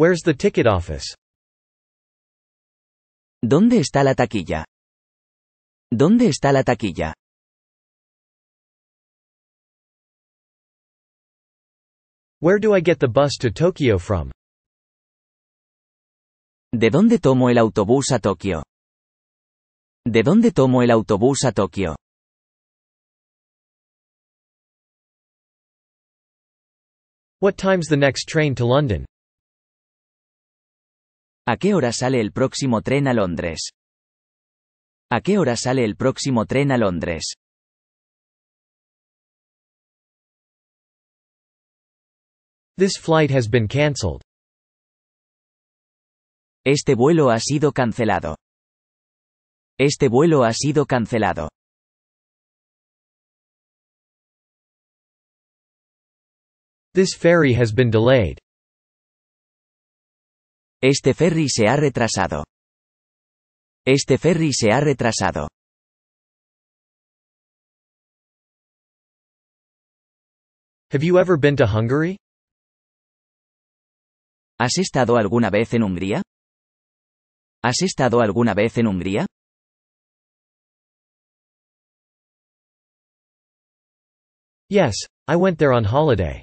Where's the ticket office? ¿Dónde está la taquilla? ¿Dónde está la taquilla? Where do I get the bus to Tokyo from? ¿De dónde tomo el autobús a Tokio? ¿De dónde tomo el autobús a Tokio? What time's the next train to London? ¿A qué hora sale el próximo tren a Londres? ¿A qué hora sale el próximo tren a Londres? This flight has been cancelled. Este vuelo ha sido cancelado. Este vuelo ha sido cancelado. This ferry has been delayed. Este ferry se ha retrasado. Este ferry se ha retrasado. Have you ever been to Hungary? ¿Has estado alguna vez en Hungría? ¿Has estado alguna vez en Hungría? Yes, I went there on holiday.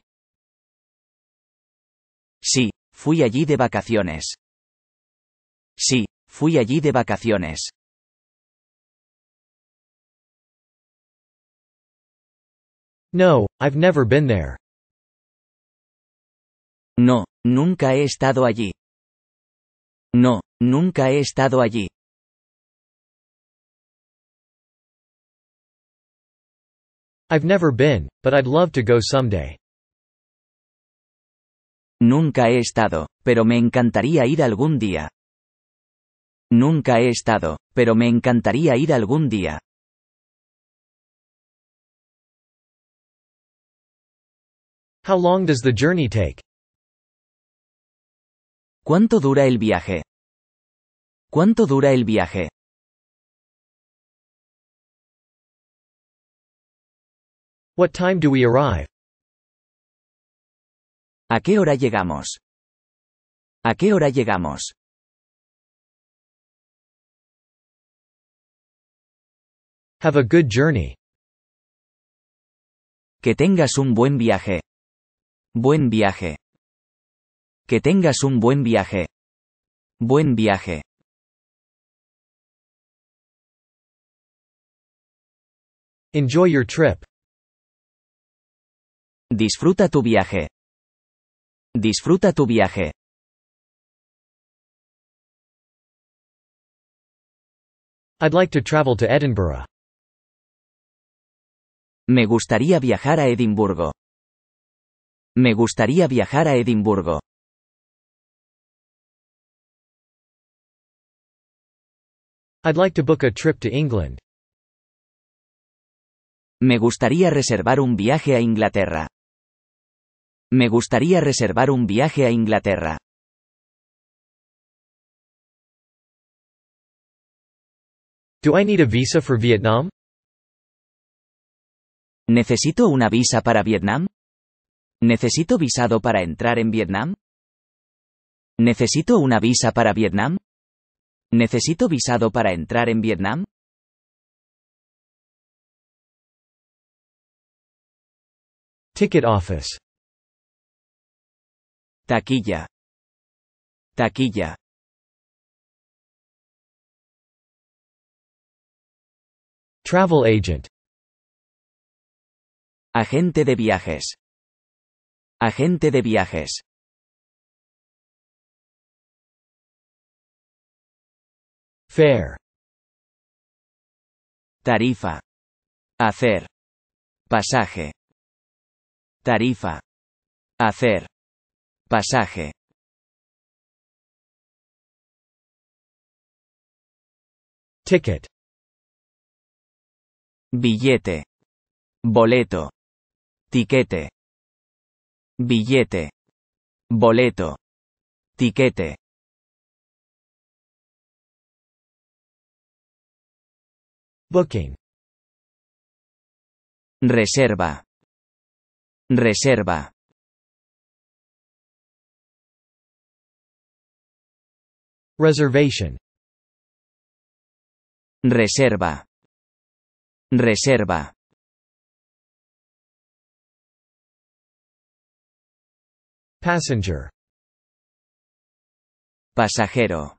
Sí, Fui allí de vacaciones. Sí, fui allí de vacaciones. No, I've never been there. No, nunca he estado allí. No, nunca he estado allí. I've never been, but I'd love to go someday. Nunca he estado, pero me encantaría ir algún día. Nunca he estado, pero me encantaría ir algún día. How long does the journey take? ¿Cuánto dura el viaje? ¿Cuánto dura el viaje? What time do we arrive? ¿A qué hora llegamos? ¿A qué hora llegamos? Have a good journey. Que tengas un buen viaje. Buen viaje. Que tengas un buen viaje. Buen viaje. Enjoy your trip. Disfruta tu viaje. Disfruta tu viaje. I'd like to travel to Edinburgh. Me gustaría viajar a Edimburgo. Me gustaría viajar a Edimburgo. I'd like to book a trip to England. Me gustaría reservar un viaje a Inglaterra. Me gustaría reservar un viaje a Inglaterra. Do I need a visa for Vietnam? ¿Necesito una visa para Vietnam? ¿Necesito visado para entrar en Vietnam? ¿Necesito una visa para Vietnam? ¿Necesito visado para entrar en Vietnam? Ticket office. Taquilla. Taquilla. Travel agent. Agente de viajes. Agente de viajes. Fair. Tarifa. Hacer. Pasaje. Tarifa. Hacer. Pasaje. Ticket. Billete. Boleto. Tiquete. Billete. Boleto. Tiquete. Booking. Reserva. Reserva. Reservation. Reserva. Reserva. Passenger. Pasajero.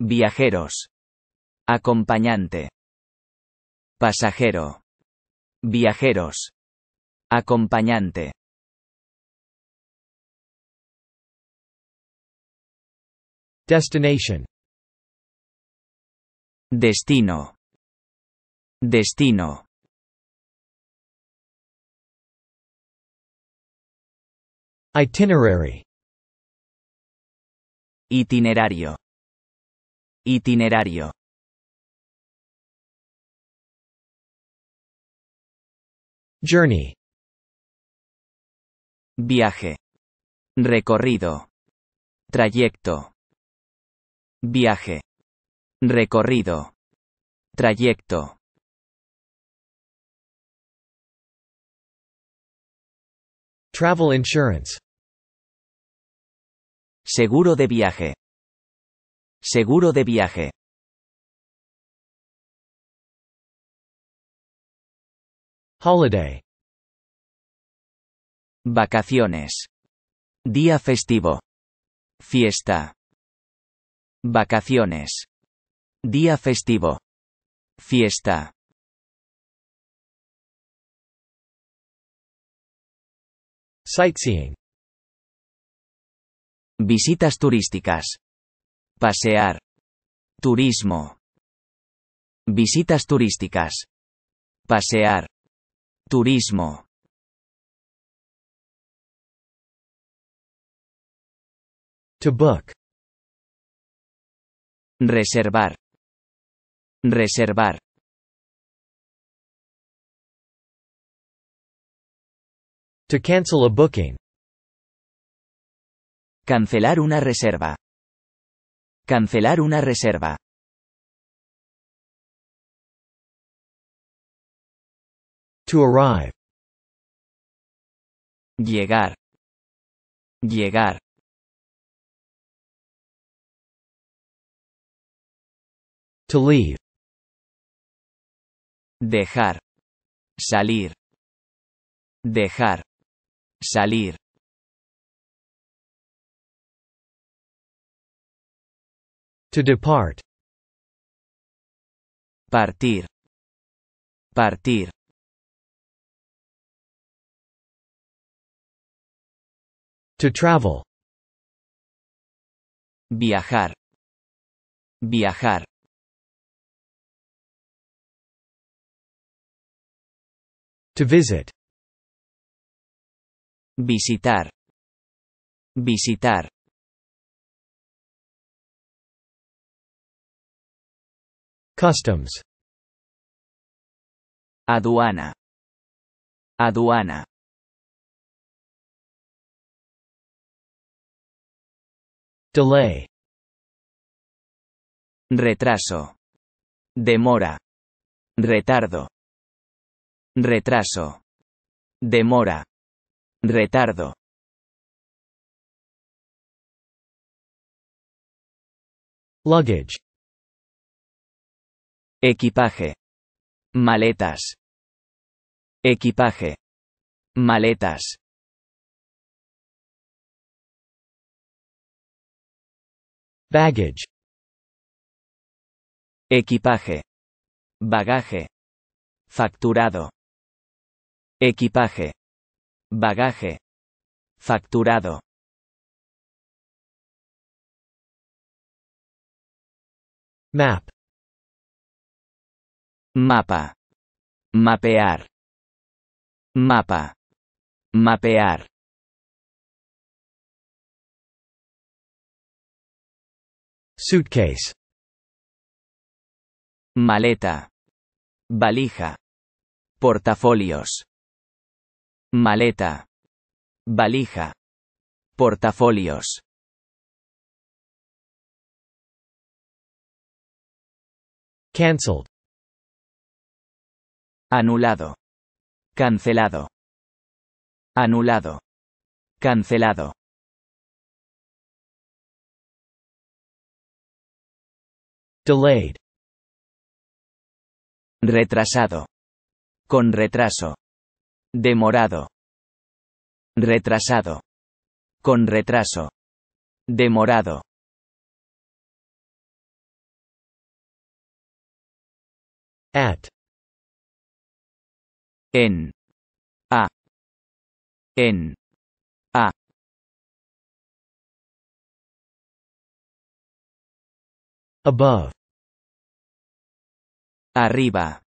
Viajeros. Acompañante. Pasajero. Viajeros. Acompañante. Destination. Destino. Destino. Itinerary. Itinerario. Itinerario. Journey. Viaje. Recorrido. Trayecto. Viaje. Recorrido. Trayecto. Travel insurance. Seguro de viaje. Seguro de viaje. Holiday. Vacaciones. Día festivo. Fiesta. Vacaciones. Día festivo. Fiesta. Sightseeing. Visitas turísticas. Pasear. Turismo. Visitas turísticas. Pasear. Turismo. To book. Reservar. Reservar. To cancel a booking. Cancelar una reserva. Cancelar una reserva. To arrive. Llegar. Llegar. To leave. Dejar. Salir. Dejar. Salir. To depart. Partir. Partir. To travel. Viajar. Viajar. To visit. Visitar. Visitar. Customs. Aduana. Aduana. Delay. Retraso. Demora. Retardo. Retraso. Demora. Retardo. Luggage. Equipaje. Maletas. Equipaje. Maletas. Baggage. Equipaje. Bagaje. Facturado. Equipaje. Bagaje. Facturado. Map. Mapa. Mapear. Mapa. Mapear. Suitcase. Maleta. Valija. Portafolios. Maleta. Valija. Portafolios. Cancelled. Anulado. Cancelado. Anulado. Cancelado. Delayed. Retrasado. Con retraso. Demorado. Retrasado. Con retraso. Demorado. At. En. A. En. A. Above. Arriba.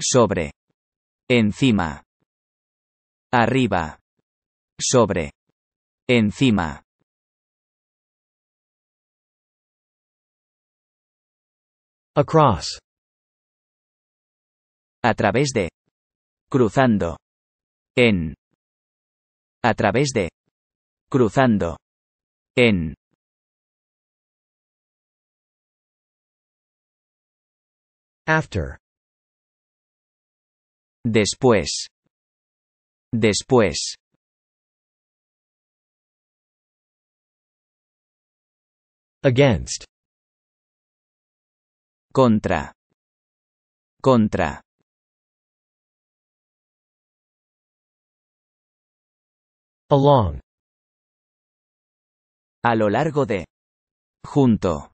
Sobre. Encima. Arriba. Sobre. Encima. Across. A través de. Cruzando. En. A través de. Cruzando. En. After. Después. Después. Against. Contra. Contra. Along. A lo largo de. Junto.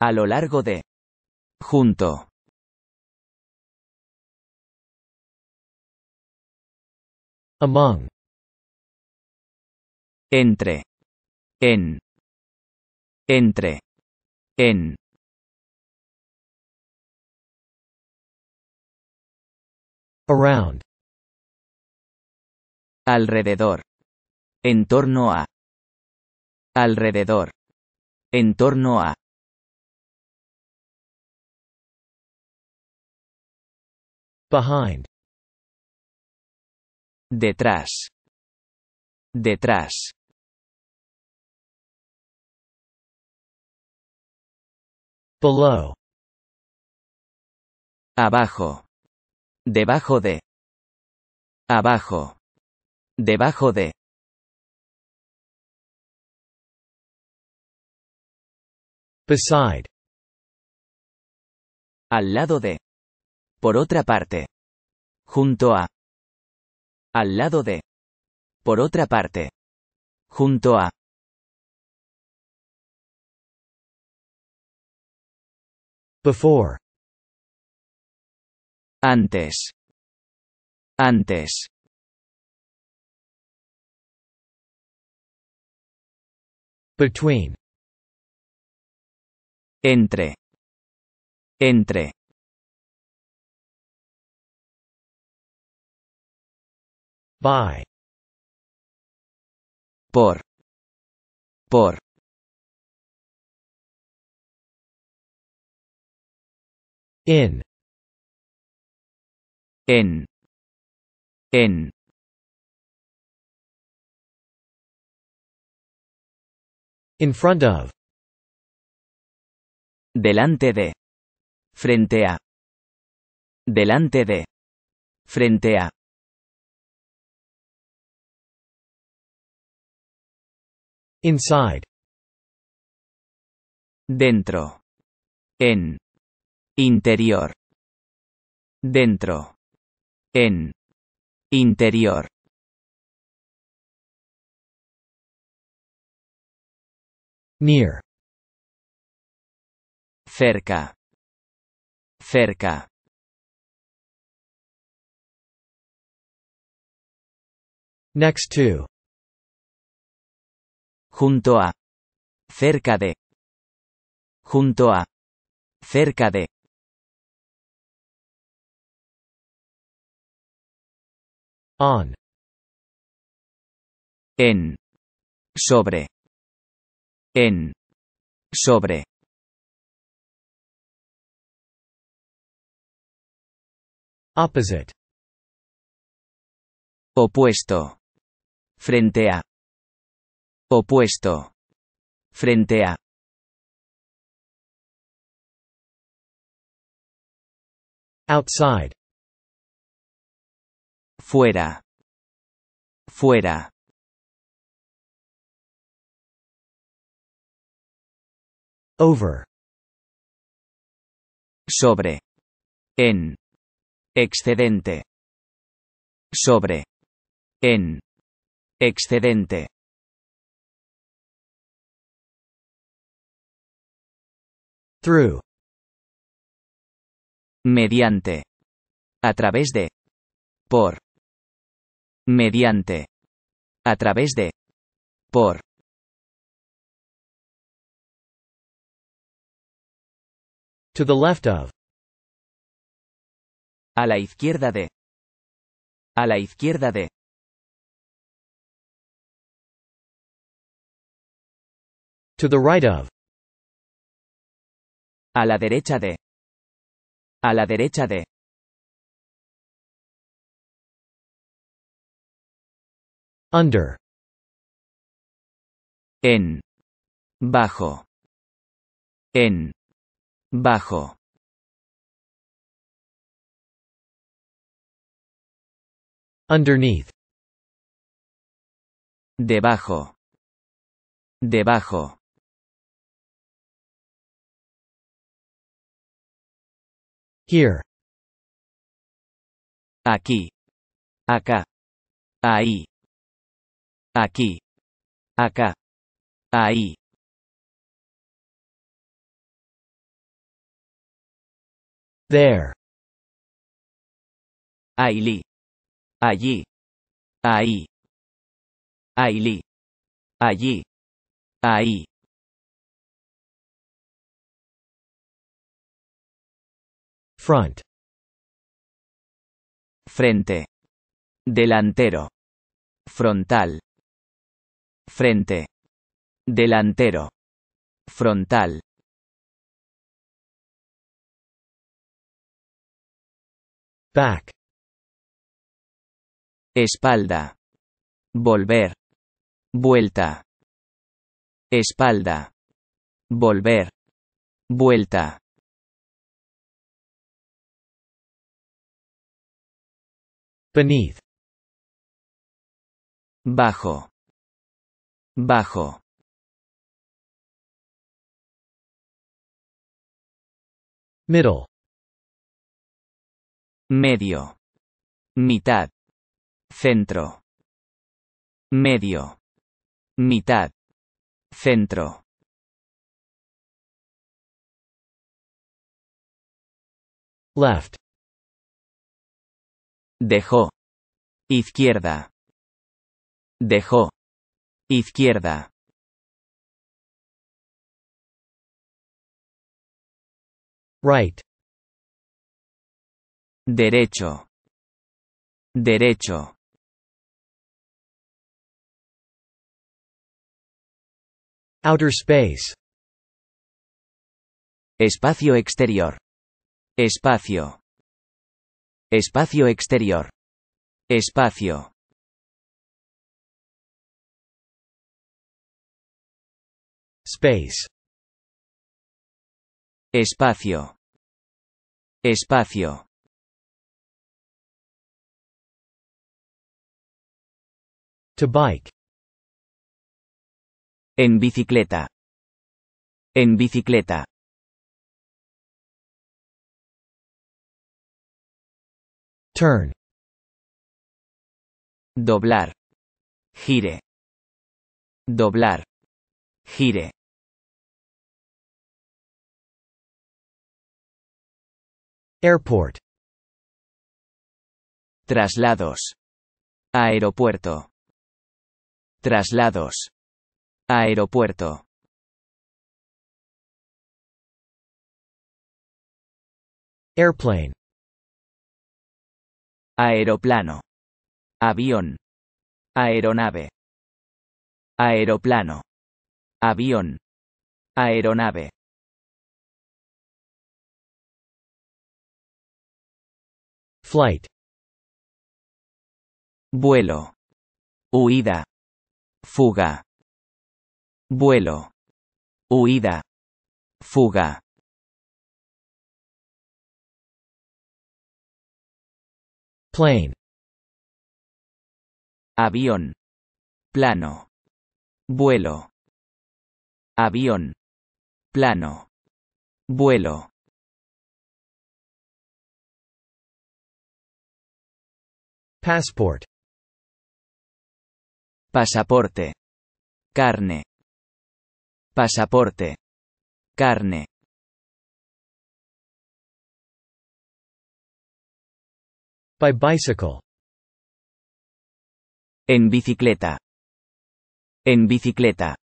A lo largo de. Junto. Among. Entre. En. Entre. En. Around. Alrededor. En torno a. Alrededor. En torno a. Behind. Detrás. Detrás. Below. Abajo. Debajo de. Abajo. Debajo de. Beside. Al lado de. Por otra parte. Junto a. Al lado de. Por otra parte. Junto a. Before. Antes. Antes. Between. Entre. Entre. by por por in in in in front of delante de frente a delante de frente a Inside. Dentro. En. Interior. Dentro. En. Interior. Near. Cerca. Cerca. Next to. junto a, cerca de, junto a, cerca de. On. En. Sobre. En. Sobre. Opposite. Opuesto. Frente a. Opuesto. Frente a. Outside. Fuera. Fuera. Over. Sobre. En. Excedente. Sobre. En. Excedente. Through. Mediante. A través de. Por. Mediante. A través de. Por. To the left of. A la izquierda de. A la izquierda de. To the right of. A la derecha de. A la derecha de. Under. En. Bajo. En. Bajo. Underneath. Debajo. Debajo. Here. Aquí. Acá. Ahí. Aquí. Acá. Ahí. There. Ailí. Allí. Ahí. Ailí. Allí. Ahí. Front. Frente. Delantero. Frontal. Frente. Delantero. Frontal. Back. Espalda. Volver. Vuelta. Espalda. Volver. Vuelta. Beneath. Bajo. Bajo. Middle. Medio. Mitad. Centro. Medio. Mitad. Centro. Left. Dejó. Izquierda. Dejó. Izquierda. Right. Derecho. Derecho. Outer space. Espacio exterior. Espacio. Espacio exterior. Espacio. Space. Espacio. Espacio. To bike. En bicicleta. En bicicleta. Turn. Doblar. Gire. Doblar. Gire. Airport. Traslados. Aeropuerto. Traslados. Aeropuerto. Airplane. Aeroplano. Avión. Aeronave. Aeroplano. Avión. Aeronave. Flight. Vuelo. Huida. Fuga. Vuelo. Huida. Fuga. Plane. Avión. Plano. Vuelo. Avión. Plano. Vuelo. Passport. Pasaporte. Carne. Pasaporte. Carne. By bicycle. En bicicleta. En bicicleta.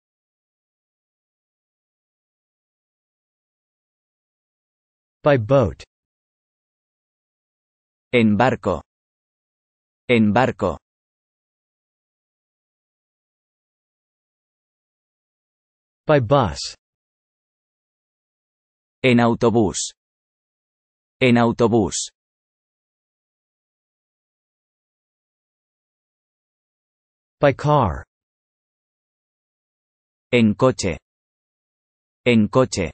By boat. En barco. En barco. By bus. En autobús. En autobús. By car. En coche. En coche.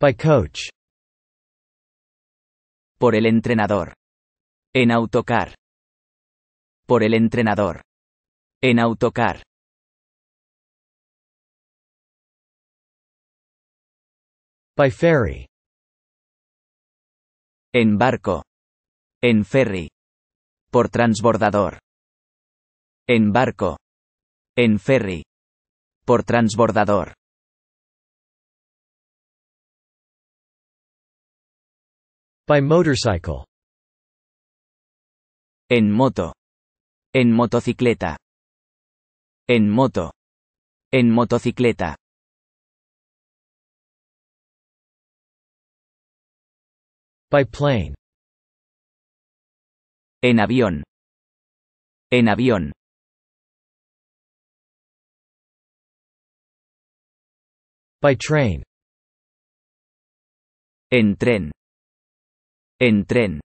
By coach. Por el entrenador. En autocar. Por el entrenador. En autocar. By ferry. En barco. En ferry. Por transbordador. En barco. En ferry. Por transbordador. By motorcycle. En moto. En motocicleta. En moto. En motocicleta. By plane. En avión. En avión. By train. En tren. En tren.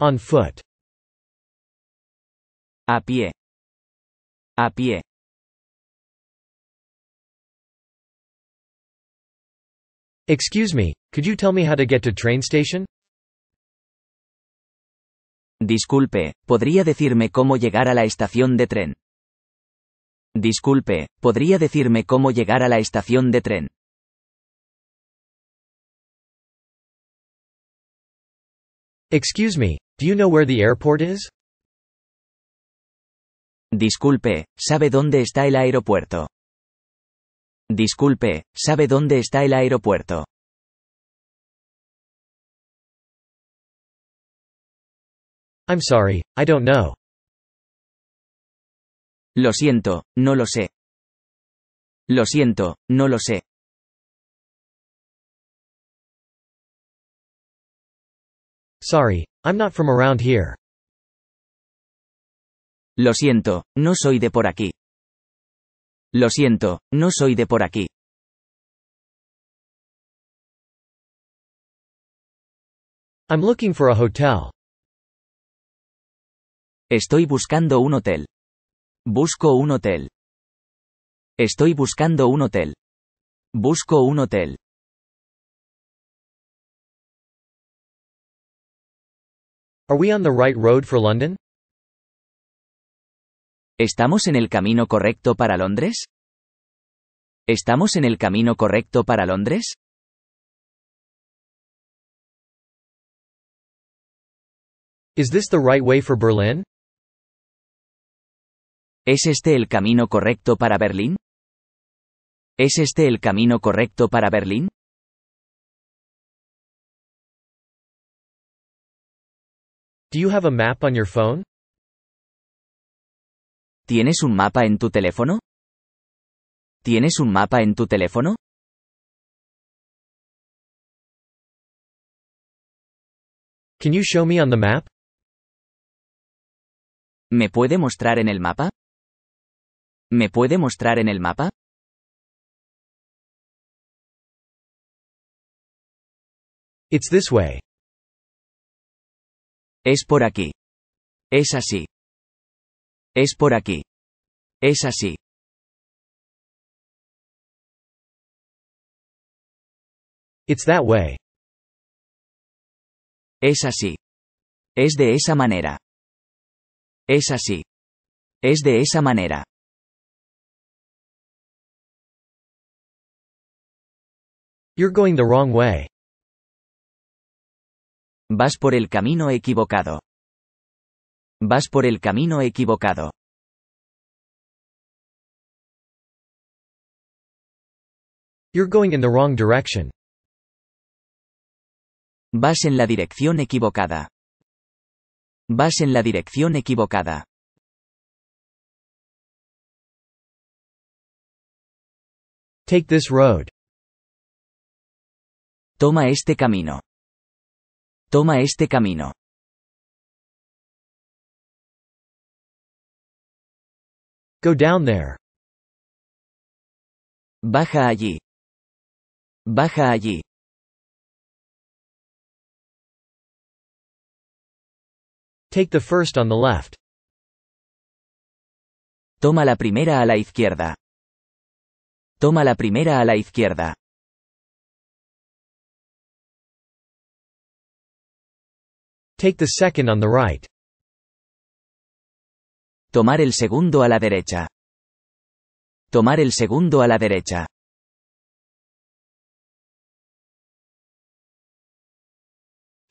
On foot. A pie. A pie. Disculpe, ¿podría decirme cómo llegar a la estación de tren? Disculpe, ¿podría decirme cómo llegar a la estación de tren? Excuse me, do you know where the airport is? Disculpe, ¿sabe dónde está el aeropuerto? Disculpe, ¿sabe dónde está el aeropuerto? I'm sorry, I don't know. Lo siento, no lo sé. Lo siento, no lo sé. Sorry, I'm not from around here. Lo siento, no soy de por aquí. Lo siento, no soy de por aquí. I'm looking for a hotel. Estoy buscando un hotel. Busco un hotel. Estoy buscando un hotel. Busco un hotel. Are we on the right road for London? ¿Estamos en el camino correcto para Londres? ¿Estamos en el camino correcto para Londres? Is this the right way for Berlin? ¿Es este el camino correcto para Berlín? ¿Es este el camino correcto para Berlín? Do you have a map on your phone? ¿Tienes un mapa en tu teléfono? ¿Tienes un mapa en tu teléfono? Can you show me on the map? ¿Me puede mostrar en el mapa? ¿Me puede mostrar en el mapa? It's this way. Es por aquí. Es así. Es por aquí. Es así. It's that way. Es así. Es de esa manera. Es así. Es de esa manera. You're going the wrong way. Vas por el camino equivocado. Vas por el camino equivocado. You're going in the wrong direction. Vas en la dirección equivocada. Vas en la dirección equivocada. Take this road. Toma este camino. Toma este camino. Go down there. Baja allí. Baja allí. Take the first on the left. Toma la primera a la izquierda. Toma la primera a la izquierda. Take the second on the right. Tomar el segundo a la derecha. Tomar el segundo a la derecha.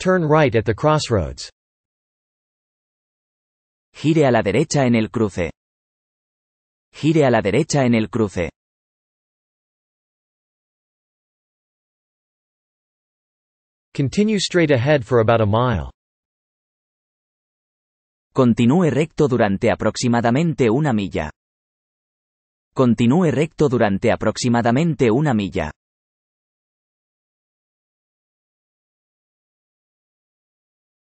Turn right at the crossroads. Gire a la derecha en el cruce. Gire a la derecha en el cruce. Continue straight ahead for about a mile. Continúe recto durante aproximadamente una milla. Continúe recto durante aproximadamente una milla.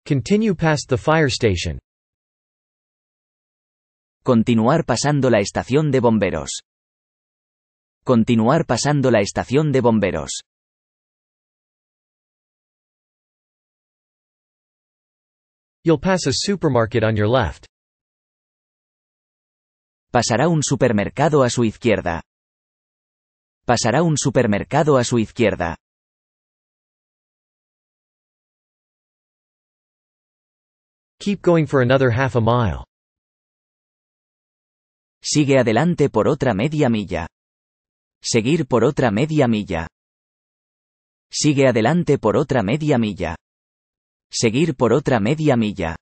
Continue past the fire station. Continuar pasando la estación de bomberos. Continuar pasando la estación de bomberos. You'll pass a supermarket on your left. Pasará un supermercado a su izquierda. Pasará un supermercado a su izquierda. Keep going for another half a mile. Sigue adelante por otra media milla. Seguir por otra media milla. Sigue adelante por otra media milla. Seguir por otra media milla.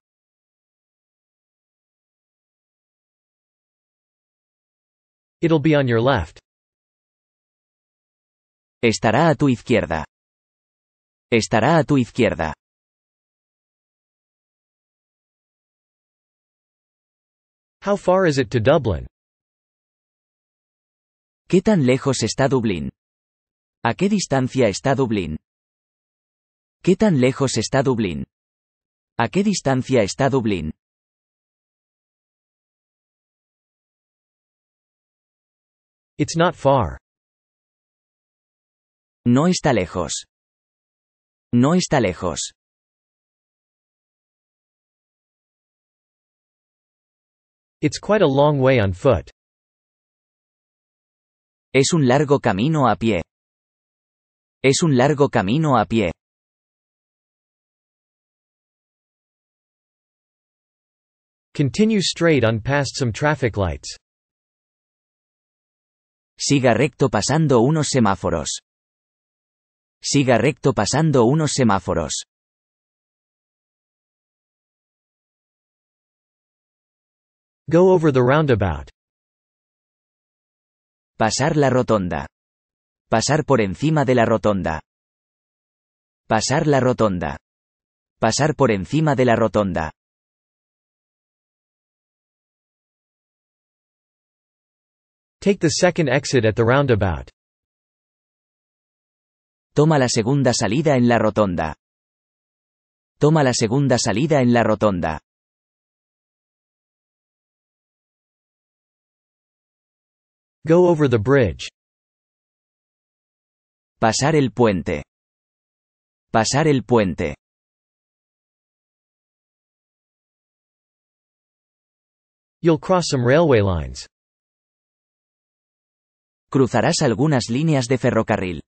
It'll be on your left. Estará a tu izquierda. Estará a tu izquierda. How far is it to Dublin? ¿Qué tan lejos está Dublín? ¿A qué distancia está Dublín? ¿Qué tan lejos está Dublín? ¿A qué distancia está Dublín? It's not far. No está lejos. No está lejos. It's quite a long way on foot. Es un largo camino a pie. Es un largo camino a pie. Continue straight on past some traffic lights. Siga recto pasando unos semáforos. Siga recto pasando unos semáforos. Go over the roundabout. Pasar la rotonda. Pasar por encima de la rotonda. Pasar la rotonda. Pasar por encima de la rotonda. Take the second exit at the roundabout. Toma la segunda salida en la rotonda. Toma la segunda salida en la rotonda. Go over the bridge. Pasar el puente. Pasar el puente. You'll cross some railway lines. Cruzarás algunas líneas de ferrocarril.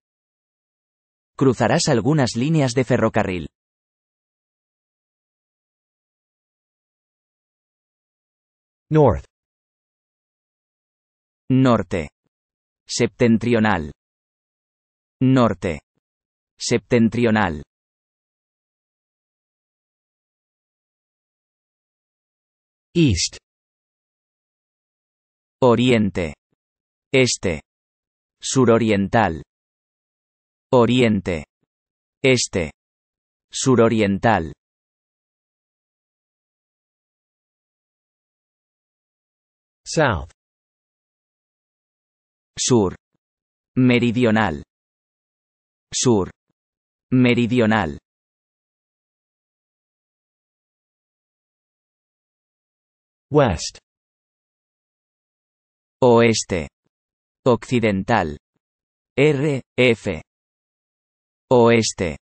Cruzarás algunas líneas de ferrocarril. North. Norte. Septentrional. Norte. Septentrional. East. Oriente. Este suroriental, oriente, este, suroriental. South. Sur. Meridional. Sur. Meridional. West. Oeste. Occidental. R, F. Oeste.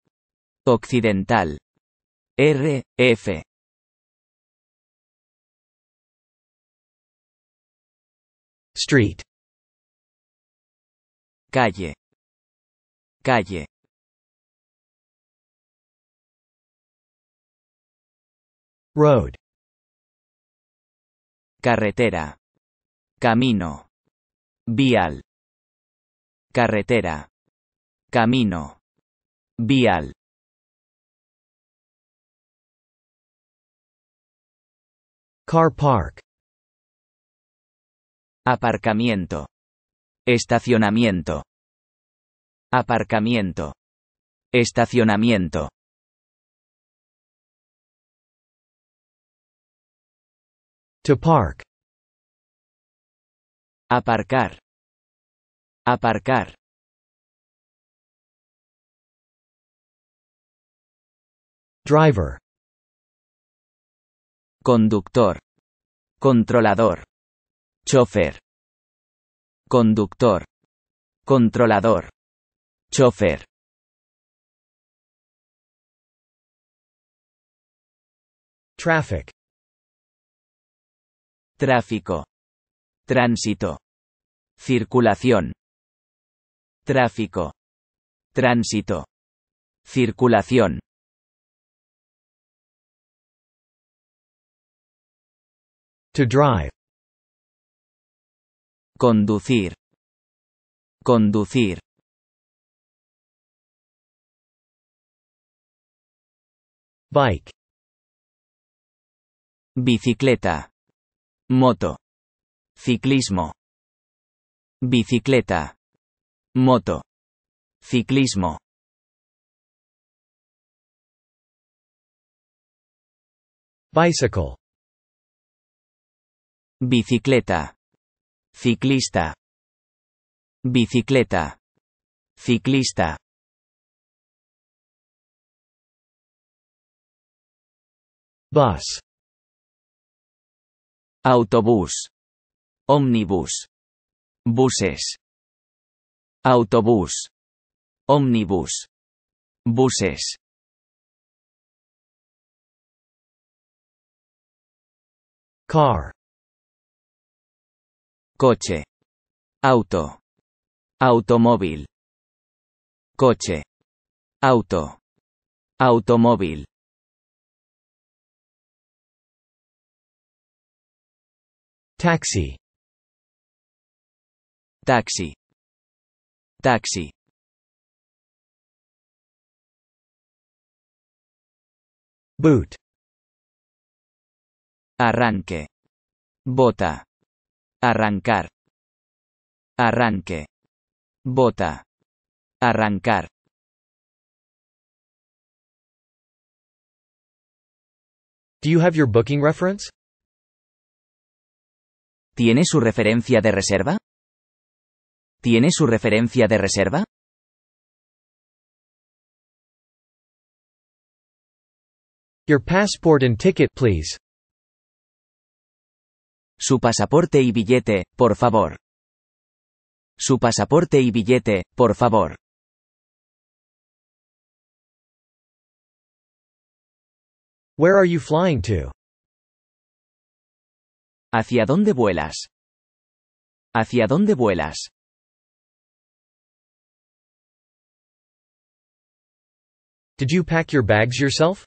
Occidental. R, F. Street. Calle. Calle. Road. Carretera. Camino. Vial. Carretera. Camino. Vial. Car park. Aparcamiento. Estacionamiento. Aparcamiento. Estacionamiento. To park. Aparcar. Aparcar. Driver. Conductor. Controlador. Chofer. Conductor. Controlador. Chofer. Tráfico. Tránsito. Circulación. Tráfico. Tránsito. Circulación. To drive. Conducir. Conducir. Bike. Bicicleta. Moto. Ciclismo. Bicicleta. Moto. Ciclismo. Bicycle. Bicicleta. Ciclista. Bicicleta. Ciclista. Bus. Autobús. Omnibus buses, autobús, omnibus, buses. Car. Coche. Auto. Automóvil. Coche. Auto. Automóvil. Taxi. Taxi. Taxi. Boot. Arranque. Bota. Arrancar. Arranque. Bota. Arrancar. Do you have your booking reference? ¿Tiene su referencia de reserva? ¿Tiene su referencia de reserva? Your passport and ticket, please. Su pasaporte y billete, por favor. Su pasaporte y billete, por favor. Where are you flying to? ¿Hacia dónde vuelas? ¿Hacia dónde vuelas? Did you pack your bags yourself?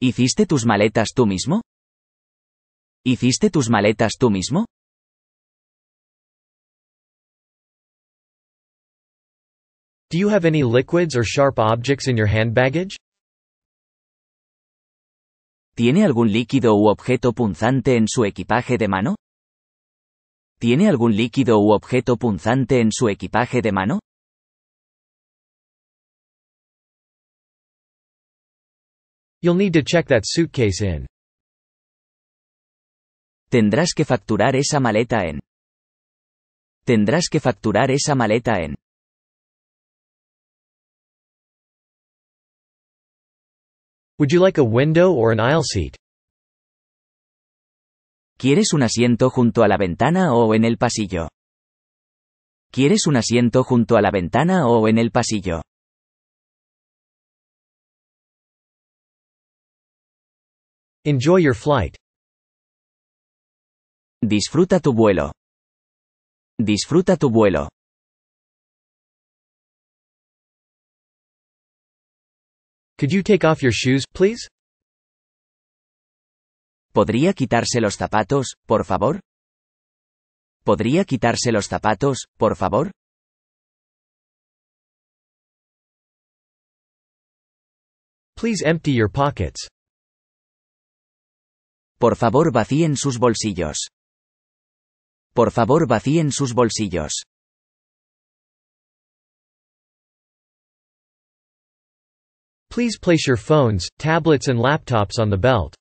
¿Hiciste tus maletas tú mismo? ¿Hiciste tus maletas tú mismo? Do you have any liquids or sharp objects in your hand baggage? ¿Tiene algún líquido u objeto punzante en su equipaje de mano? ¿Tiene algún líquido u objeto punzante en su equipaje de mano? You'll need to check that suitcase in. Tendrás que facturar esa maleta en. Tendrás que facturar esa maleta en. Would you like a window or an aisle seat? ¿Quieres un asiento junto a la ventana o en el pasillo? ¿Quieres un asiento junto a la ventana o en el pasillo? Enjoy your flight. Disfruta tu vuelo. Disfruta tu vuelo. Could you take off your shoes, please? ¿Podría quitarse los zapatos, por favor? ¿Podría quitarse los zapatos, por favor? Please empty your pockets. Por favor vacíen sus bolsillos. Por favor vacíen sus bolsillos. Please place your phones, tablets and laptops on the belt.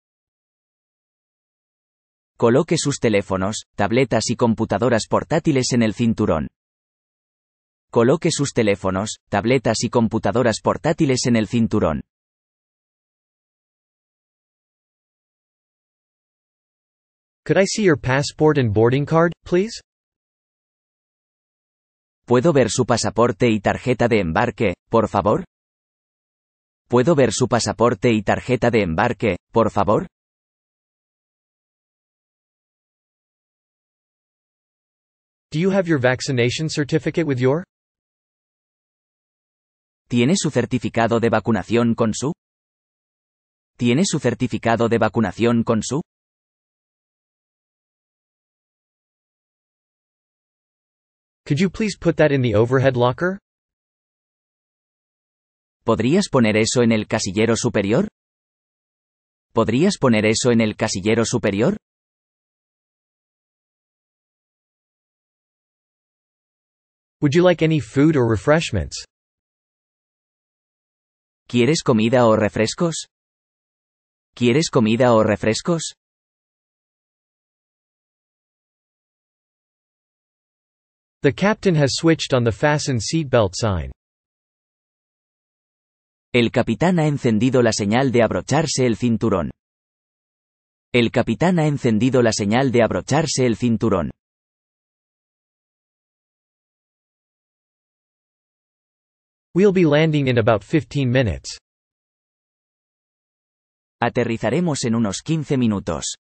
Coloque sus teléfonos, tabletas y computadoras portátiles en el cinturón. Coloque sus teléfonos, tabletas y computadoras portátiles en el cinturón. Could I see your passport and boarding card, please? ¿Puedo ver su pasaporte y tarjeta de embarque, por favor? ¿Puedo ver su pasaporte y tarjeta de embarque, por favor? Do you have your vaccination certificate with ¿Tiene su certificado de vacunación con su? ¿Tiene su certificado de vacunación con su? Could you please put that in the overhead locker? ¿Podrías poner eso en el casillero superior? ¿Podrías poner eso en el casillero superior? Would you like any food or refreshments? ¿Quieres comida o refrescos? ¿Quieres comida o refrescos? The captain has switched on the fasten seatbelt sign. El capitán ha encendido la señal de abrocharse el cinturón. El capitán ha encendido la señal de abrocharse el cinturón. We'll be landing in about 15 minutes. Aterrizaremos en unos 15 minutos.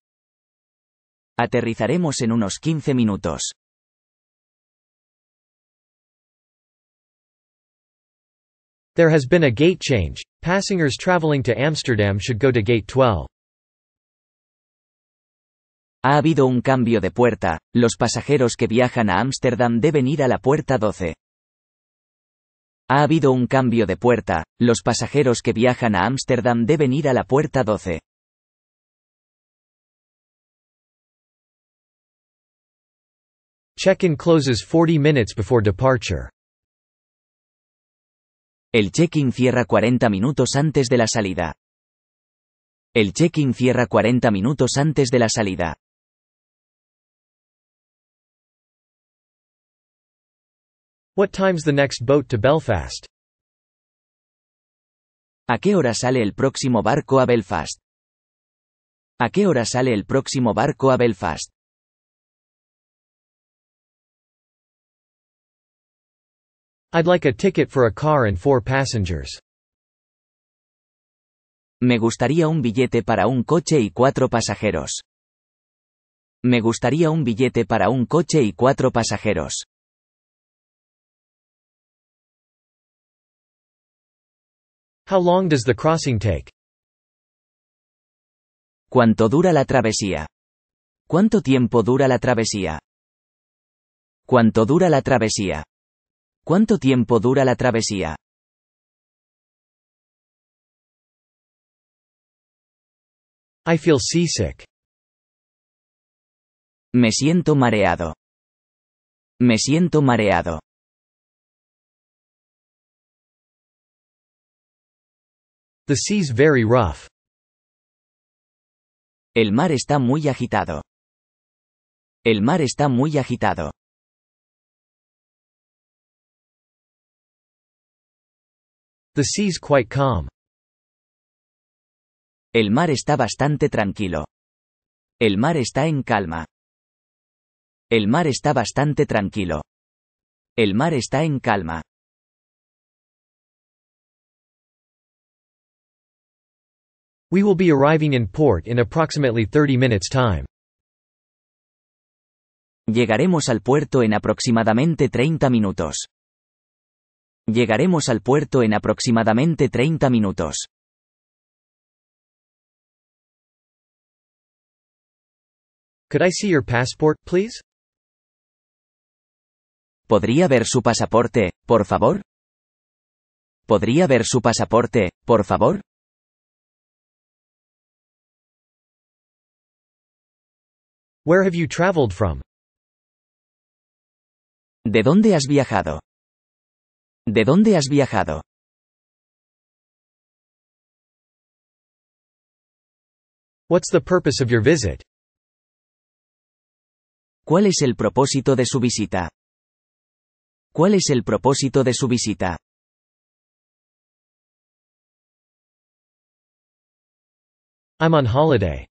Aterrizaremos en unos 15 minutos. There has been a gate change. Passengers traveling to Amsterdam should go to gate 12. Ha habido un cambio de puerta. Los pasajeros que viajan a Ámsterdam deben ir a la puerta 12. Ha habido un cambio de puerta. Los pasajeros que viajan a Ámsterdam deben ir a la puerta 12. Check-in closes 40 minutes before departure. El check-in cierra 40 minutos antes de la salida. El check-in cierra 40 minutos antes de la salida. What time's the next boat to Belfast? ¿A qué hora sale el próximo barco a Belfast? ¿A qué hora sale el próximo barco a Belfast? I'd like a ticket for a car and four passengers. Me gustaría un billete para un coche y cuatro pasajeros. Me gustaría un billete para un coche y cuatro pasajeros. How long does the crossing take? ¿Cuánto dura la travesía? ¿Cuánto tiempo dura la travesía? ¿Cuánto dura la travesía? ¿Cuánto tiempo dura la travesía? I feel seasick. Me siento mareado. Me siento mareado. The sea's very rough. El mar está muy agitado. El mar está muy agitado. The sea's quite calm. El mar está bastante tranquilo. El mar está en calma. El mar está bastante tranquilo. El mar está en calma. We will be arriving in port in approximately 30 minutes time. Llegaremos al puerto en aproximadamente 30 minutos. Llegaremos al puerto en aproximadamente 30 minutos. please? ¿Podría ver su pasaporte, por favor? ¿Podría ver su pasaporte, por favor? ¿De dónde has viajado? ¿De dónde has viajado? What's the purpose of your visit? ¿Cuál es el propósito de su visita? ¿Cuál es el propósito de su visita? I'm on holiday.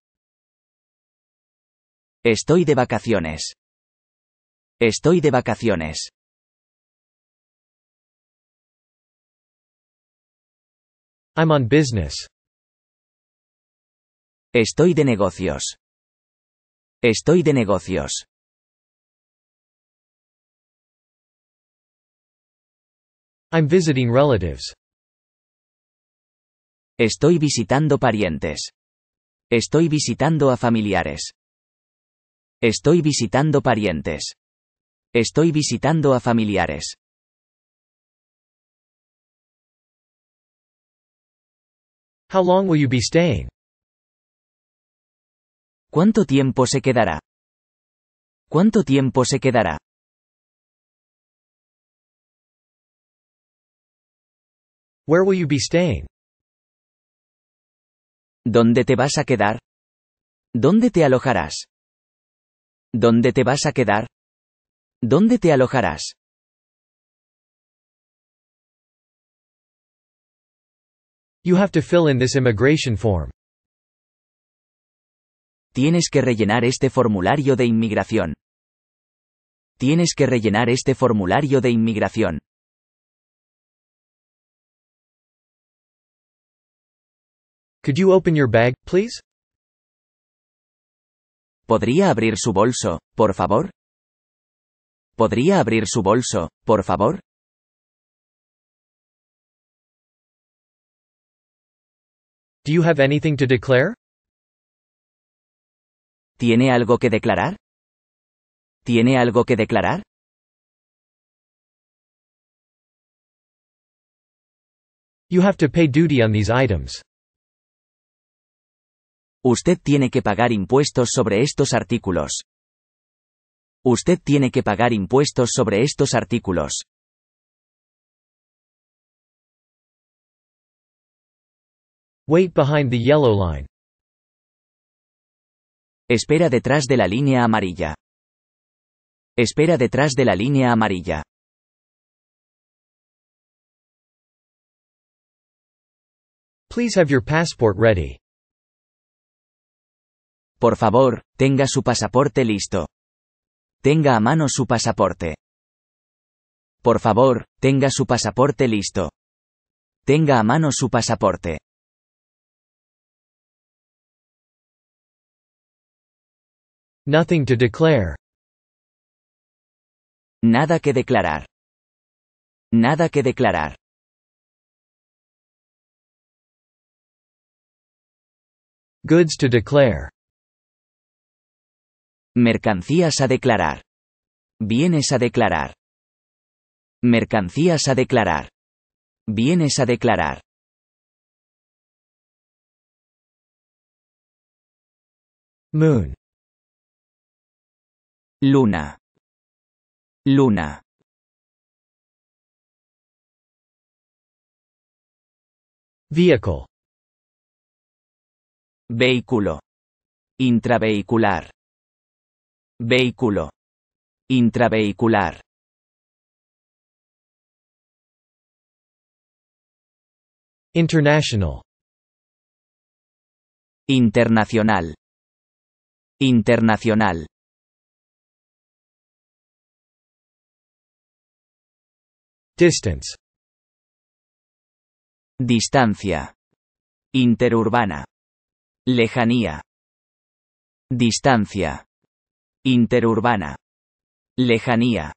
Estoy de vacaciones. Estoy de vacaciones. I'm on business. Estoy de negocios. Estoy de negocios. I'm visiting relatives. Estoy visitando parientes. Estoy visitando a familiares. Estoy visitando parientes. Estoy visitando a familiares. ¿Cuánto tiempo se quedará? ¿Cuánto tiempo se quedará? ¿Dónde te vas a quedar? ¿Dónde te alojarás? ¿Dónde te vas a quedar? ¿Dónde te alojarás? You have to fill in this immigration form. Tienes que rellenar este formulario de inmigración. Tienes que rellenar este formulario de inmigración. Could you open your bag, please? ¿Podría abrir su bolso, por favor? ¿Podría abrir su bolso, por favor? anything to ¿Tiene algo que declarar? ¿Tiene algo que declarar? You have to pay duty on these items. Usted tiene que pagar impuestos sobre estos artículos. Usted tiene que pagar impuestos sobre estos artículos. Wait behind the yellow line. Espera detrás de la línea amarilla. Espera detrás de la línea amarilla. Please have your passport ready. Por favor, tenga su pasaporte listo. Tenga a mano su pasaporte. Por favor, tenga su pasaporte listo. Tenga a mano su pasaporte. Nothing to declare. Nada que declarar. Nada que declarar. Goods to declare. Mercancías a declarar. Bienes a declarar. Mercancías a declarar. Bienes a declarar. Moon. Luna. Luna. Vehicle. Vehículo. Intravehicular. Vehículo. Intravehicular. International. Internacional. Internacional. Distance. Distancia. Interurbana. Lejanía. Distancia. Interurbana. Lejanía.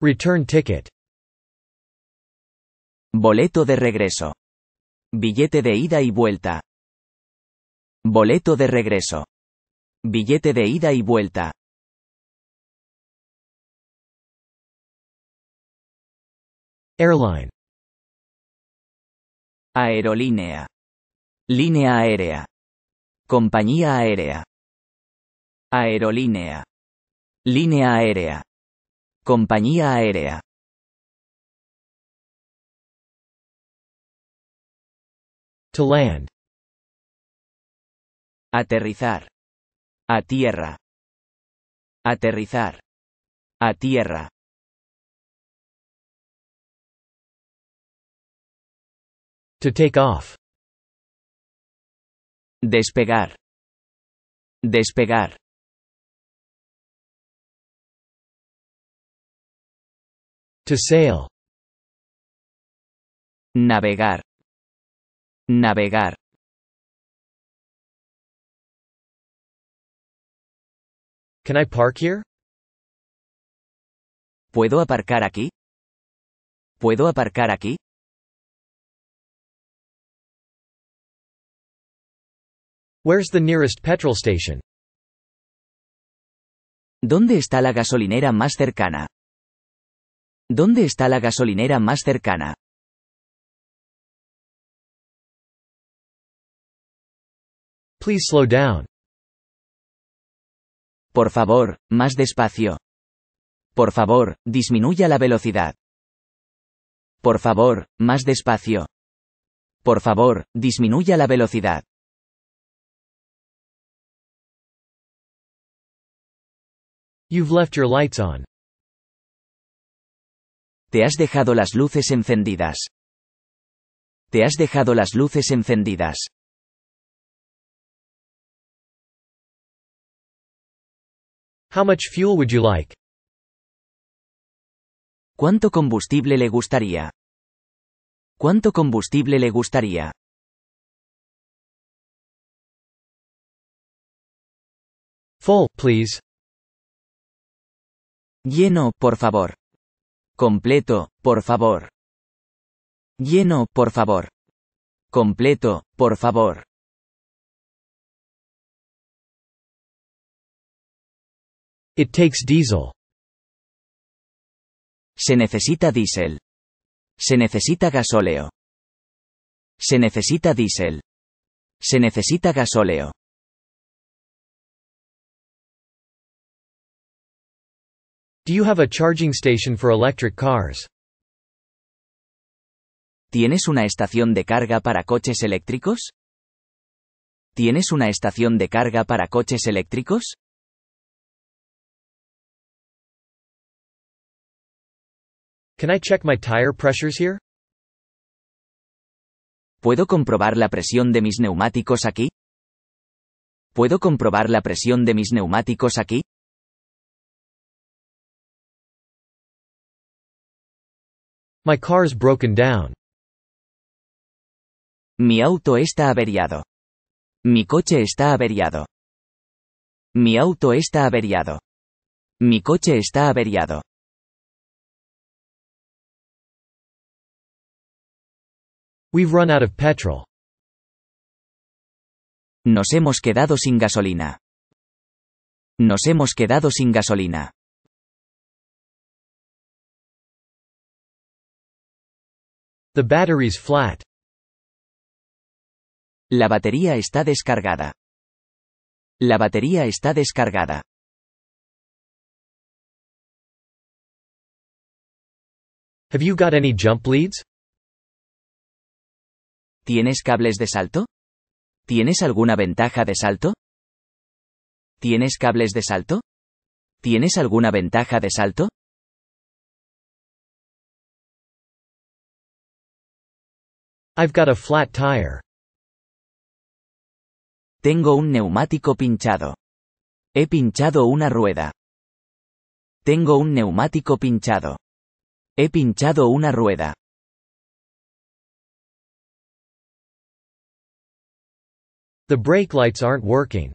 Return ticket. Boleto de regreso. Billete de ida y vuelta. Boleto de regreso. Billete de ida y vuelta. Airline. Aerolínea. Línea aérea. Compañía aérea. Aerolínea. Línea aérea. Compañía aérea. To land. Aterrizar. A tierra. Aterrizar. A tierra. To take off. Despegar. Despegar. To sail. Navegar. Navegar. Can I park here? ¿Puedo aparcar aquí? ¿Puedo aparcar aquí? Where's the nearest petrol station? ¿Dónde está la gasolinera más cercana? ¿Dónde está la gasolinera más cercana? Please slow down. Por favor, más despacio. Por favor, disminuya la velocidad. Por favor, más despacio. Por favor, disminuya la velocidad. You've left your lights on. Te has dejado las luces encendidas. Te has dejado las luces encendidas. How much fuel would you like? ¿Cuánto combustible le gustaría? ¿Cuánto combustible le gustaría? Full, please. Lleno, por favor. Completo, por favor. Lleno, por favor. Completo, por favor. It takes diesel. Se necesita diésel. Se necesita gasóleo. Se necesita diésel. Se necesita gasóleo. Do you have a charging station for electric cars? ¿Tienes una estación de carga para coches eléctricos? ¿Tienes una estación de carga para coches eléctricos? Can I check my tire pressures here? ¿Puedo comprobar la presión de mis neumáticos aquí? ¿Puedo comprobar la presión de mis neumáticos aquí? My car's broken down. Mi auto está averiado. Mi coche está averiado. Mi auto está averiado. Mi coche está averiado. We've run out of petrol. Nos hemos quedado sin gasolina. Nos hemos quedado sin gasolina. The flat. La batería está descargada. La batería está descargada. Have you got any jump leads? ¿Tienes cables de salto? ¿Tienes alguna ventaja de salto? ¿Tienes cables de salto? ¿Tienes alguna ventaja de salto? I've got a flat tire. Tengo un neumático pinchado. He pinchado una rueda. Tengo un neumático pinchado. He pinchado una rueda. The brake lights aren't working.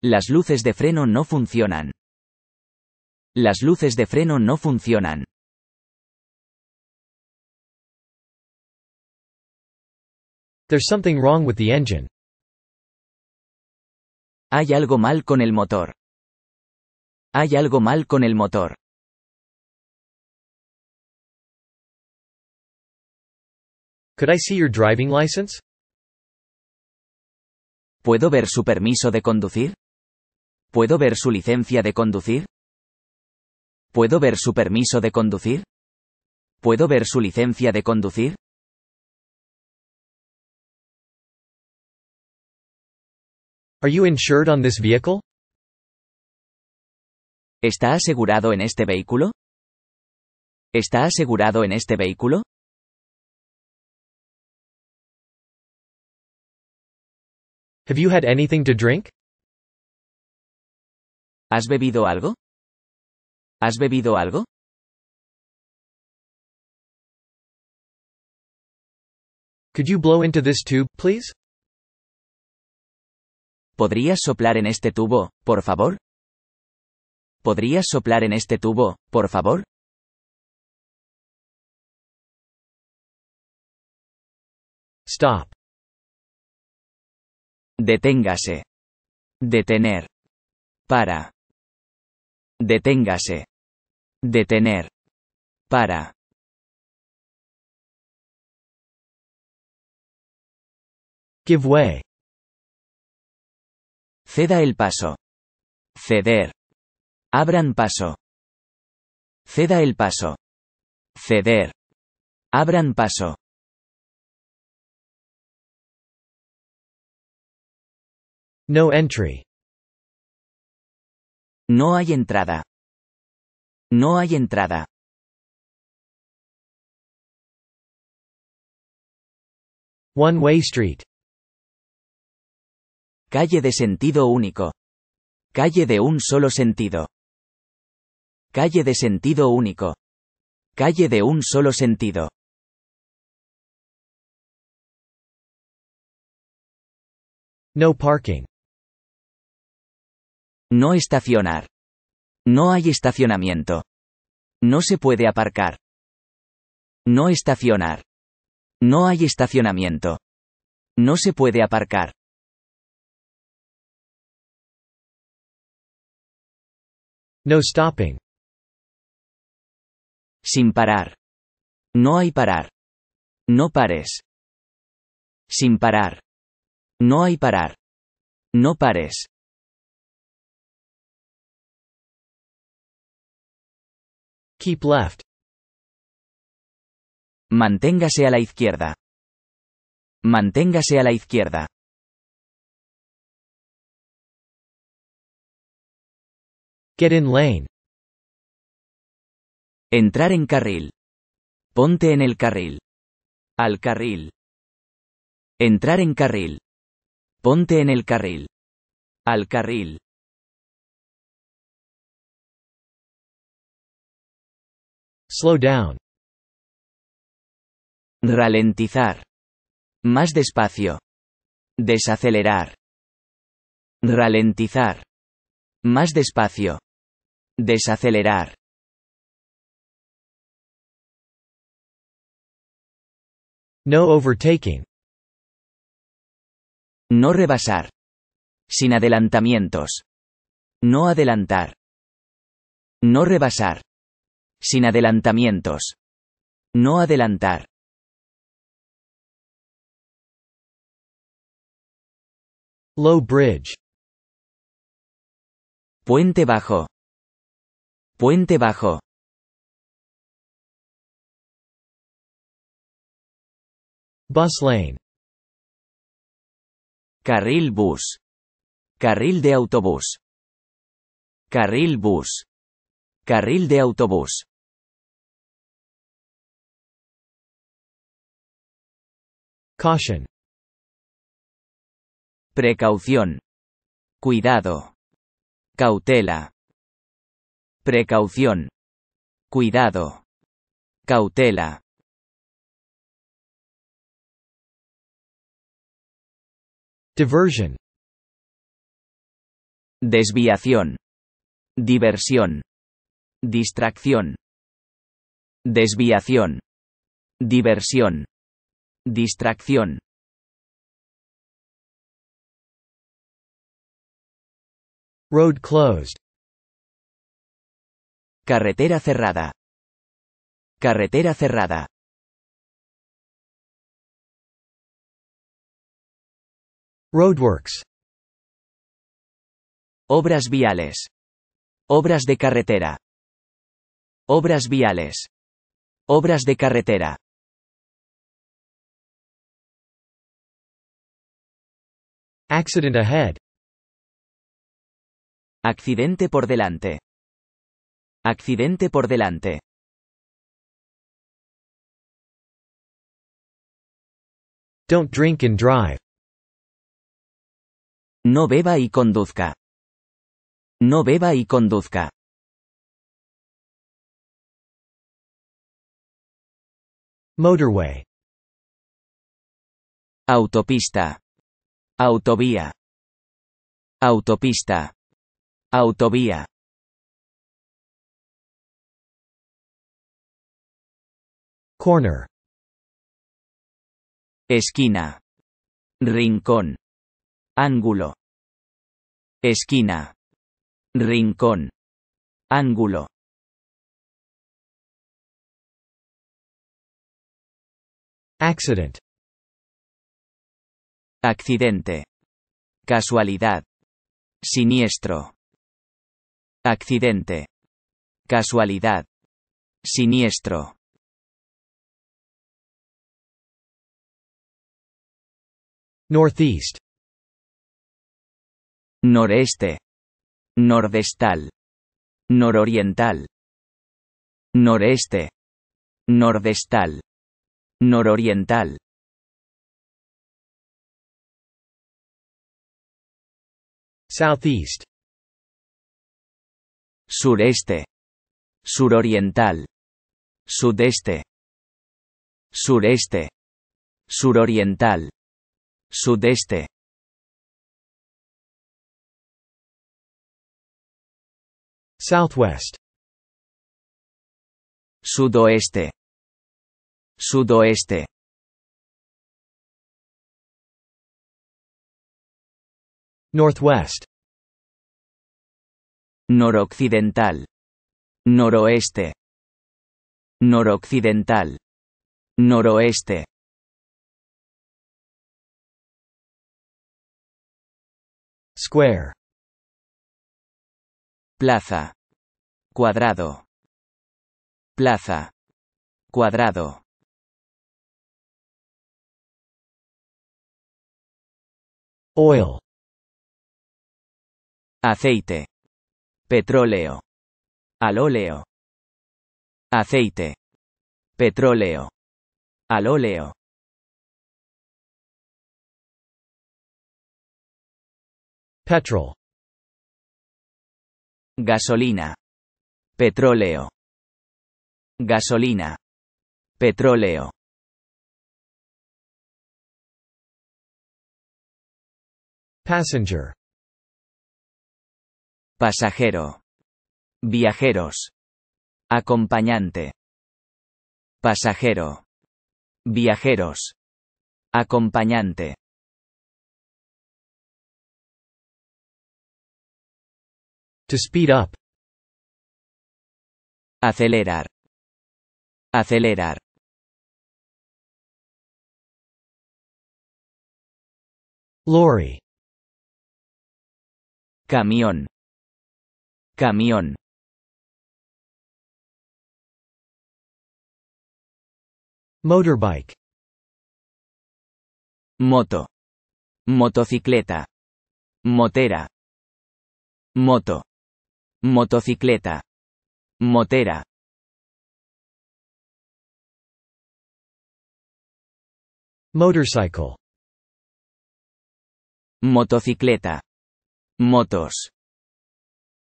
Las luces de freno no funcionan. Las luces de freno no funcionan. There's something wrong with the engine. Hay algo mal con el motor. Hay algo mal con el motor. Could I see your driving license? ¿Puedo ver su permiso de conducir? ¿Puedo ver su licencia de conducir? ¿Puedo ver su permiso de conducir? ¿Puedo ver su licencia de conducir? Are you insured on this vehicle? ¿Está asegurado en este vehículo? ¿Está asegurado en este vehículo? Have you had anything to drink? ¿Has bebido algo? ¿Has bebido algo? Could you blow into this tube, please? ¿Podrías soplar en este tubo, por favor? ¿Podrías soplar en este tubo, por favor? Stop. Deténgase. Detener. Para. Deténgase. Detener. Para. Give way. Ceda el paso. Ceder. Abran paso. Ceda el paso. Ceder. Abran paso. No entry. No hay entrada. No hay entrada. One way street. Calle de sentido único. Calle de un solo sentido. Calle de sentido único. Calle de un solo sentido. No parking. No estacionar. No hay estacionamiento. No se puede aparcar. No estacionar. No hay estacionamiento. No se puede aparcar. No stopping. Sin parar. No hay parar. No pares. Sin parar. No hay parar. No pares. Keep left. Manténgase a la izquierda. Manténgase a la izquierda. Get in lane. Entrar en carril. Ponte en el carril. Al carril. Entrar en carril. Ponte en el carril. Al carril. Slow down. Ralentizar. Más despacio. Desacelerar. Ralentizar. Más despacio. Desacelerar. No overtaking. No rebasar. Sin adelantamientos. No adelantar. No rebasar. Sin adelantamientos. No adelantar. Low bridge. Puente bajo. Puente Bajo. Bus lane. Carril bus. Carril de autobús. Carril bus. Carril de autobús. Caution. Precaución. Cuidado. Cautela. Precaución. Cuidado. Cautela. Diversion. Desviación. Diversión. Distracción. Desviación. Diversión. Distracción. Road closed. Carretera cerrada. Carretera cerrada. Roadworks. Obras viales. Obras de carretera. Obras viales. Obras de carretera. Accident ahead. Accidente por delante. Accidente por delante. Don't drink and drive. No beba y conduzca. No beba y conduzca. Motorway. Autopista. Autovía. Autopista. Autovía. Corner. Esquina. Rincón. Ángulo. Esquina. Rincón. Ángulo. Accident. Accidente. Casualidad. Siniestro. Accidente. Casualidad. Siniestro. Northeast. Noreste. Nordestal. Nororiental. Noreste. Nordestal. Nororiental. Southeast. Sureste. Suroriental. Sudeste. Sureste. Suroriental. Sudeste Southwest Sudoeste Sudoeste Northwest Noroccidental Noroeste Noroccidental Noroeste Square. Plaza. Cuadrado. Plaza. Cuadrado. Oil. Aceite. Petróleo. Al óleo. Aceite. Petróleo. Al óleo. Petrol. Gasolina. Petróleo. Gasolina. Petróleo. Passenger. Pasajero. Viajeros. Acompañante. Pasajero. Viajeros. Acompañante. To speed up. Acelerar. Acelerar. Lorry. Camión. Camión. Motorbike. Moto. Motocicleta. Motera. Moto. Motocicleta. Motera. Motorcycle. Motocicleta. Motos.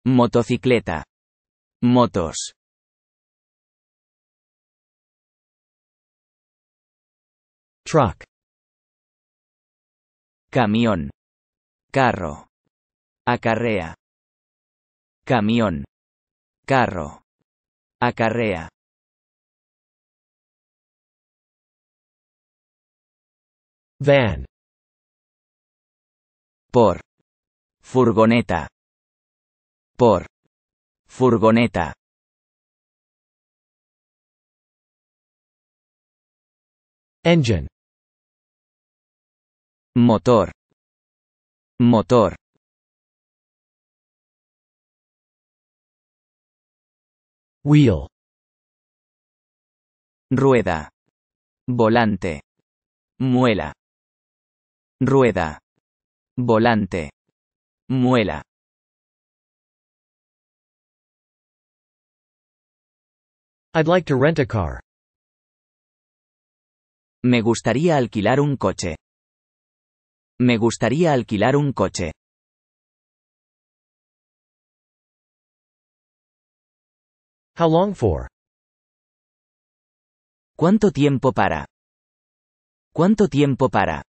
Motocicleta. Motos. Truck. Camión. Carro. Acarrea camión, carro, acarrea. Van. Por. Furgoneta. Por. Furgoneta. Engine. Motor. Motor. Wheel. Rueda. Volante. Muela. Rueda. Volante. Muela. I'd like to rent a car. Me gustaría alquilar un coche. Me gustaría alquilar un coche. How long for? ¿Cuánto tiempo para? ¿Cuánto tiempo para?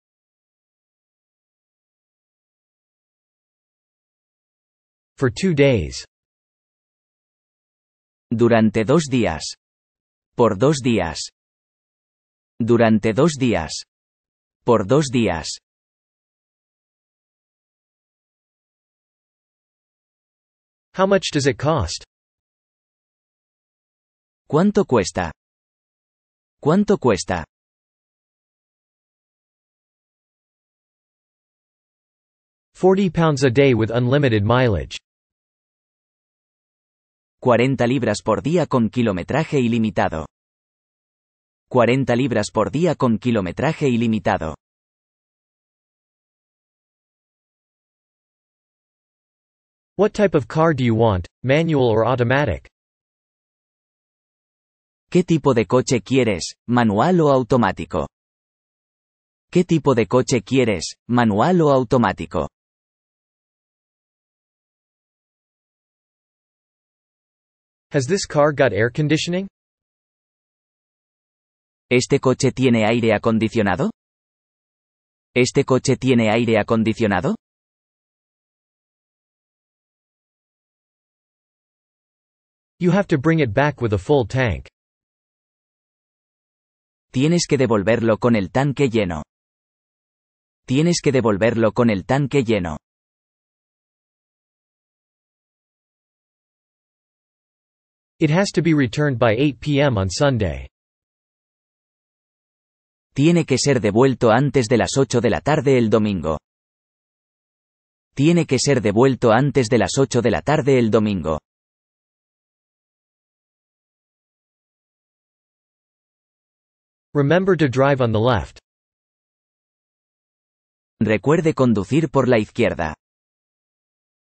For two days. Durante dos días. Por dos días. Durante dos días. Por dos días. How much does it cost? ¿Cuánto cuesta? ¿Cuánto cuesta? Forty pounds a day with unlimited mileage. 40 libras por día con kilometraje ilimitado. 40 libras por día con kilometraje ilimitado. What type of car do you want, manual or automatic? ¿Qué tipo de coche quieres, manual o automático? ¿Qué tipo de coche quieres, manual o automático? Has this car got air conditioning? ¿Este coche tiene aire acondicionado? ¿Este coche tiene aire acondicionado? You have to bring it back with a full tank. Tienes que devolverlo con el tanque lleno. Tienes que devolverlo con el tanque lleno. It has to be returned by 8 p.m. on Sunday. Tiene que ser devuelto antes de las 8 de la tarde el domingo. Tiene que ser devuelto antes de las 8 de la tarde el domingo. Remember to drive on the left. Recuerde conducir por la izquierda.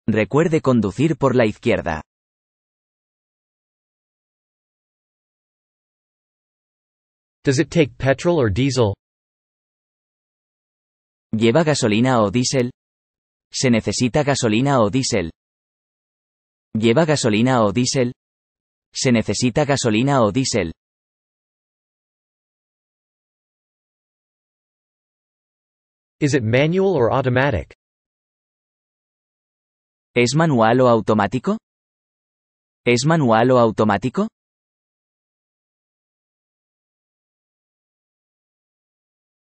Recuerde conducir por la izquierda. ¿Lleva gasolina o diésel? ¿Se necesita gasolina o diésel? ¿Lleva gasolina o diésel? ¿Se necesita gasolina o diésel? Is it manual or automatic? ¿Es manual o automático? ¿Es manual o automático?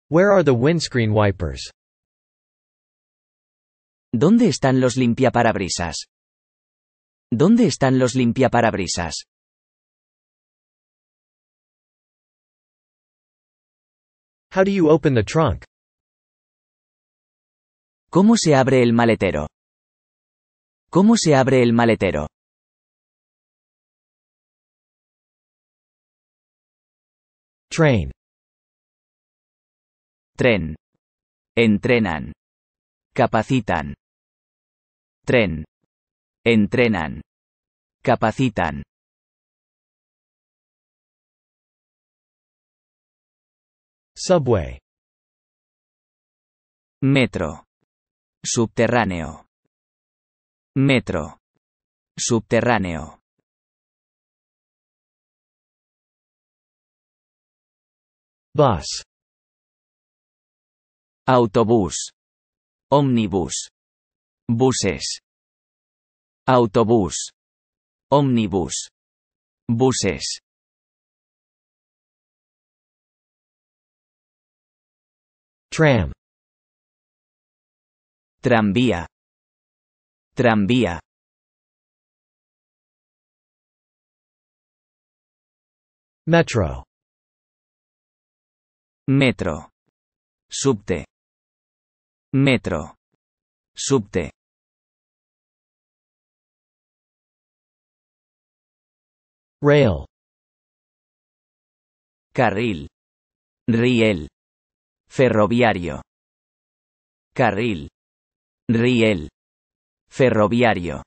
Where are the windscreen wipers? ¿Dónde están los limpiaparabrisas? ¿Dónde están los limpiaparabrisas? How do you open the trunk? ¿Cómo se abre el maletero? ¿Cómo se abre el maletero? Train. Tren. Entrenan. Capacitan. Tren. Entrenan. Capacitan. Subway. Metro. Subterráneo. Metro. Subterráneo. Bus. Autobús. Omnibus. Buses. Autobús. Omnibus. Buses. Tram. Tranvía. Tranvía. Metro. Metro. Subte. Metro. Subte. Rail. Carril. Riel. Ferroviario. Carril. Riel. Ferroviario.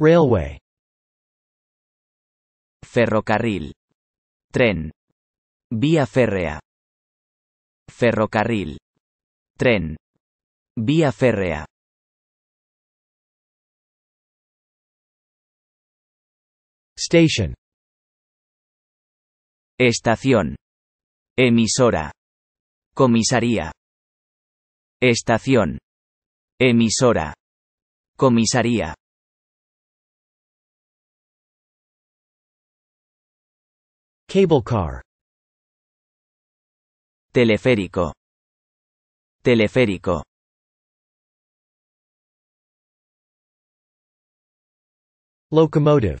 Railway. Ferrocarril. Tren. Vía férrea. Ferrocarril. Tren. Vía férrea. Station. Estación. Emisora. Comisaría. Estación. Emisora. Comisaría. Cable car. Teleférico. Teleférico. Locomotive.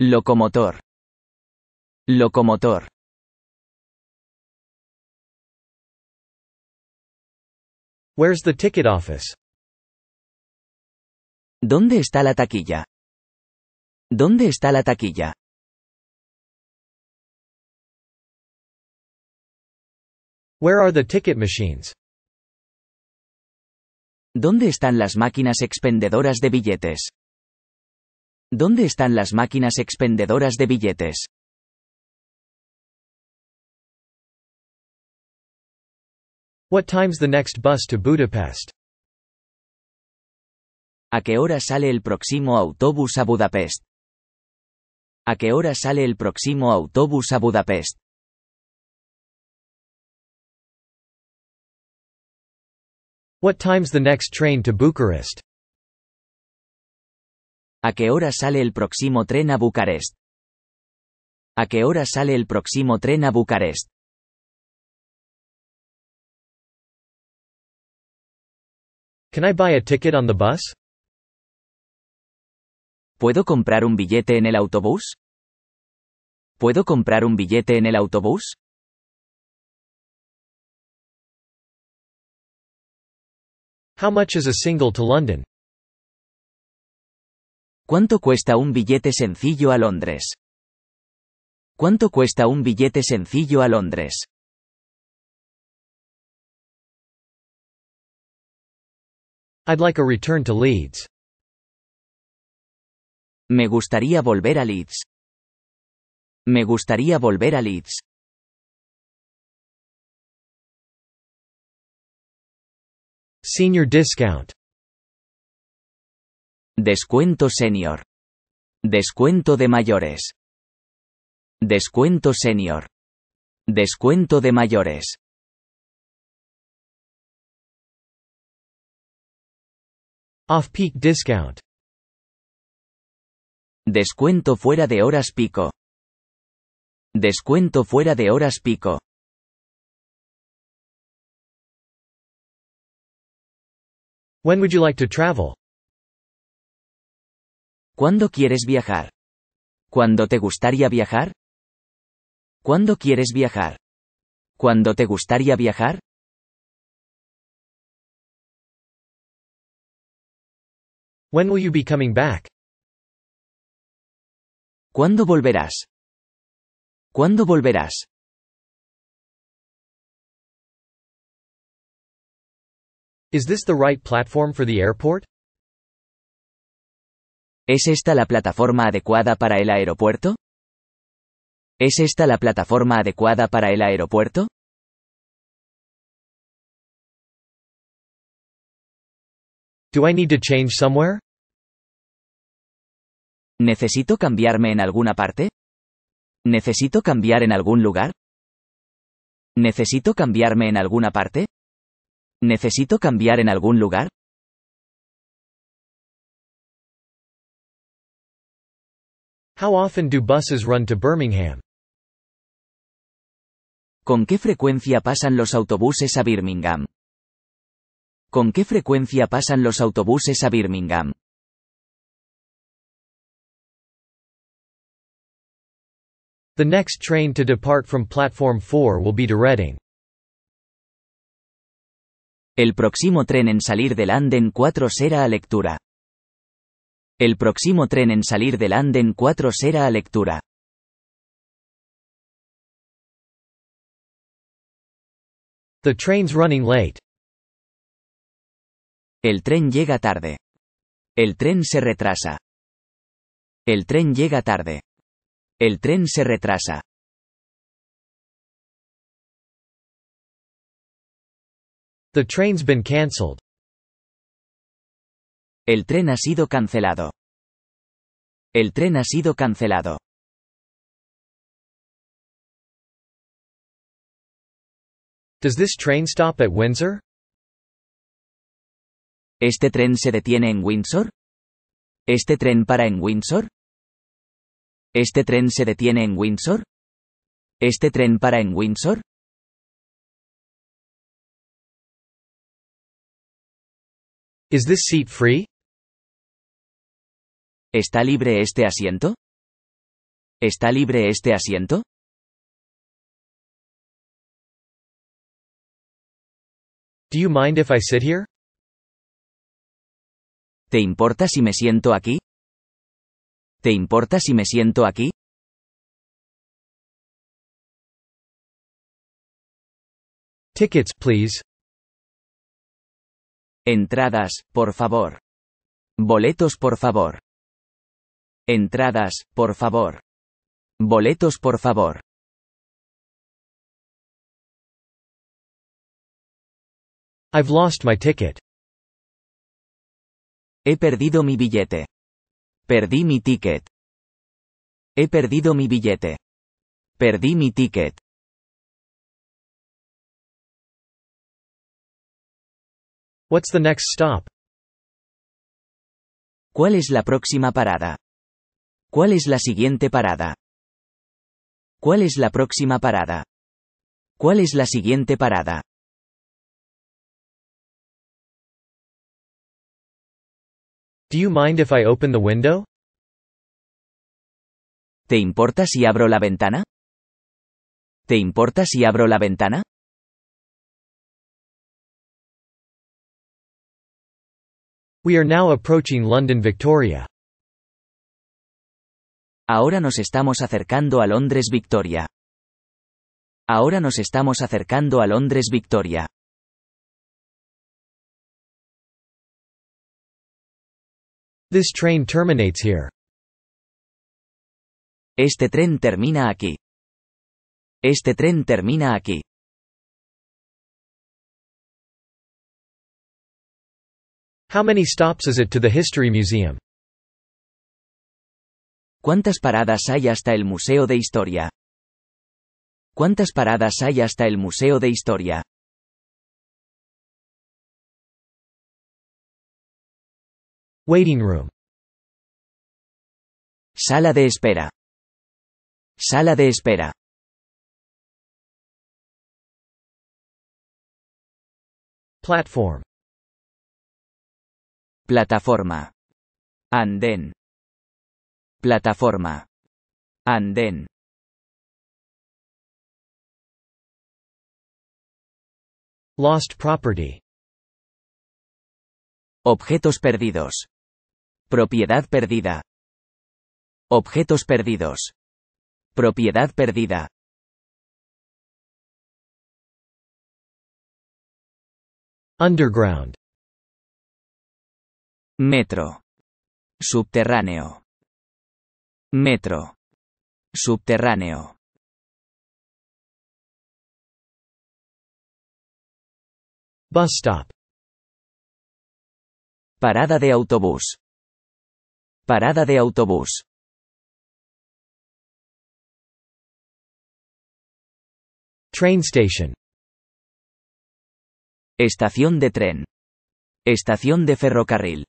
Locomotor. Locomotor. Where's the ticket office? ¿Dónde está la taquilla? ¿Dónde está la taquilla? Where are the ticket machines? ¿Dónde están las máquinas expendedoras de billetes? ¿Dónde están las máquinas expendedoras de billetes? What time's the next bus to Budapest? ¿A qué hora sale el próximo autobús a Budapest? ¿A qué hora sale el próximo autobús a Budapest? What time's the next train to Bucharest? ¿A qué hora sale el próximo tren a Bucarest? ¿A qué hora sale el próximo tren a Bucarest? Can I buy a ticket on the bus? ¿Puedo comprar un billete en el autobús? ¿Puedo comprar un billete en el autobús? How much is a single to London? ¿Cuánto cuesta un billete sencillo a Londres? ¿Cuánto cuesta un billete sencillo a Londres? I'd like a return to Leeds. Me gustaría volver a Leeds. Me gustaría volver a Leeds. Senior discount. Descuento senior. Descuento de mayores. Descuento senior. Descuento de mayores. Off-peak discount. Descuento fuera de horas pico. Descuento fuera de horas pico. When would you like to travel? ¿Cuándo quieres viajar? ¿Cuándo te gustaría viajar? ¿Cuándo quieres viajar? ¿Cuándo te gustaría viajar? When will you be coming back? ¿Cuándo volverás? ¿Cuándo volverás? Is this the right platform for the airport? ¿Es esta la plataforma adecuada para el aeropuerto? ¿Es esta la plataforma adecuada para el aeropuerto? Do I need to change somewhere? ¿Necesito cambiarme en alguna parte? ¿Necesito cambiar en algún lugar? ¿Necesito cambiarme en alguna parte? ¿Necesito cambiar en algún lugar? How often do buses run to Birmingham? ¿Con qué frecuencia pasan los autobuses a Birmingham? ¿Con qué frecuencia pasan los autobuses a Birmingham? The next train to depart from platform 4 will be to Reading. El próximo tren en salir del anden 4 será a lectura. El próximo tren en salir del anden 4 será a lectura. The train's running late. El tren llega tarde. El tren se retrasa. El tren llega tarde. El tren se retrasa. The train's been cancelled. El tren ha sido cancelado. El tren ha sido cancelado. Does this train stop at Windsor? ¿Este tren se detiene en Windsor? ¿Este tren para en Windsor? ¿Este tren se detiene en Windsor? ¿Este tren para en Windsor? Is this seat free? ¿Está libre este asiento? ¿Está libre este asiento? Do you mind if I sit here? ¿Te importa si me siento aquí? ¿Te importa si me siento aquí? Tickets, please. Entradas, por favor. Boletos, por favor. Entradas, por favor. Boletos, por favor. I've lost my ticket. He perdido mi billete. Perdí mi ticket. He perdido mi billete. Perdí mi ticket. What's the next stop? ¿Cuál es la próxima parada? ¿Cuál es la siguiente parada? ¿Cuál es la próxima parada? ¿Cuál es la siguiente parada? Do you mind if I open the window? ¿Te importa si abro la ventana? ¿Te importa si abro la ventana? We are now approaching London Victoria. Ahora nos estamos acercando a Londres Victoria. Ahora nos estamos acercando a Londres Victoria. This train terminates here. Este tren termina aquí. Este tren termina aquí. How many stops is it to the History Museum? ¿Cuántas paradas hay hasta el Museo de Historia? ¿Cuántas paradas hay hasta el Museo de Historia? Waiting room. Sala de espera. Sala de espera. Platform. Plataforma. Andén. Plataforma. Andén. Lost property. Objetos perdidos. Propiedad perdida. Objetos perdidos. Propiedad perdida. Underground. Metro. Subterráneo. Metro. Subterráneo. Bus stop. Parada de autobús. Parada de autobús. Train station. Estación de tren. Estación de ferrocarril.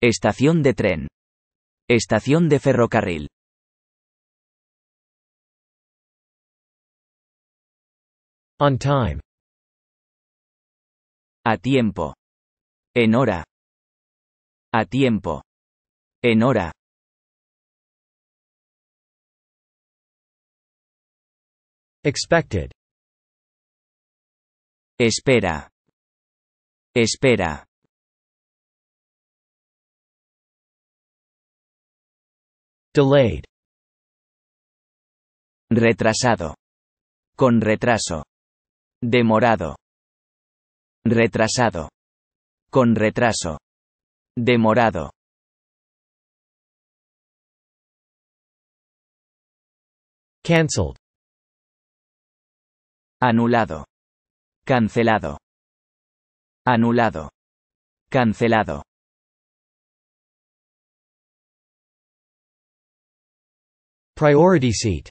Estación de tren. Estación de ferrocarril. On time. A tiempo. En hora. A tiempo. En hora. Expected. Espera. Espera. Delayed. Retrasado. Con retraso. Demorado. Retrasado. Con retraso. Demorado. Cancelled. Anulado. Cancelado. Anulado. Cancelado. Priority seat.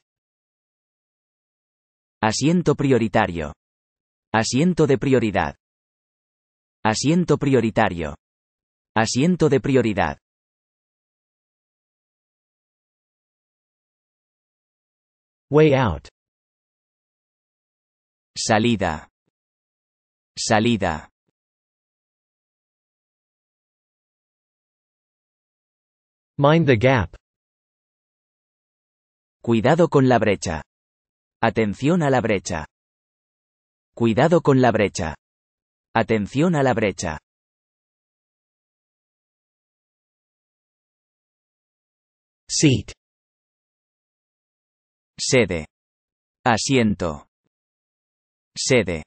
Asiento prioritario. Asiento de prioridad. Asiento prioritario. Asiento de prioridad. Way out. Salida. Salida. Mind the gap. Cuidado con la brecha. Atención a la brecha. Cuidado con la brecha. Atención a la brecha. Seat. Sede. Asiento. Sede.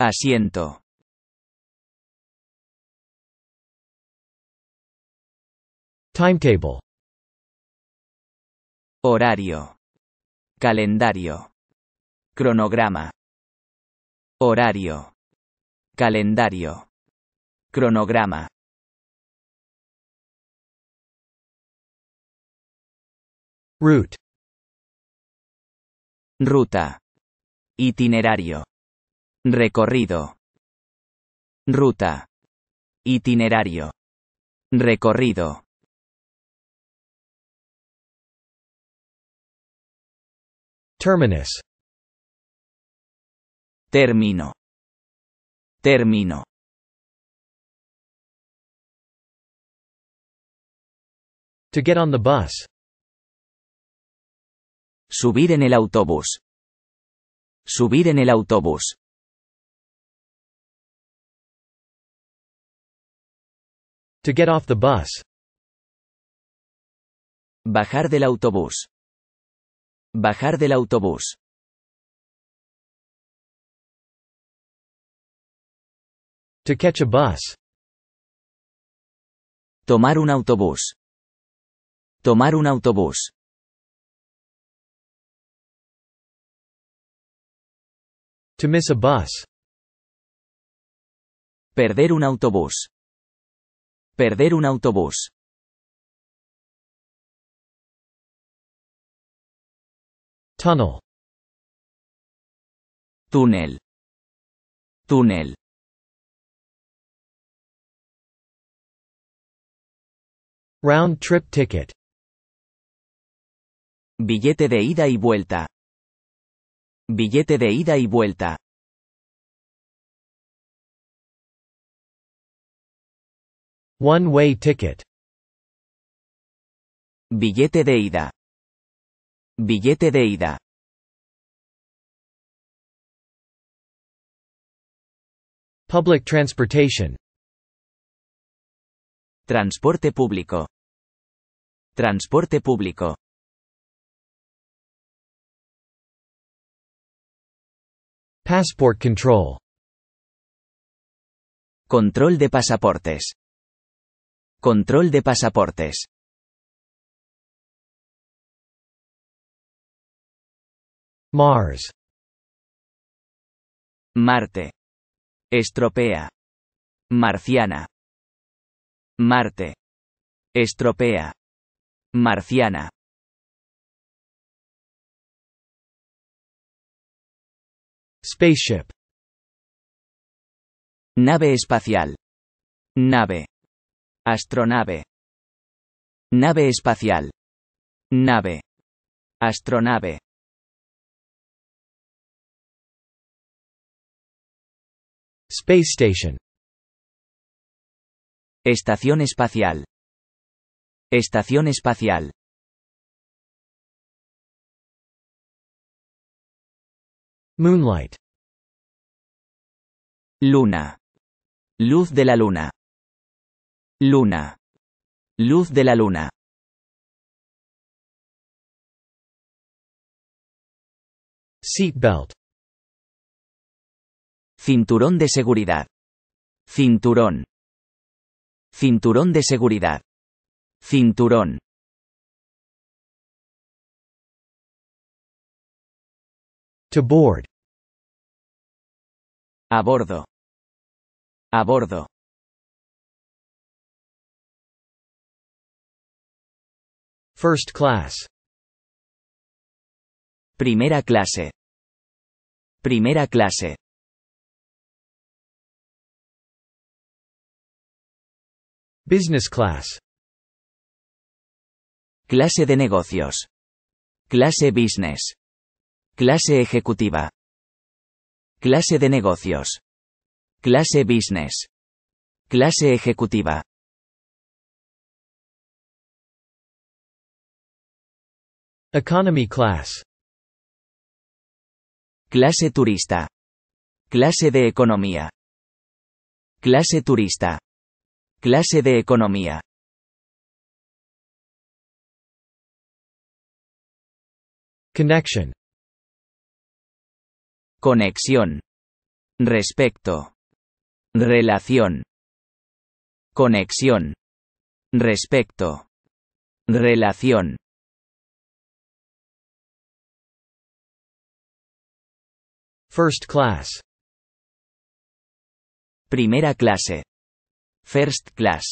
Asiento. Timetable. Horario. Calendario. Cronograma. Horario. Calendario. Cronograma. Route. Ruta. Itinerario. Recorrido. Ruta. Itinerario. Recorrido. Terminus. Término. Término. To get on the bus. Subir en el autobús. Subir en el autobús. To get off the bus. Bajar del autobús. Bajar del autobús. To catch a bus. Tomar un autobús. Tomar un autobús. To miss a bus. Perder un autobús. Perder un autobús. Tunnel. Túnel. Túnel. Round trip ticket. Billete de ida y vuelta. Billete de ida y vuelta. One-way ticket. Billete de ida. Billete de ida. Public transportation. Transporte público. Transporte público. Passport control. Control de pasaportes. Control de pasaportes. Mars. Marte. Estropea. Marciana. Marte. Estropea. Marciana. Spaceship. Nave espacial. Nave. Astronave. Nave espacial. Nave. Astronave. Space Station. Estación espacial. Estación espacial. Moonlight. Luna. Luz de la luna. Luna. Luz de la luna. Seatbelt. Cinturón de seguridad. Cinturón. Cinturón de seguridad. Cinturón. To board. A bordo. A bordo. First class. Primera clase. Primera clase. Business class. Clase de negocios. Clase business. Clase ejecutiva. Clase de negocios. Clase business. Clase ejecutiva. Economy class. Clase turista. Clase de economía. Clase turista. Clase de economía. Connection. Conexión. Respecto. Relación. Conexión. Respecto. Relación. First class. Primera clase. First class.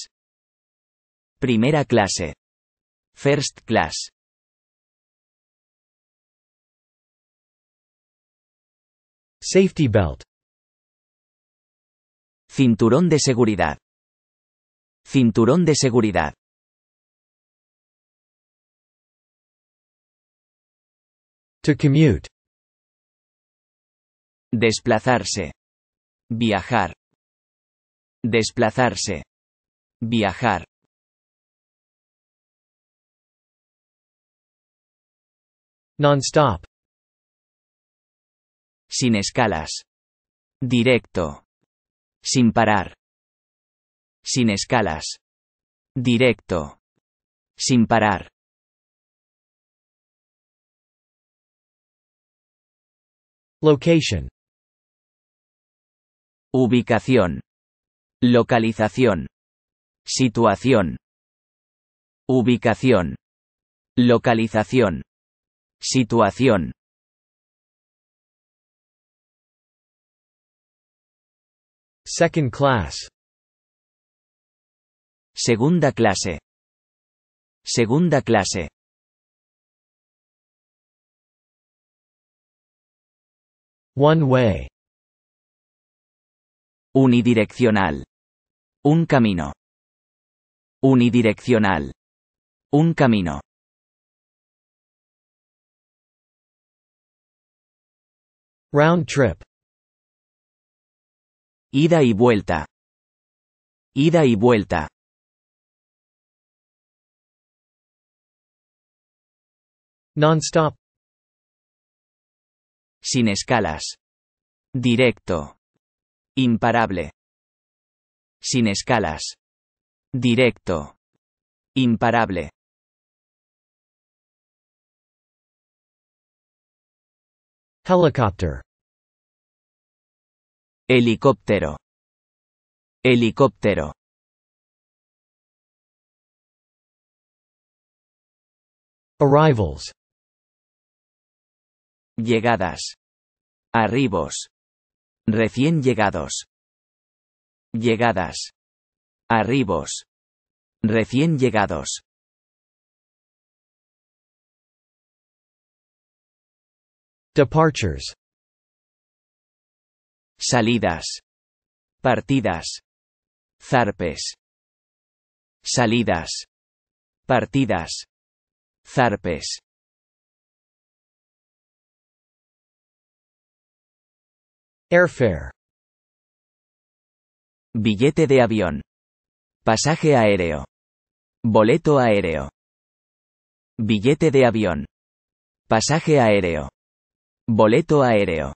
Primera clase. First class. Safety belt. Cinturón de seguridad. Cinturón de seguridad. To commute. Desplazarse. Viajar. Desplazarse. Viajar. Non-stop. Sin escalas. Directo. Sin parar. Sin escalas. Directo. Sin parar. Location. Ubicación. Localización. Situación. Ubicación. Localización. Situación. Second class. Segunda clase. Segunda clase. One way. Unidireccional. Un camino. Unidireccional. Un camino. Round trip. Ida y vuelta. Ida y vuelta. Non-stop. Sin escalas. Directo. Imparable. Sin escalas. Directo. Imparable. Helicóptero. Helicóptero. Helicóptero. Arrivals. Llegadas. Arribos. Recién llegados. Llegadas. Arribos. Recién llegados. Departures Salidas. Partidas. Zarpes. Salidas. Partidas. Zarpes. Airfare. Billete de avión. Pasaje aéreo. Boleto aéreo. Billete de avión. Pasaje aéreo. Boleto aéreo.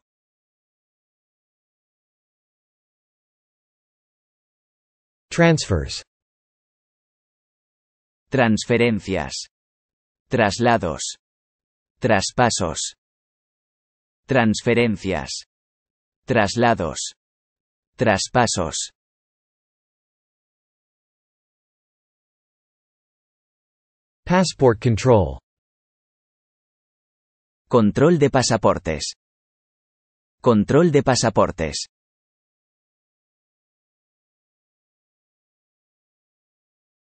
Transfers. Transferencias. Traslados. Traspasos. Transferencias. Traslados. Traspasos. Passport control. Control de pasaportes. Control de pasaportes.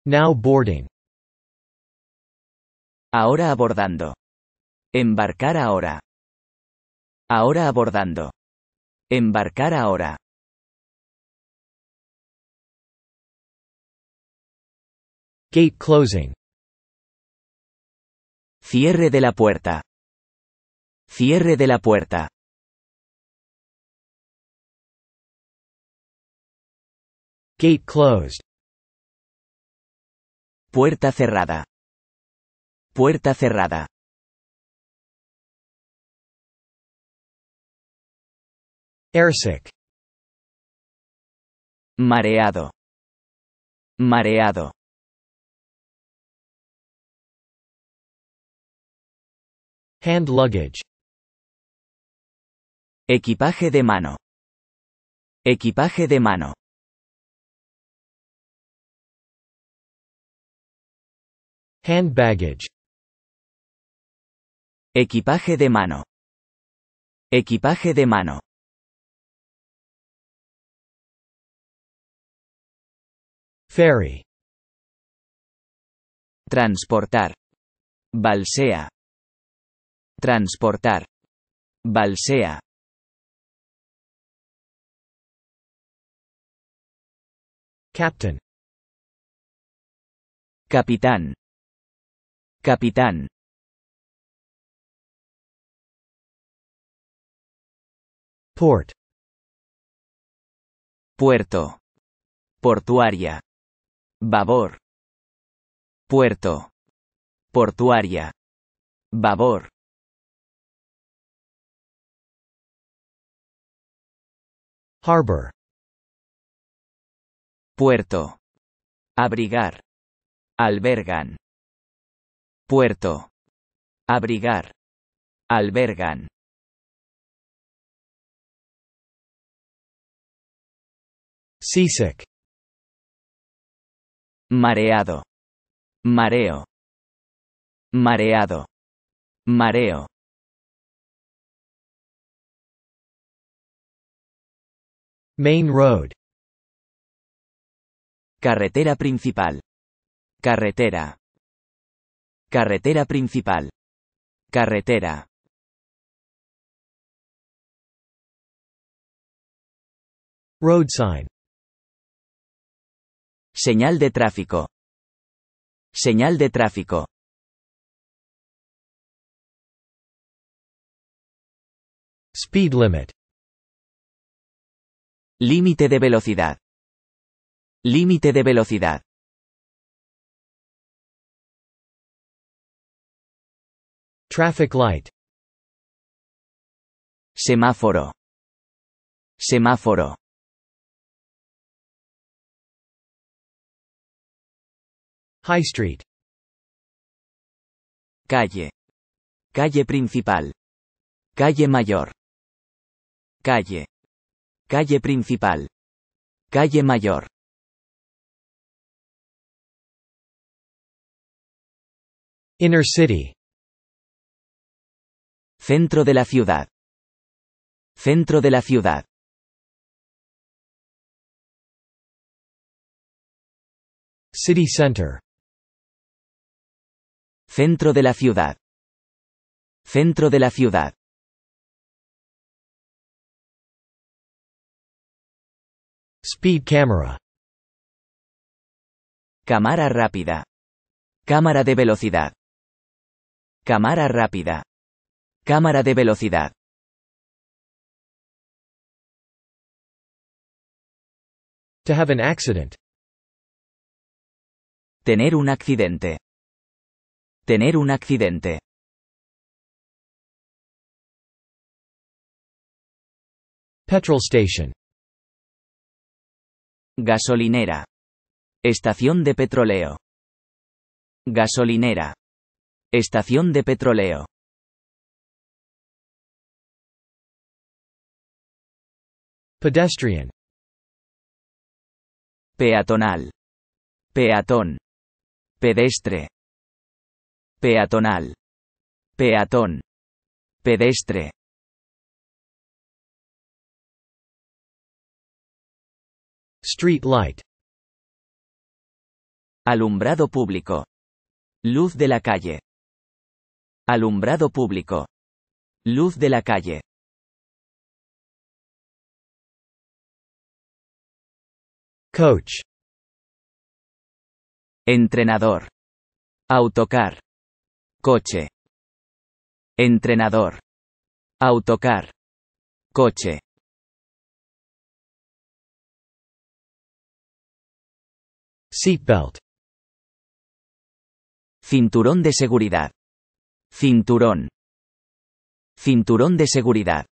Now boarding. Ahora abordando. Embarcar ahora. Ahora abordando. Embarcar ahora. Gate closing. Cierre de la puerta. Cierre de la puerta. Gate closed. Puerta cerrada. Puerta cerrada. Airsick. Mareado. Mareado. Hand luggage. Equipaje de mano. Equipaje de mano. Hand baggage. Equipaje de mano. Equipaje de mano. Ferry. Transportar. Balsea. Transportar. Balsea. Captain. Capitán. Capitán. Port. Puerto. Portuaria. Babor. Puerto. Portuaria. Babor. Harbor. Puerto. Abrigar. Albergan. Puerto. Abrigar. Albergan. Seasick. Mareado. Mareo. Mareado. Mareo. Main Road. Carretera principal. Carretera. Carretera principal. Carretera. Road sign. Señal de tráfico. Señal de tráfico. Speed limit. Límite de velocidad. Límite de velocidad. Traffic light. Semáforo. Semáforo. High Street. Calle. Calle principal. Calle mayor. Calle. Calle principal. Calle mayor. Inner city. Centro de la ciudad. Centro de la ciudad. City Center. Centro de la ciudad. Centro de la ciudad. Speed camera. Cámara rápida. Cámara de velocidad. Cámara rápida. Cámara de velocidad. To have an accident. Tener un accidente. Tener un accidente. Petrol station. Gasolinera. Estación de petróleo. Gasolinera. Estación de petróleo. Pedestrian. Peatonal. Peatón. Pedestre. Peatonal. Peatón. Pedestre. Street light. Alumbrado público. Luz de la calle. Alumbrado público. Luz de la calle. Coach. Entrenador. Autocar. Coche. Entrenador. Autocar. Coche. Seatbelt. Cinturón de seguridad. Cinturón. Cinturón de seguridad.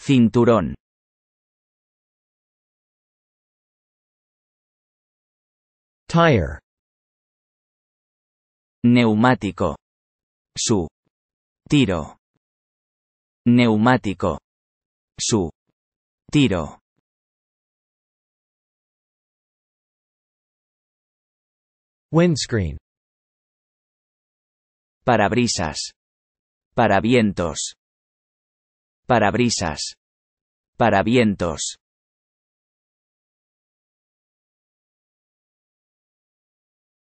Cinturón. Tire. Neumático. Su. Tiro. Neumático. Su. Tiro. Windscreen. Parabrisas. vientos. Parabrisas. vientos.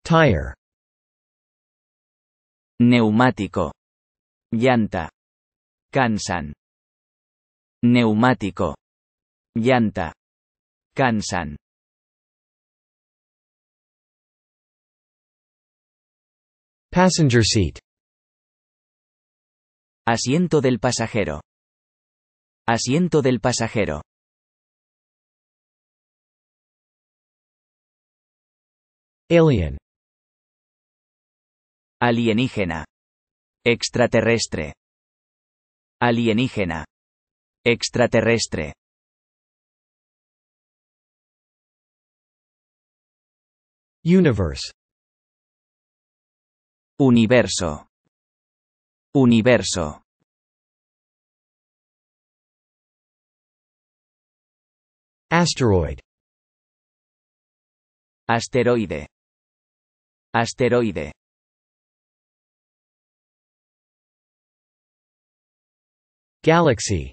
Tire. Neumático. Llanta. Cansan. Neumático. Llanta. Cansan. Passenger seat. Asiento del pasajero. Asiento del pasajero. Alien. Alienígena. Extraterrestre. Alienígena. Extraterrestre. Universe. Universo. Universo. Asteroid. Asteroide. Asteroide. Galaxy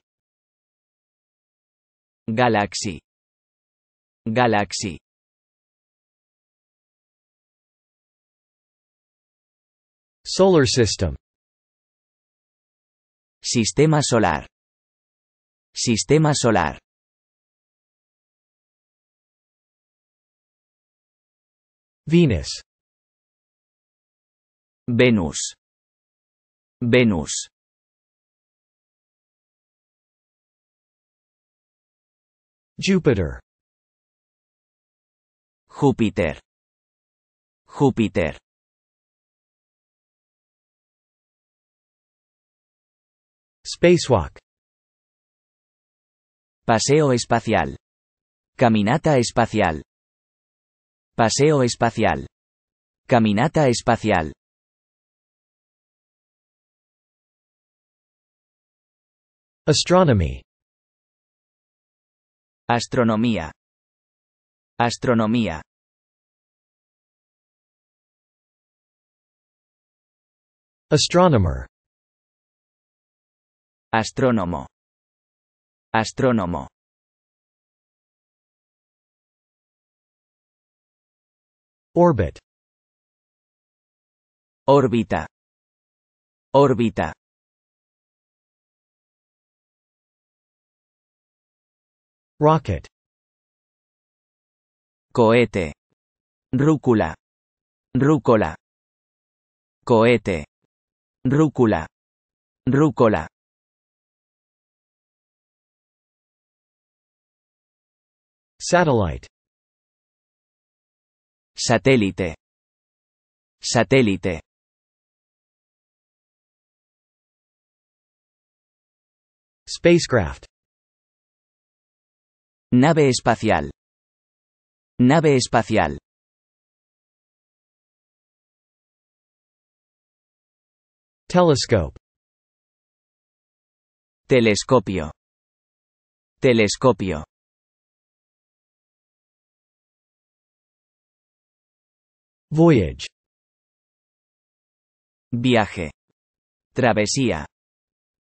Galaxy Galaxy Solar System Sistema solar Sistema solar Venus Venus Venus Jupiter Júpiter Júpiter Spacewalk Paseo espacial Caminata espacial Paseo espacial Caminata espacial Astronomy Astronomía. Astronomía. Astronomer. Astrónomo. Astrónomo. Orbit. Órbita. Órbita. Rocket. Cohete. Rúcula. Rúcola. Cohete. Rúcula. Rúcola. Satellite. Satélite. Satélite. Spacecraft. Nave espacial. Nave espacial. Telescopio. Telescopio. Voyage. Viaje. Travesía.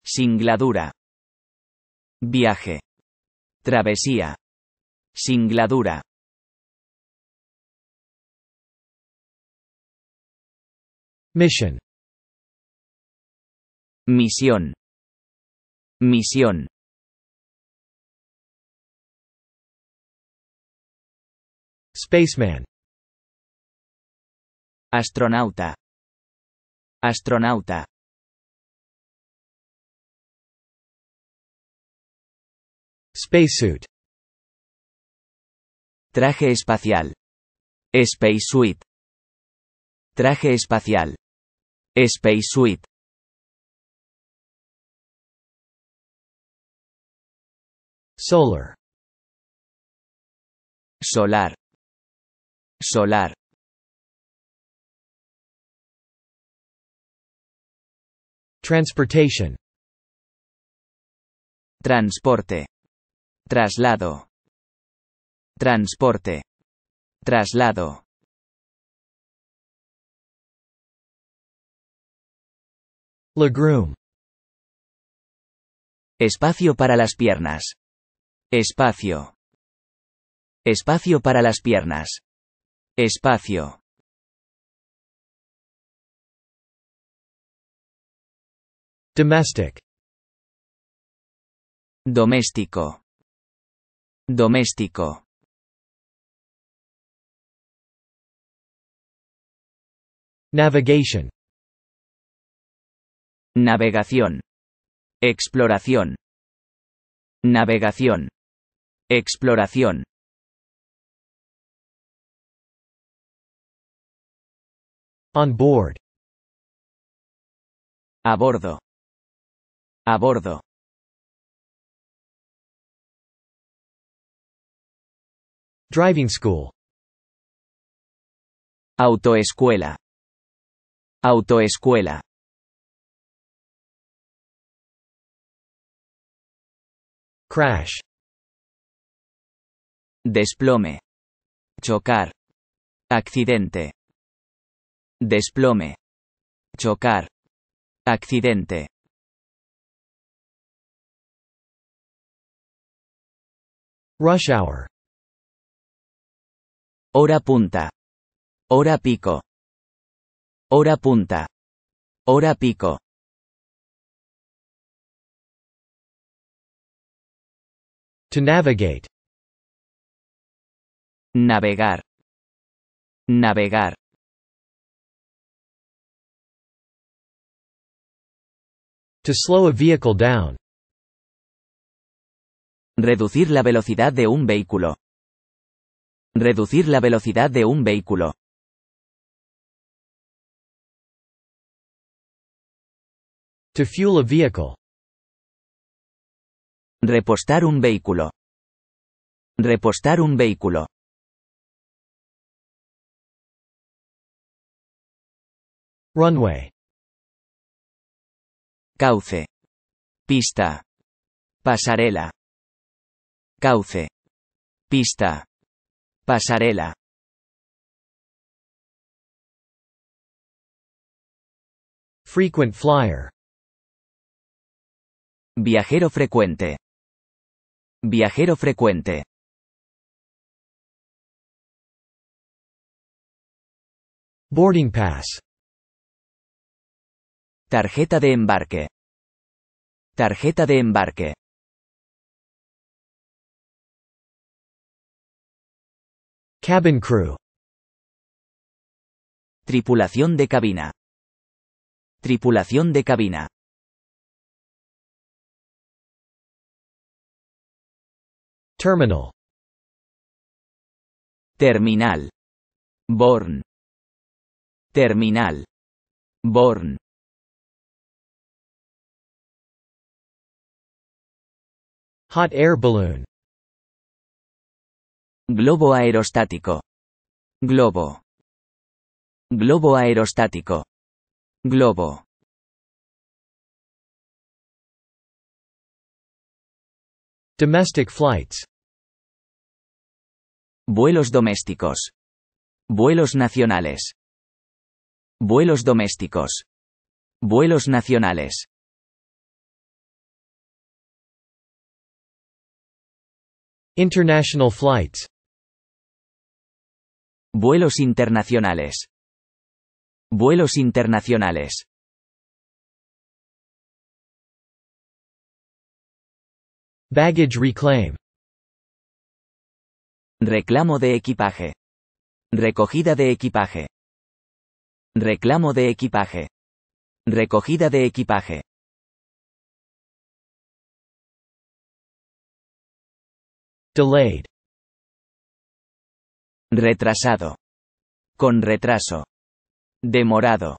Singladura. Viaje. Travesía. Singladura. Mission. Misión. Misión. Spaceman. Astronauta. Astronauta. Spacesuit. Traje espacial. Space Suite. Traje espacial. Space Suite. Solar. Solar. Solar. Transportation. Transporte. Traslado. Transporte. Traslado. Legroom. Espacio para las piernas. Espacio. Espacio para las piernas. Espacio. Domestic. Doméstico. Doméstico. Navigation. Navegación. Exploración. Navegación. Exploración. On board. A bordo. A bordo. Driving school. Autoescuela. Autoescuela. Crash. Desplome. Chocar. Accidente. Desplome. Chocar. Accidente. Rush hour. Hora punta. Hora pico. Hora punta. Hora pico. To navigate. Navegar. Navegar. To slow a vehicle down. Reducir la velocidad de un vehículo. Reducir la velocidad de un vehículo. To fuel a vehicle. Repostar un vehículo. Repostar un vehículo. Runway. Cauce. Pista. Pasarela. Cauce. Pista. Pasarela. Frequent flyer. Viajero frecuente. Viajero frecuente. Boarding pass. Tarjeta de embarque. Tarjeta de embarque. Cabin crew. Tripulación de cabina. Tripulación de cabina. Terminal. Terminal. Born. Terminal. Born. Hot air balloon. Globo aerostático. Globo. Globo aerostático. Globo. Domestic flights Vuelos domésticos. Vuelos nacionales. Vuelos domésticos. Vuelos nacionales. International flights. Vuelos internacionales. Vuelos internacionales. Baggage reclaim. Reclamo de equipaje. Recogida de equipaje. Reclamo de equipaje. Recogida de equipaje. Delayed. Retrasado. Con retraso. Demorado.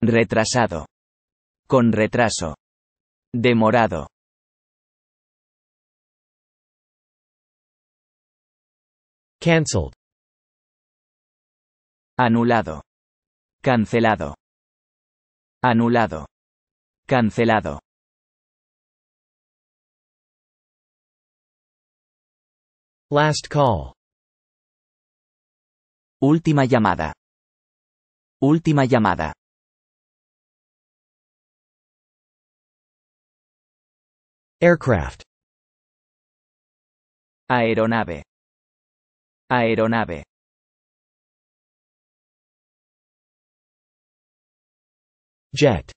Retrasado. Con retraso. Demorado. Cancelled. Anulado. Cancelado. Anulado. Cancelado. Last call. Última llamada. Última llamada. Aircraft. Aeronave aeronave jet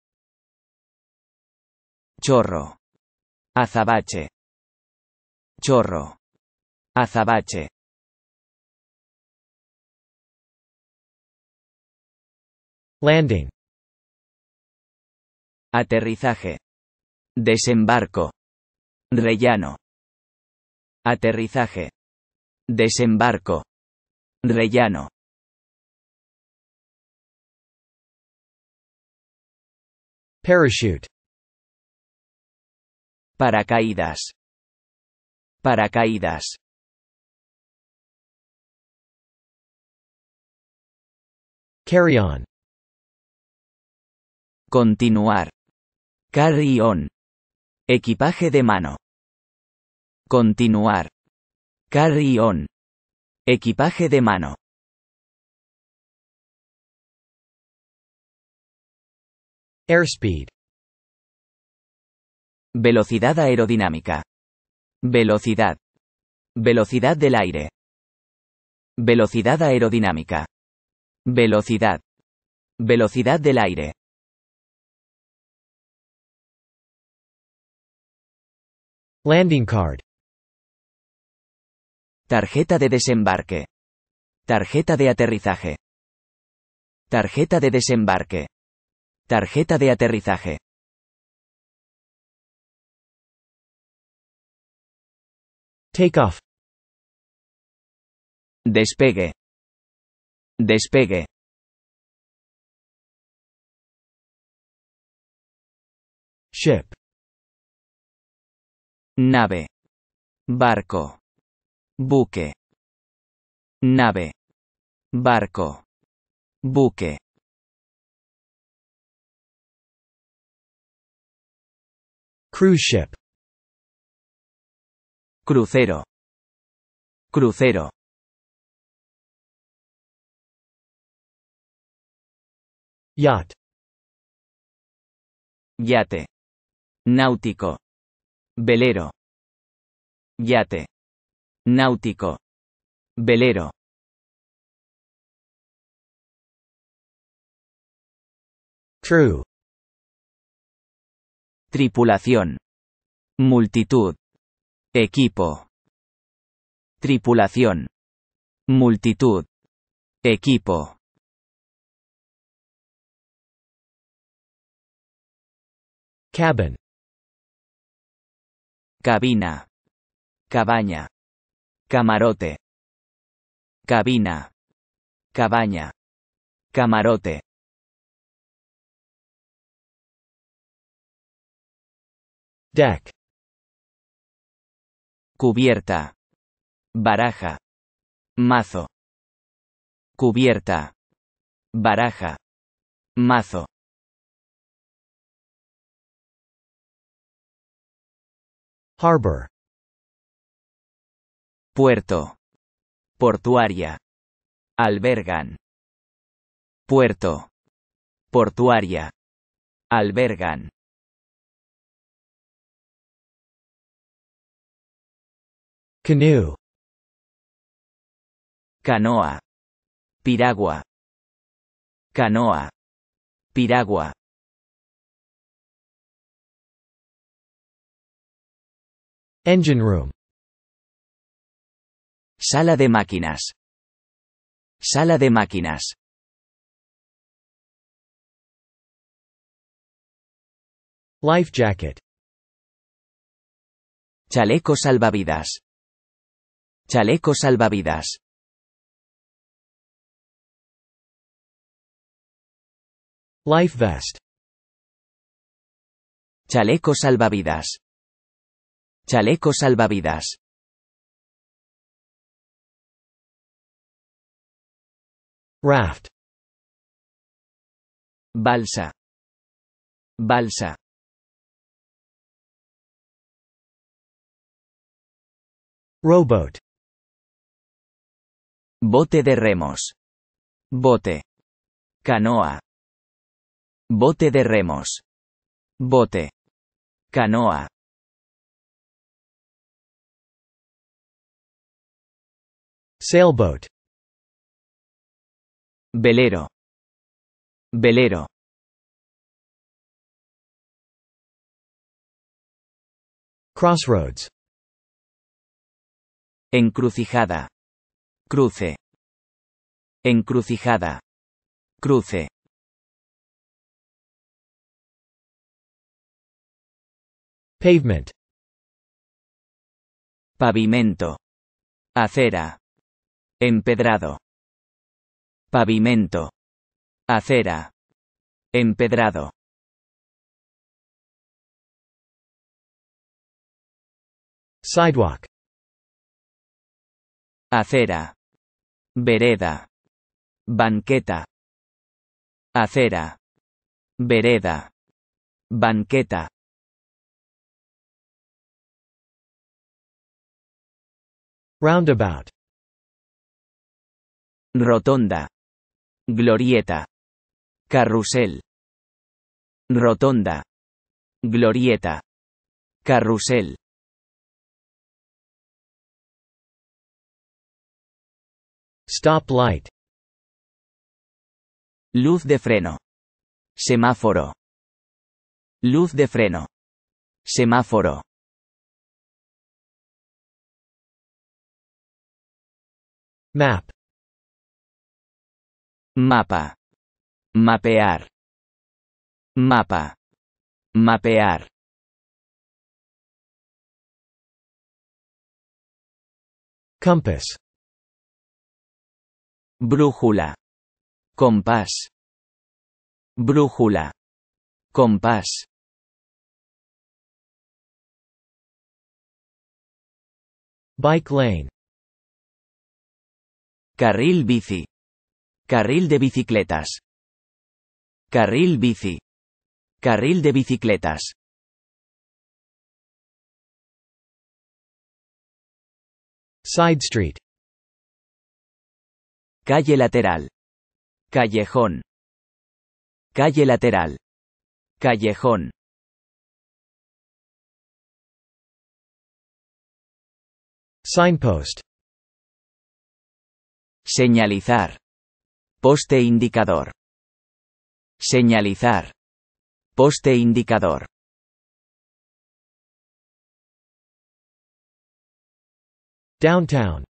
chorro azabache chorro azabache landing aterrizaje desembarco rellano aterrizaje Desembarco. Rellano. Parachute. Paracaídas. Paracaídas. Carry on. Continuar. Carry on. Equipaje de mano. Continuar. Carry on. Equipaje de mano. Airspeed. Velocidad aerodinámica. Velocidad. Velocidad del aire. Velocidad aerodinámica. Velocidad. Velocidad del aire. Landing card. Tarjeta de desembarque. Tarjeta de aterrizaje. Tarjeta de desembarque. Tarjeta de aterrizaje. Take off. Despegue. Despegue. Ship. Nave. Barco buque, nave, barco, buque. Cruise ship. Crucero. Crucero. Yacht. Yate. Náutico. Velero. Yate. Náutico. Velero. True. Tripulación. Multitud. Equipo. Tripulación. Multitud. Equipo. Cabin. Cabina. Cabaña. Camarote. Cabina. Cabaña. Camarote. Deck. Cubierta. Baraja. Mazo. Cubierta. Baraja. Mazo. Harbor. Puerto. Portuaria. Albergan. Puerto. Portuaria. Albergan. Canoe. Canoa. Piragua. Canoa. Piragua. Engine room Sala de máquinas. Sala de máquinas. Life jacket. Chaleco salvavidas. Chaleco salvavidas. Life vest. Chaleco salvavidas. Chaleco salvavidas. Raft. Balsa. Balsa. Rowboat. Bote de remos. Bote. Canoa. Bote de remos. Bote. Canoa. Sailboat. Velero. Velero. Crossroads. Encrucijada. Cruce. Encrucijada. Cruce. Pavement. Pavimento. Acera. Empedrado. Pavimento. Acera. Empedrado. Sidewalk. Acera. Vereda. Banqueta. Acera. Vereda. Banqueta. Roundabout. Rotonda. Glorieta. Carrusel. Rotonda. Glorieta. Carrusel. Stop light. Luz de freno. Semáforo. Luz de freno. Semáforo. Map. Mapa. Mapear. Mapa. Mapear. Compass. Brújula. Compás. Brújula. Compás. Bike lane. Carril bici. Carril de bicicletas. Carril bici. Carril de bicicletas. Side street. Calle lateral. Callejón. Calle lateral. Callejón. Signpost. Señalizar. Poste indicador. Señalizar. Poste indicador. Downtown.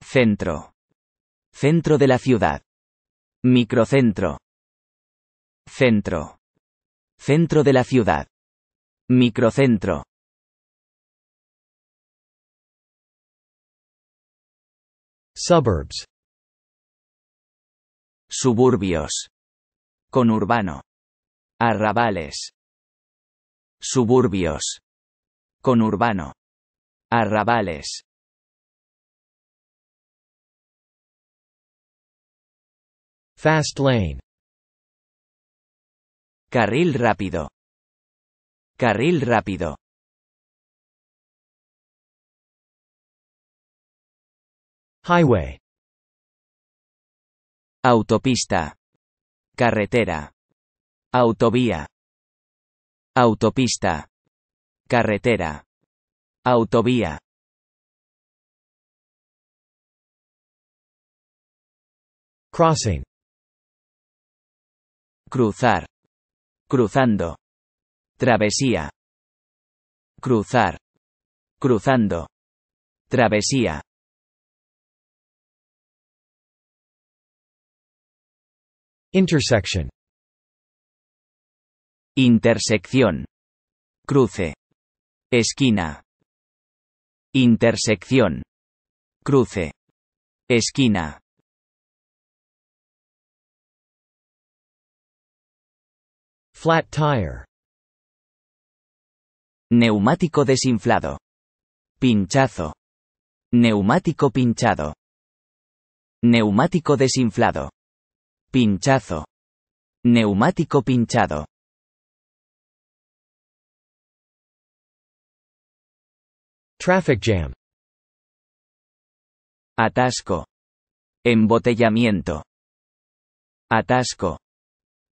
Centro. Centro de la ciudad. Microcentro. Centro. Centro de la ciudad. Microcentro. Suburbs. Suburbios. Conurbano. Arrabales. Suburbios. Conurbano. Arrabales. Fast lane. Carril rápido. Carril rápido. Highway. Autopista. Carretera. Autovía. Autopista. Carretera. Autovía. Crossing. Cruzar. Cruzando. Travesía. Cruzar. Cruzando. Travesía. Intersection. Intersección. Cruce. Esquina. Intersección. Cruce. Esquina. Flat tire. Neumático desinflado. Pinchazo. Neumático pinchado. Neumático desinflado. Pinchazo. Neumático pinchado. Traffic jam. Atasco. Embotellamiento. Atasco.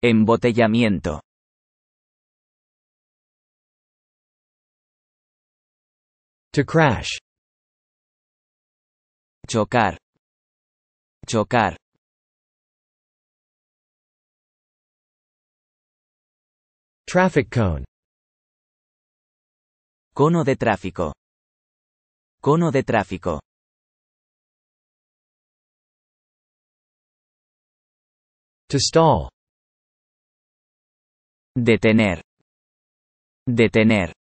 Embotellamiento. To crash. Chocar. Chocar. Traffic cone. Cono de tráfico. Cono de tráfico. To stall. Detener. Detener.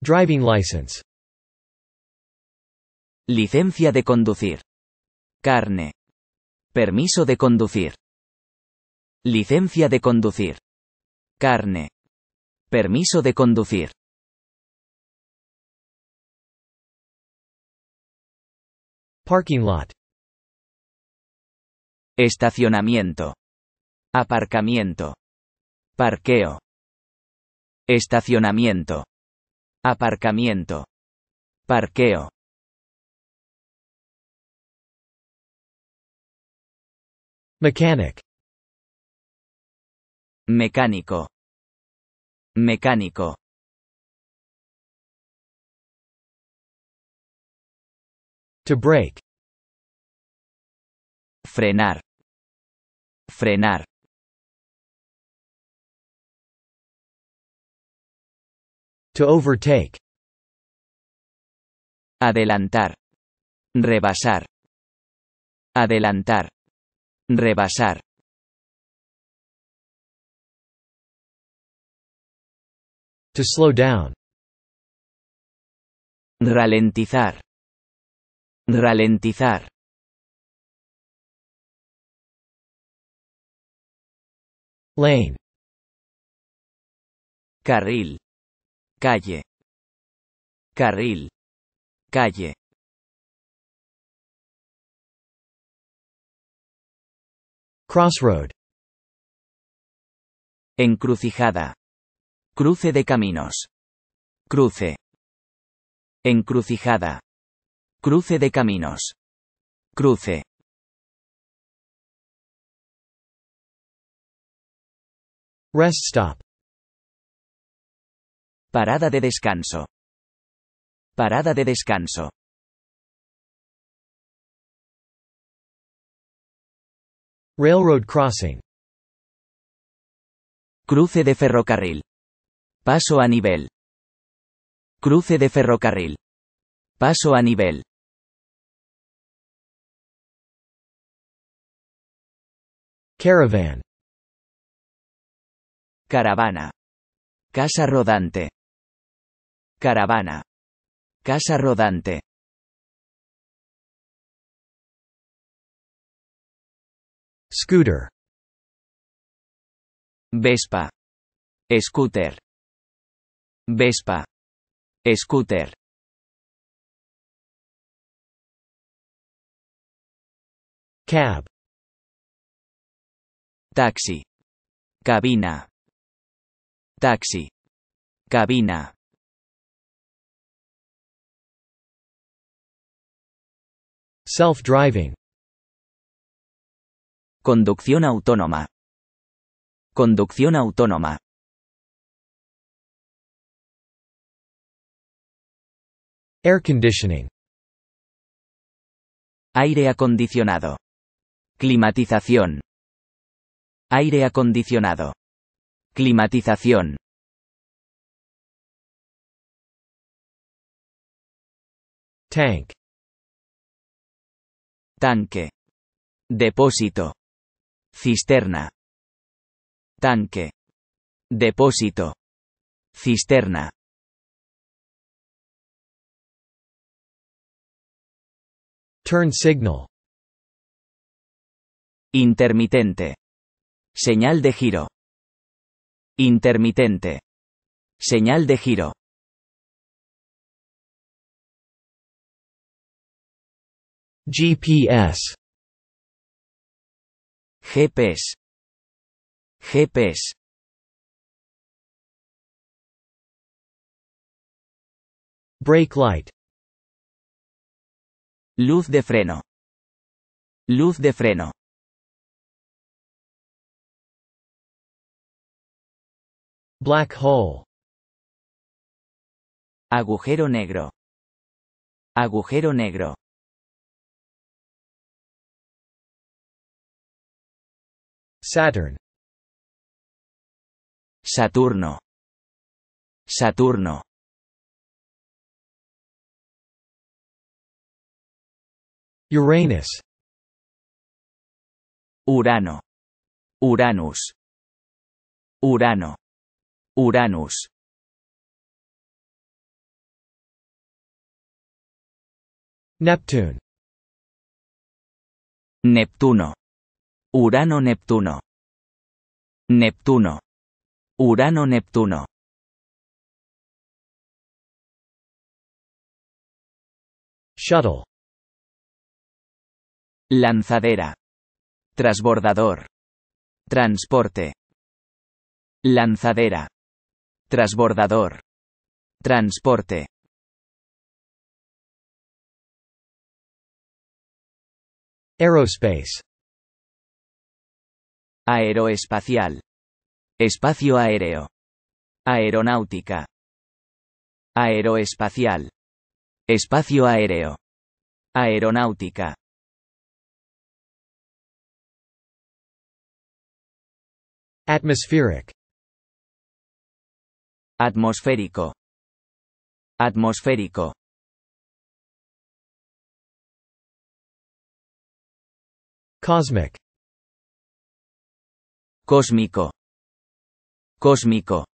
Driving license. Licencia de conducir. Carne. Permiso de conducir. Licencia de conducir. Carne. Permiso de conducir. Parking lot. Estacionamiento. Aparcamiento. Parqueo. Estacionamiento. Aparcamiento. Parqueo. Mechanic. Mecánico. Mecánico. To break. Frenar. Frenar. To overtake. Adelantar. Rebasar. Adelantar. Rebasar. To slow down. Ralentizar. Ralentizar. Lane. Carril. Calle. Carril. Calle. Crossroad. Encrucijada. Cruce de caminos. Cruce. Encrucijada. Cruce de caminos. Cruce. Rest stop. Parada de descanso. Parada de descanso. Railroad crossing. Cruce de ferrocarril. Paso a nivel. Cruce de ferrocarril. Paso a nivel. Caravan. Caravana. Casa rodante. Caravana. Casa rodante. Scooter. Vespa. Scooter. Vespa. Scooter. Cab. Taxi. Cabina. Taxi. Cabina. Self-driving Conducción autónoma. Conducción autónoma. Air conditioning. Aire acondicionado. Climatización. Aire acondicionado. Climatización. Tank. Tanque. Depósito. Cisterna. Tanque. Depósito. Cisterna. Turn signal. Intermitente. Señal de giro. Intermitente. Señal de giro. GPS GPS. GPS. Brake light. Luz de freno. Luz de freno. Black hole. Agujero negro. Agujero negro. Saturn Saturno Saturno Uranus Urano Uranus Urano Uranus Neptune Neptuno Urano-Neptuno. Neptuno. Urano-Neptuno. Shuttle. Lanzadera. Transbordador. Transporte. Lanzadera. Transbordador. Transporte. Aerospace. Aeroespacial. Espacio aéreo. Aeronáutica. Aeroespacial. Espacio aéreo. Aeronáutica. Atmospheric. Atmosférico. Atmosférico. Cosmic. Cósmico. Cósmico.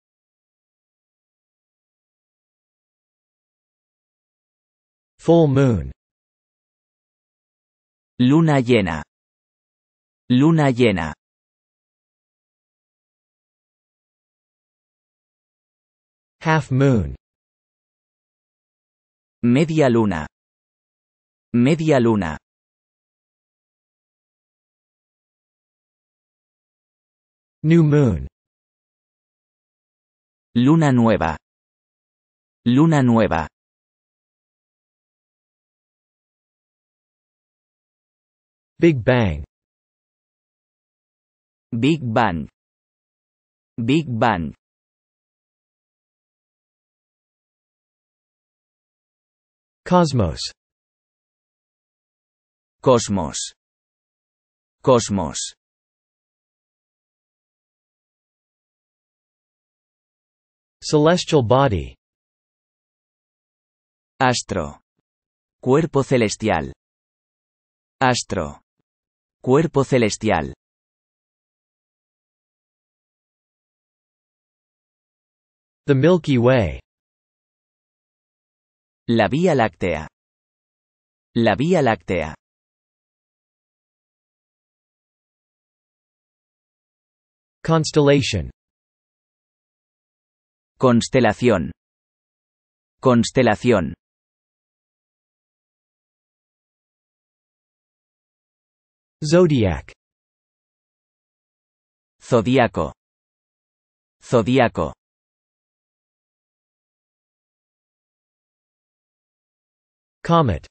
Full moon. Luna llena. Luna llena. Half moon. Media luna. Media luna. New moon. Luna nueva. Luna nueva. Big Bang. Big Bang. Big Bang. Cosmos. Cosmos. Cosmos. Celestial body. Astro. Cuerpo celestial. Astro. Cuerpo celestial. The Milky Way. La Vía Láctea. La Vía Láctea. Constellation. Constelación. Constelación. Zodiac. Zodíaco. Zodíaco. Comet.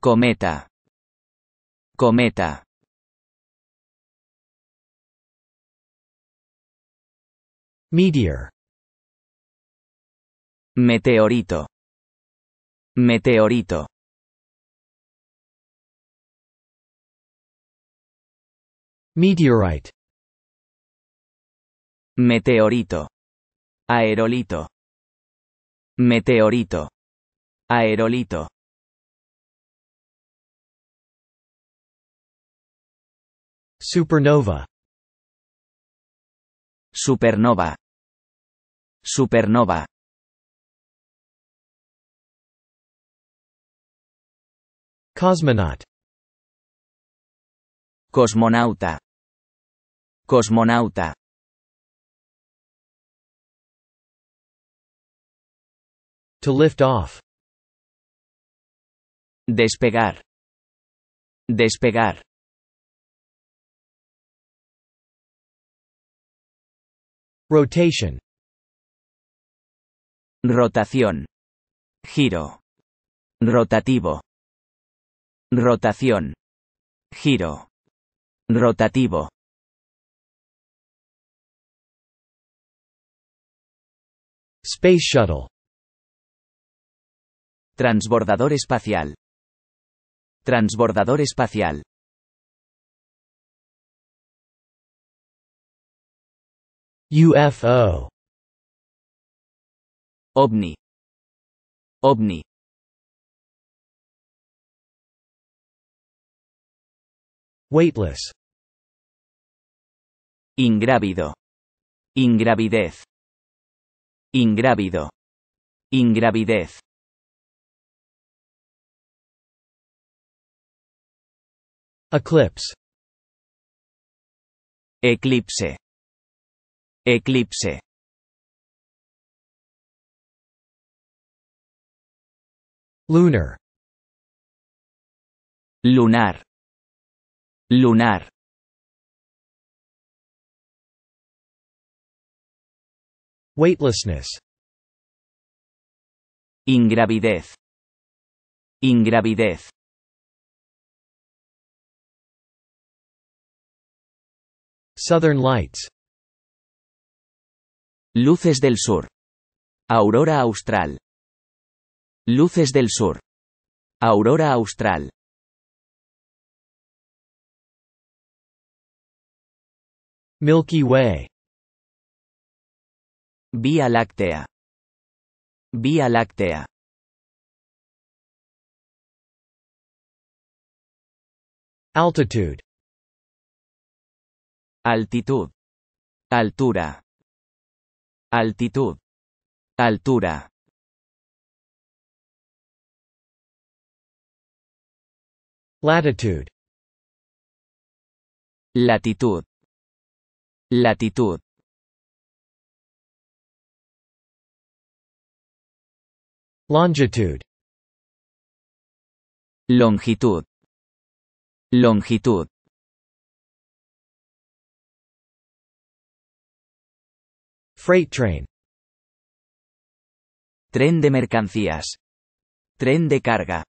Cometa. Cometa. Meteor. Meteorito. Meteorito. Meteorite. Meteorito. Aerolito. Meteorito. Aerolito. Supernova. Supernova. Supernova Cosmonaut Cosmonauta Cosmonauta To lift off. Despegar. Despegar. Rotation. Rotación. Giro. Rotativo. Rotación. Giro. Rotativo. Space Shuttle. Transbordador espacial. Transbordador espacial. UFO ovni ovni weightless ingrávido ingravidez ingrávido ingravidez eclipse eclipse eclipse Lunar. Lunar. Lunar. Weightlessness. Ingravidez. Ingravidez. Southern Lights. Luces del Sur. Aurora Austral. Luces del Sur. Aurora Austral. Milky Way. Vía Láctea. Vía Láctea. Altitude. Altitud. Altura. Altitud. Altura. Latitude. Latitud. Latitud. Longitude. Longitud. Longitud. Freight train. Tren de mercancías. Tren de carga.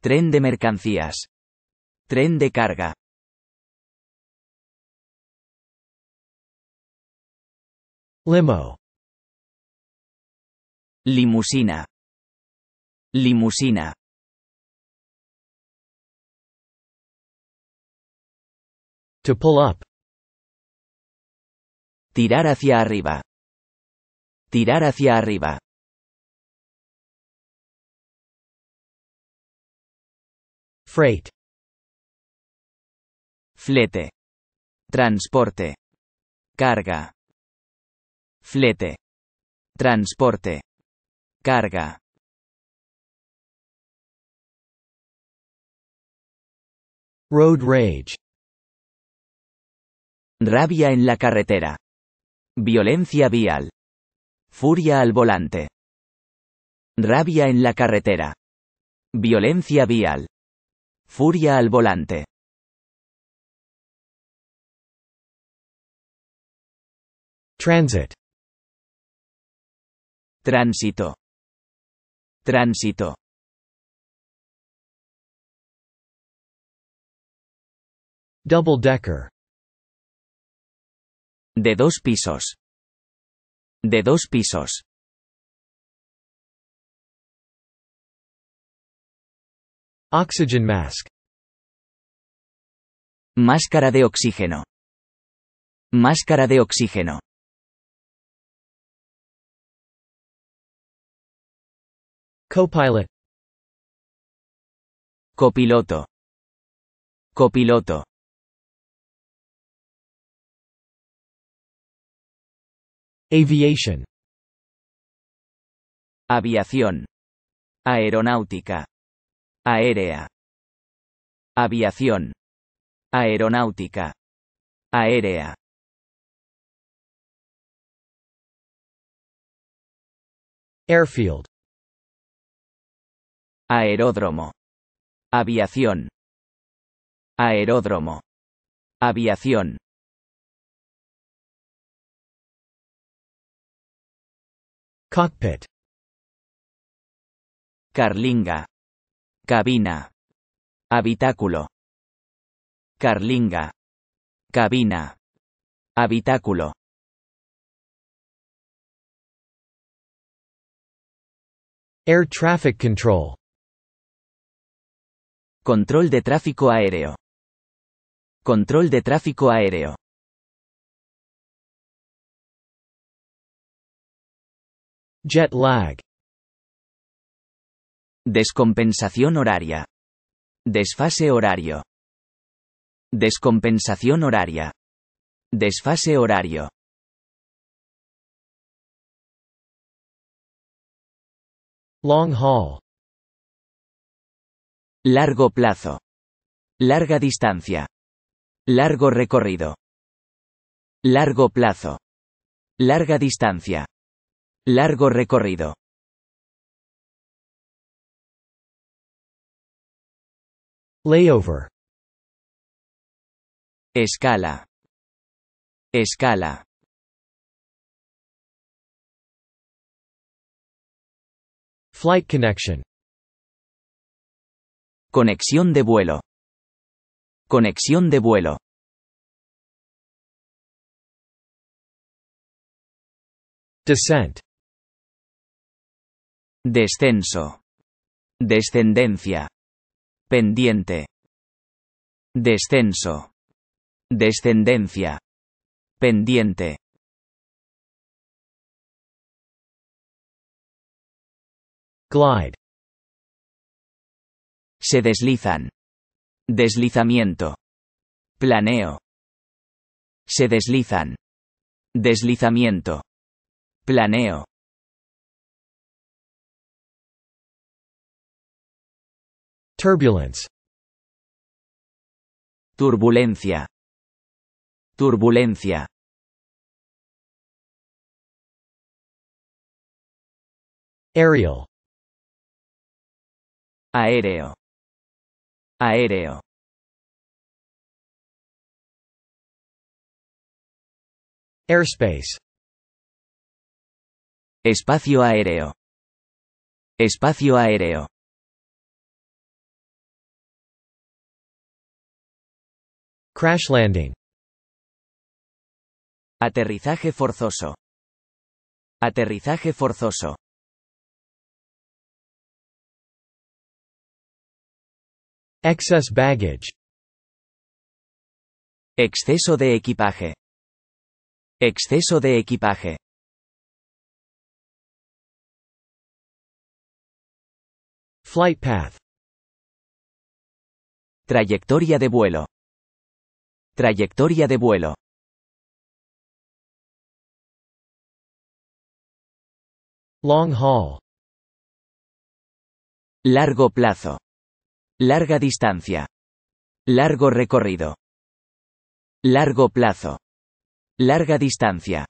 Tren de mercancías. Tren de carga. Limo. Limusina. Limusina. To pull up. Tirar hacia arriba. Tirar hacia arriba. Freight. Flete. Transporte. Carga. Flete. Transporte. Carga. Road rage. Rabia en la carretera. Violencia vial. Furia al volante. Rabia en la carretera. Violencia vial. Furia al volante. Transit. Tránsito. Tránsito. Double decker. De dos pisos. De dos pisos. Oxygen mask. Máscara de oxígeno. Máscara de oxígeno. Copilot. Copiloto. Copiloto. Aviation. Aviación. Aeronáutica. Aérea. Aviación. Aeronáutica. Aérea. Airfield. Aeródromo. Aviación. Aeródromo. Aviación. Cockpit. Carlinga. Cabina. Habitáculo. Carlinga. Cabina. Habitáculo. Air Traffic Control. Control de tráfico aéreo. Control de tráfico aéreo. Jet lag. Descompensación horaria. Desfase horario. Descompensación horaria. Desfase horario. Long haul. Largo plazo. Larga distancia. Largo recorrido. Largo plazo. Larga distancia. Largo recorrido. Layover. Escala. Escala. Flight connection. Conexión de vuelo. Conexión de vuelo. Descent. Descenso. Descendencia. Pendiente. Descenso. Descendencia. Pendiente. Glide. Se deslizan. Deslizamiento. Planeo. Se deslizan. Deslizamiento. Planeo. Turbulence. Turbulencia. Turbulencia. Aerial. Aéreo. Aéreo. Airspace. Espacio aéreo. Espacio aéreo. Crash landing. Aterrizaje forzoso. Aterrizaje forzoso. Excess baggage. Exceso de equipaje. Exceso de equipaje. Flight path. Trayectoria de vuelo. Trayectoria de vuelo. Long haul. Largo plazo. Larga distancia. Largo recorrido. Largo plazo. Larga distancia.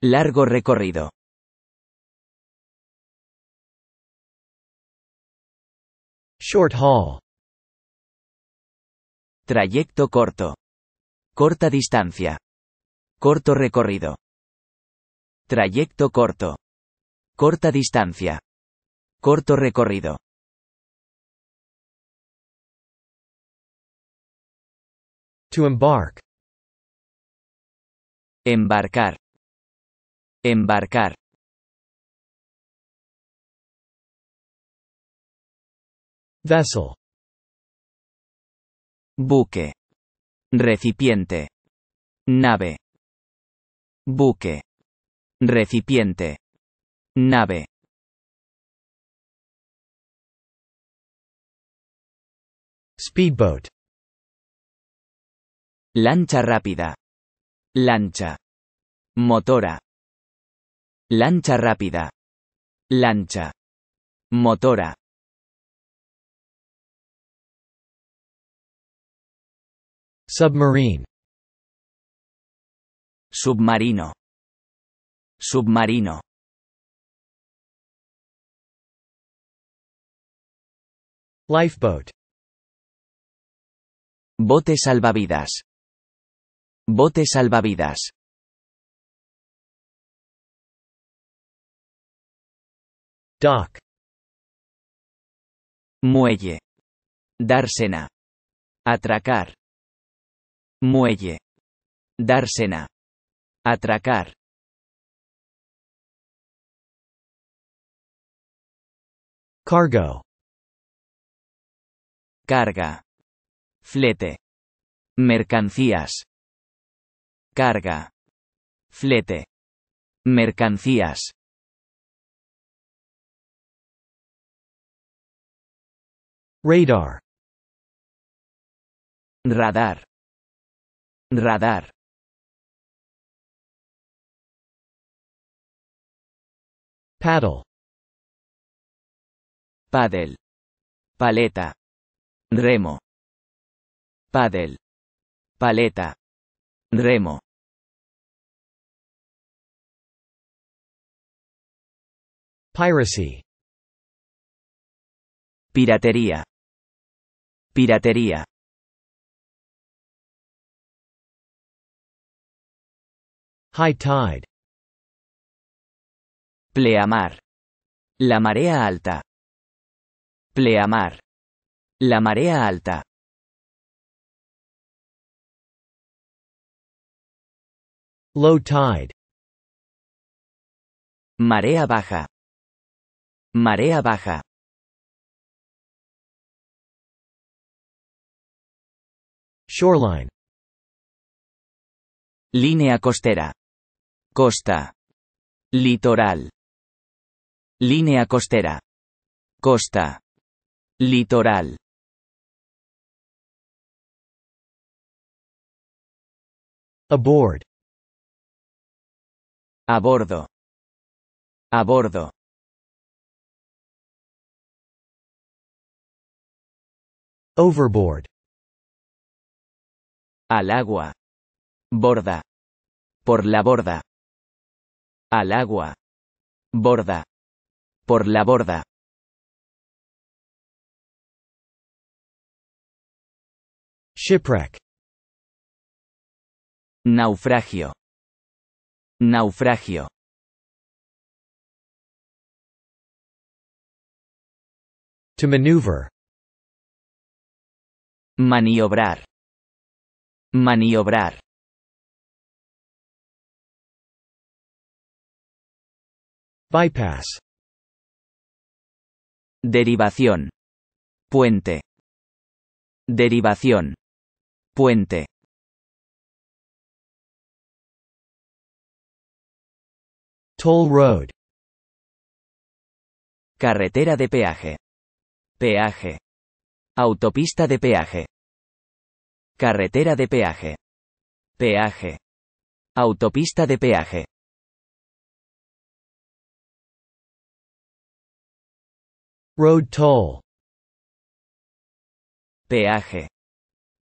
Largo recorrido. Short haul. Trayecto corto. Corta distancia. Corto recorrido. Trayecto corto. Corta distancia. Corto recorrido. To embark. Embarcar. Embarcar. Vessel. Buque. Recipiente. Nave. Buque. Recipiente. Nave. Speedboat. Lancha rápida. Lancha. Motora. Lancha rápida. Lancha. Motora. Submarine Submarino Submarino Lifeboat Bote salvavidas Bote salvavidas Dock Muelle Dársena Atracar Muelle. Dársena. Atracar. Cargo. Carga. Flete. Mercancías. Carga. Flete. Mercancías. Radar. Radar. Radar. Paddle. Paddle. Paleta. Remo. Paddle. Paleta. Remo. Piracy. Piratería. Piratería. High tide. Pleamar. La marea alta. Pleamar. La marea alta. Low tide. Marea baja. Marea baja. Shoreline. Línea costera. Costa. Litoral. Línea costera. Costa. Litoral. Aboard. A bordo. A bordo. Overboard. Al agua. Borda. Por la borda. Al agua. Borda. Por la borda. Shipwreck. Naufragio. Naufragio. To maneuver. Maniobrar. Maniobrar. Bypass. Derivación. Puente. Derivación. Puente. Toll Road. Carretera de peaje. Peaje. Autopista de peaje. Carretera de peaje. Peaje. Autopista de peaje. Road toll. Peaje.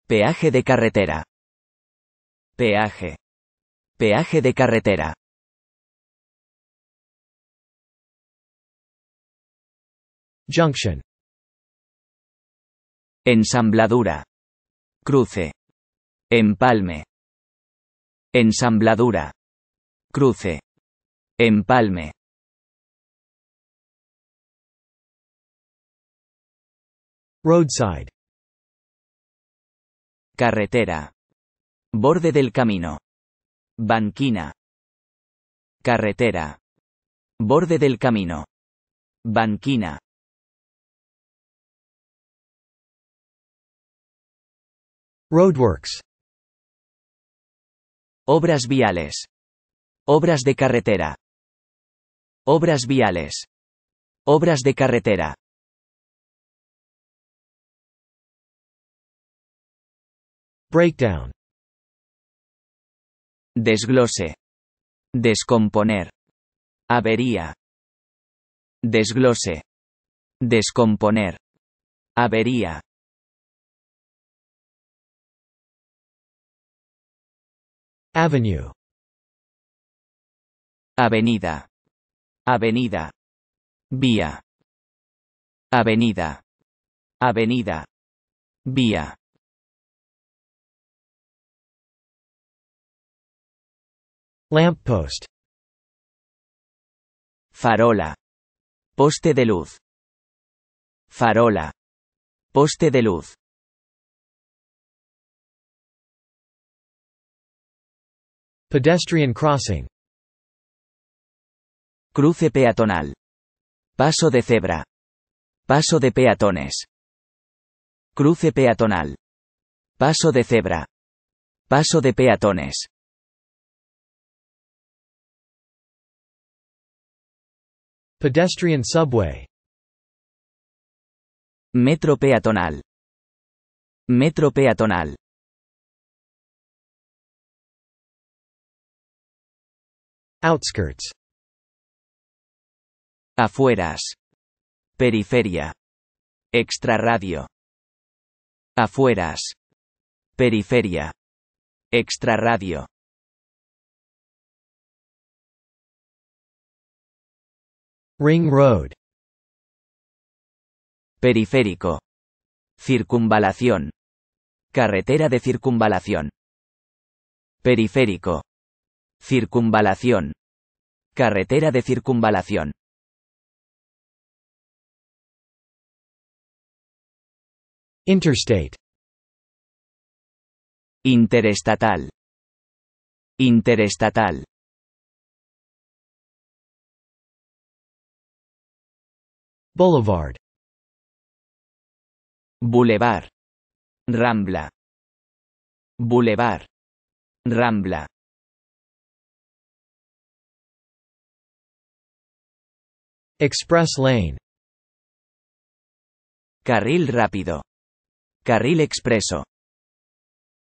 Peaje de carretera. Peaje. Peaje de carretera. Junction. Ensambladura. Cruce. Empalme. Ensambladura. Cruce. Empalme. Roadside. Carretera. Borde del camino. Banquina. Carretera. Borde del camino. Banquina. Roadworks. Obras viales. Obras de carretera. Obras viales. Obras de carretera. Breakdown. Desglose. Descomponer. Avería. Desglose. Descomponer. Avería. Avenue. Avenida. Avenida. Vía. Avenida. Avenida. Vía. Lamppost. Farola. Poste de luz. Farola. Poste de luz. Pedestrian crossing. Cruce peatonal. Paso de cebra. Paso de peatones. Cruce peatonal. Paso de cebra. Paso de peatones. Pedestrian subway. Metro peatonal. Metro peatonal. Outskirts. Afueras. Periferia. Extraradio Afueras. Periferia. Extraradio Ring Road. Periférico. Circunvalación. Carretera de circunvalación. Periférico. Circunvalación. Carretera de circunvalación. Interstate. Interestatal. Interestatal. Boulevard. Boulevard. Rambla. Boulevard. Rambla. Express Lane. Carril rápido. Carril expreso.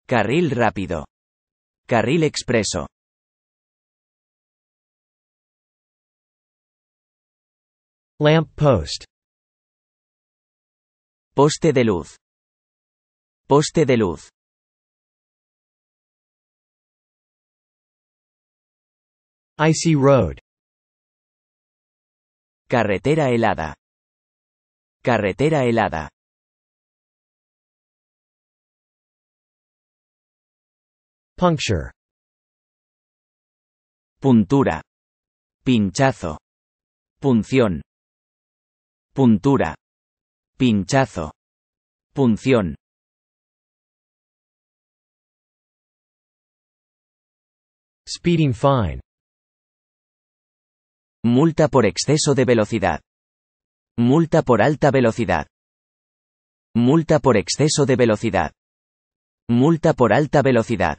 Carril rápido. Carril expreso. Lamp post. Poste de luz. Poste de luz. Icy road. Carretera helada. Carretera helada. Puncture. Puntura. Pinchazo. Punción. Puntura. Pinchazo. Punción. Speeding fine. Multa por exceso de velocidad. Multa por alta velocidad. Multa por exceso de velocidad. Multa por alta velocidad.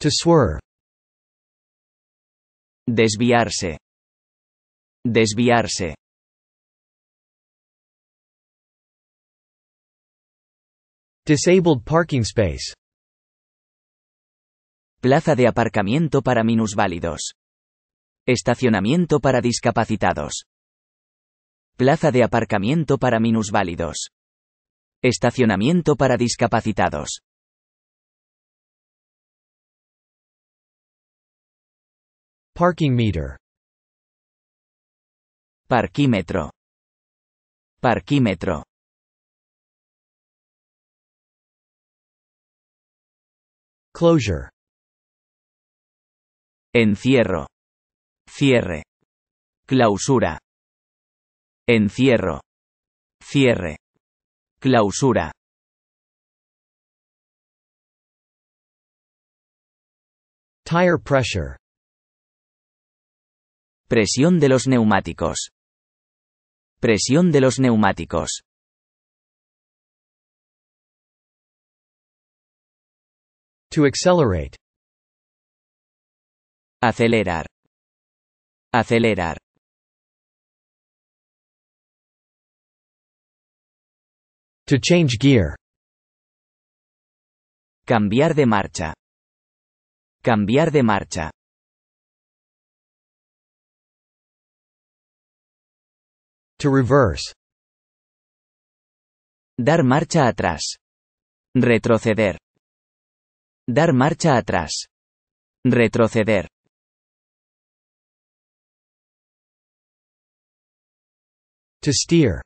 To swerve. Desviarse. Desviarse. Disabled parking space. Plaza de aparcamiento para minusválidos. Estacionamiento para discapacitados. Plaza de aparcamiento para minusválidos. Estacionamiento para discapacitados. Parking meter. Parquímetro. Parquímetro. Closure. Encierro. Cierre. Clausura. Encierro. Cierre. Clausura. Tire pressure. Presión de los neumáticos. Presión de los neumáticos. To accelerate. Acelerar. Acelerar. To change gear. Cambiar de marcha. Cambiar de marcha. To reverse. Dar marcha atrás. Retroceder. Dar marcha atrás. Retroceder. To steer.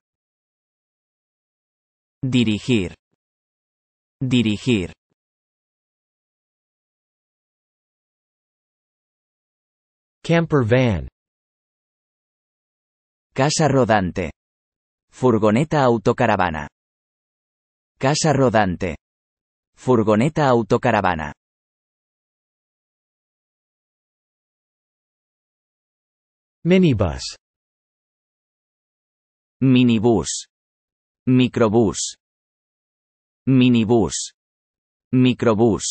Dirigir. Dirigir. Camper van. Casa rodante. Furgoneta autocaravana. Casa rodante. Furgoneta autocaravana. Minibus. Minibús. Microbús. Minibús. Microbús.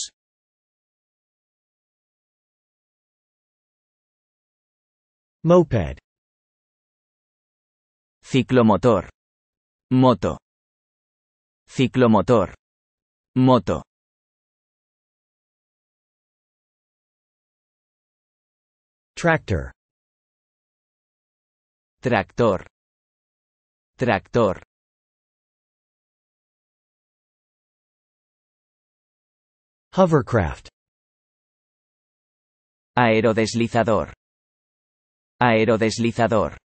Moped ciclomotor, moto, ciclomotor, moto. Tractor. Tractor. Tractor. Hovercraft. Aerodeslizador. Aerodeslizador.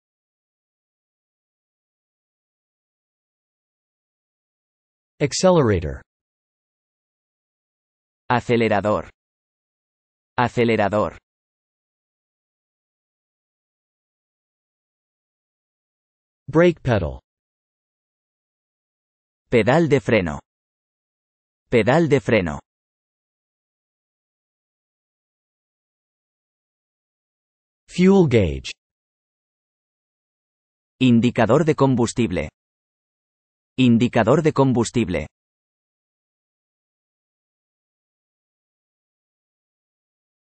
Accelerator. Acelerador. Acelerador. Brake pedal. Pedal de freno. Pedal de freno. Fuel gauge. Indicador de combustible. Indicador de combustible.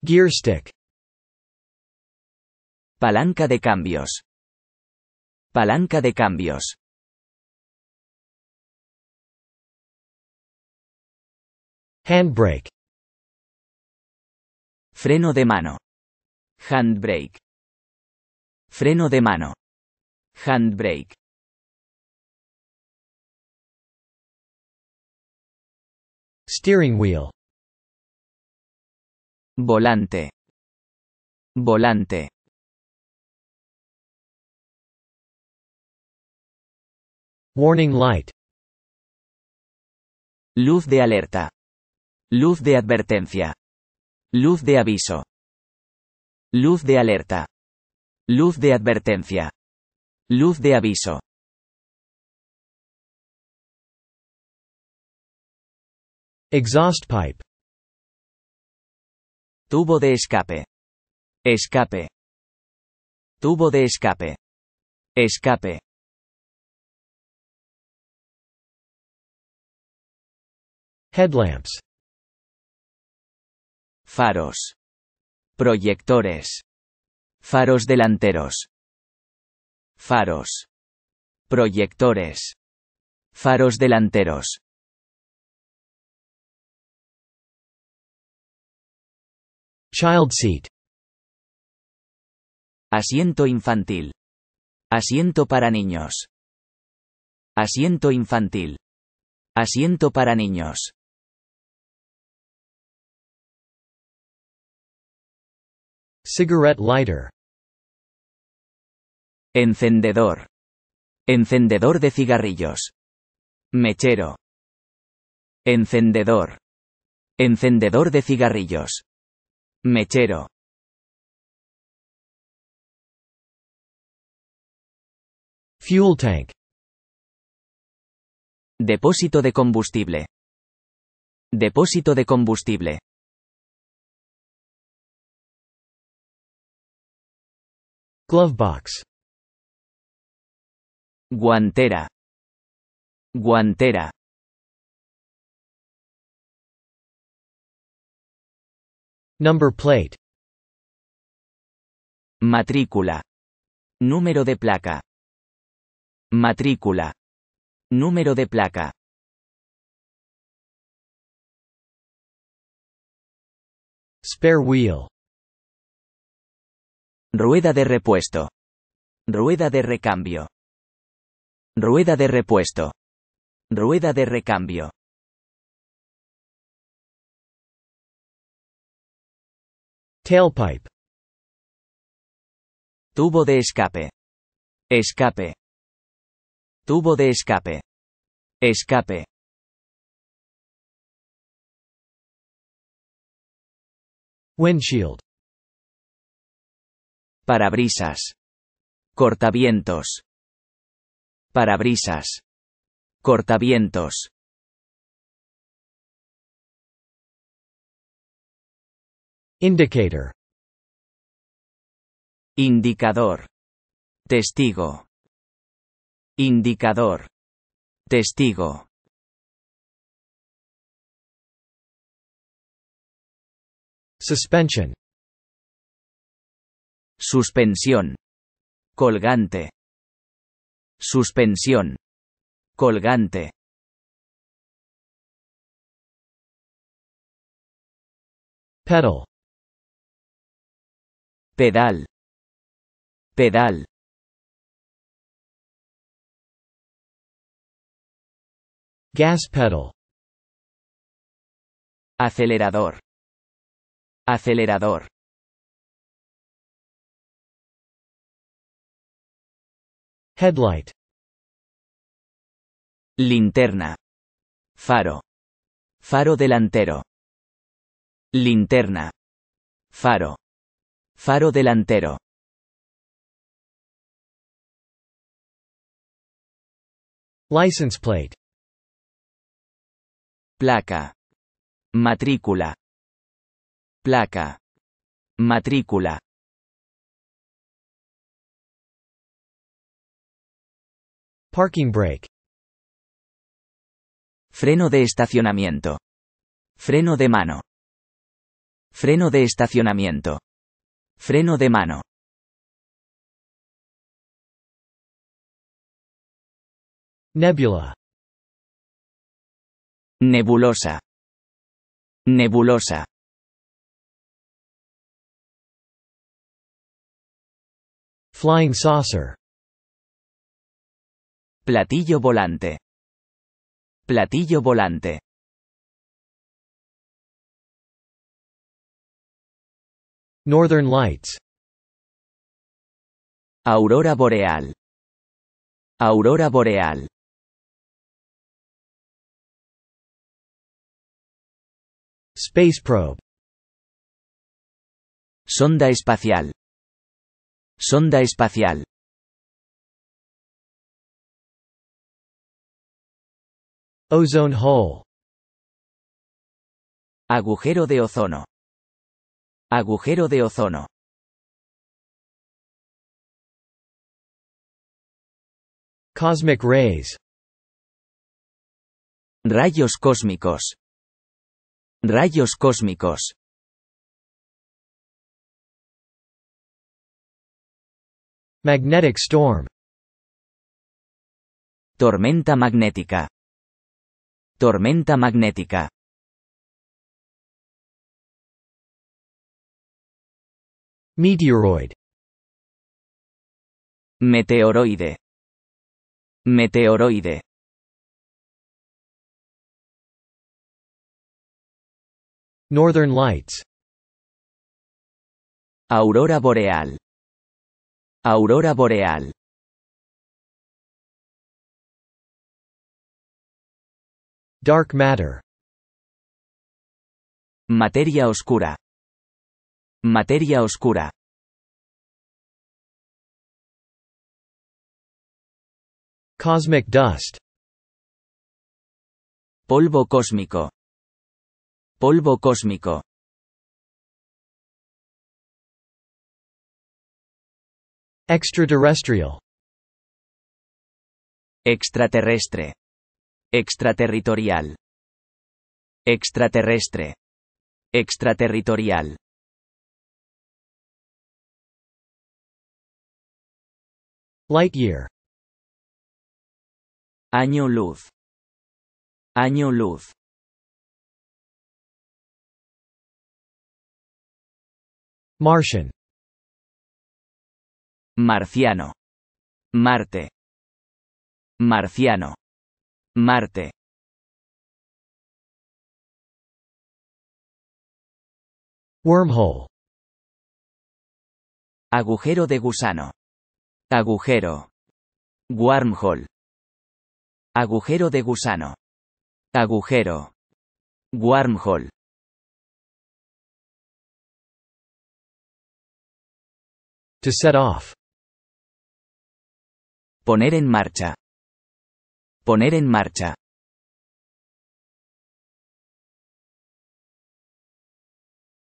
Gear stick. Palanca de cambios. Palanca de cambios. Handbrake. Freno de mano. Handbrake. Freno de mano. Handbrake. Steering wheel. Volante. Volante. Warning light. Luz de alerta. Luz de advertencia. Luz de aviso. Luz de alerta. Luz de advertencia. Luz de aviso. Exhaust pipe. Tubo de escape. Escape. Tubo de escape. Escape. Headlamps. Faros. Proyectores. Faros delanteros. Faros. Proyectores. Faros delanteros. Child seat. Asiento infantil. Asiento para niños. Asiento infantil. Asiento para niños. Cigarette lighter. Encendedor. Encendedor de cigarrillos. Mechero. Encendedor. Encendedor de cigarrillos. Mechero. Fuel tank. Depósito de combustible. Depósito de combustible. Glove box. Guantera. Guantera. Number plate. Matrícula. Número de placa. Matrícula. Número de placa. Spare wheel. Rueda de repuesto. Rueda de recambio. Rueda de repuesto. Rueda de recambio. Tailpipe. Tubo de escape. Escape. Tubo de escape. Escape. Windshield. Parabrisas. Cortavientos. Parabrisas. Cortavientos. Indicator. Indicador. Testigo. Indicador. Testigo. Suspension. Suspensión. Colgante. Suspensión. Colgante. Pedal. Pedal. Pedal. Gas pedal. Acelerador. Acelerador. Headlight. Linterna. Faro. Faro delantero. Linterna. Faro. Faro delantero. License plate. Placa. Matrícula. Placa. Matrícula. Parking brake. Freno de estacionamiento. Freno de mano. Freno de estacionamiento. Freno de mano. Nebula. Nebulosa. Nebulosa. Flying saucer. Platillo volante. Platillo volante. Northern Lights Aurora boreal Aurora boreal Space probe Sonda espacial Sonda espacial Ozone hole Agujero de ozono Agujero de ozono. Cosmic rays. Rayos cósmicos. Rayos cósmicos. Magnetic storm. Tormenta magnética. Tormenta magnética. Meteoroid. Meteoroide. Meteoroide. Northern Lights. Aurora boreal. Aurora boreal. Dark matter. Materia oscura. Materia oscura. Cosmic dust. Polvo cósmico. Polvo cósmico. Extraterrestrial. Extraterrestre. Extraterritorial. Extraterrestre. Extraterritorial. Light year. Año luz. Año luz. Martian. Marciano. Marte. Marciano. Marte. Wormhole. Agujero de gusano. Agujero. Wormhole. Agujero de gusano. Agujero. Wormhole. To set off. Poner en marcha. Poner en marcha.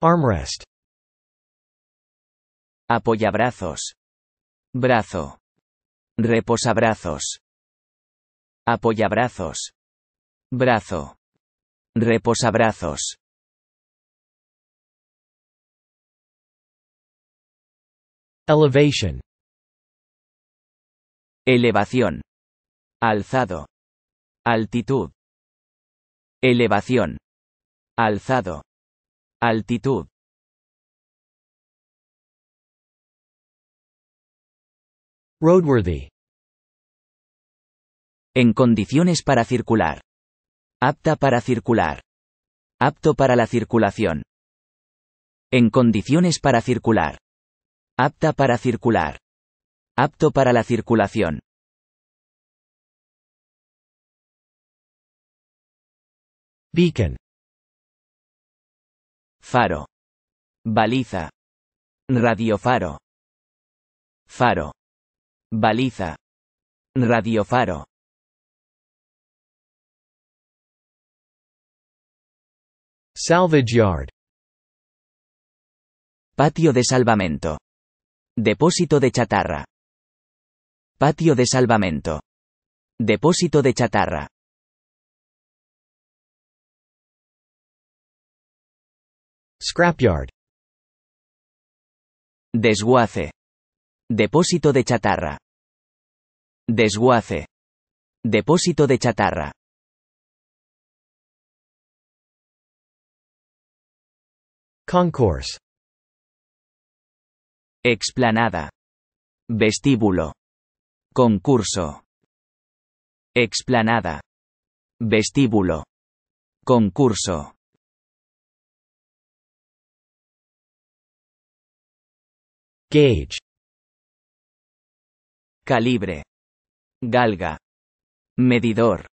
Armrest. Apoyabrazos. Brazo. Reposabrazos. Apoyabrazos. Brazo. Reposabrazos. Elevation. Elevación. Alzado. Altitud. Elevación. Alzado. Altitud. Roadworthy. En condiciones para circular. Apta para circular. Apto para la circulación. En condiciones para circular. Apta para circular. Apto para la circulación. Beacon. Faro. Baliza. Radiofaro. Faro. Baliza. Radiofaro. Salvage yard. Patio de salvamento. Depósito de chatarra. Patio de salvamento. Depósito de chatarra. Scrapyard. Desguace. Depósito de chatarra. Desguace. Depósito de chatarra. Concourse. Explanada. Vestíbulo. Concurso. Explanada. Vestíbulo. Concurso. Gauge. Calibre. Galga. Medidor.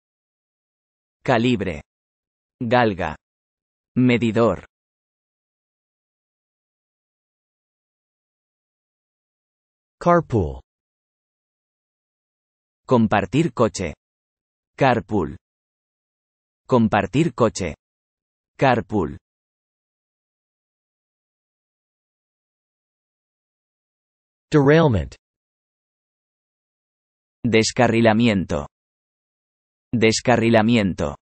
Calibre. Galga. Medidor. Carpool. Compartir coche. Carpool. Compartir coche. Carpool. Derailment. Descarrilamiento. Descarrilamiento.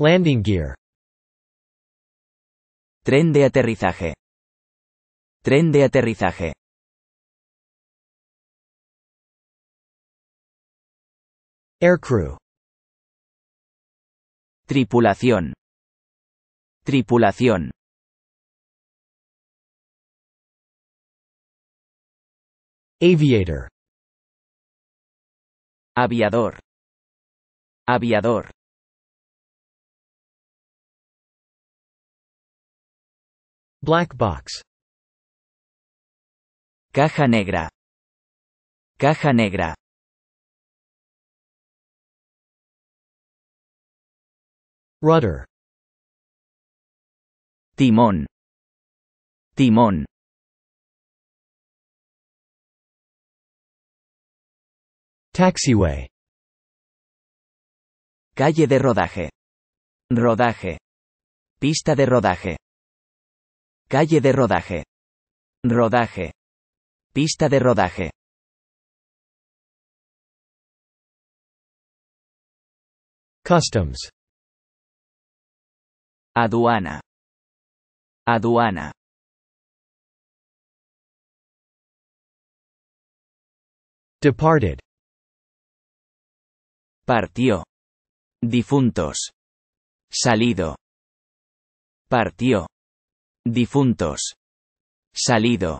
Landing gear. Tren de aterrizaje. Tren de aterrizaje. Aircrew. Tripulación. Tripulación. Aviator. Aviador. Aviador. Black box. Caja negra. Caja negra. Rudder. Timón. Timón. Taxiway. Calle de rodaje. Rodaje. Pista de rodaje. Calle de rodaje. Rodaje. Pista de rodaje. Customs. Aduana. Aduana. Departed. Partió. Difuntos. Salido. Partió. Difuntos. Salido.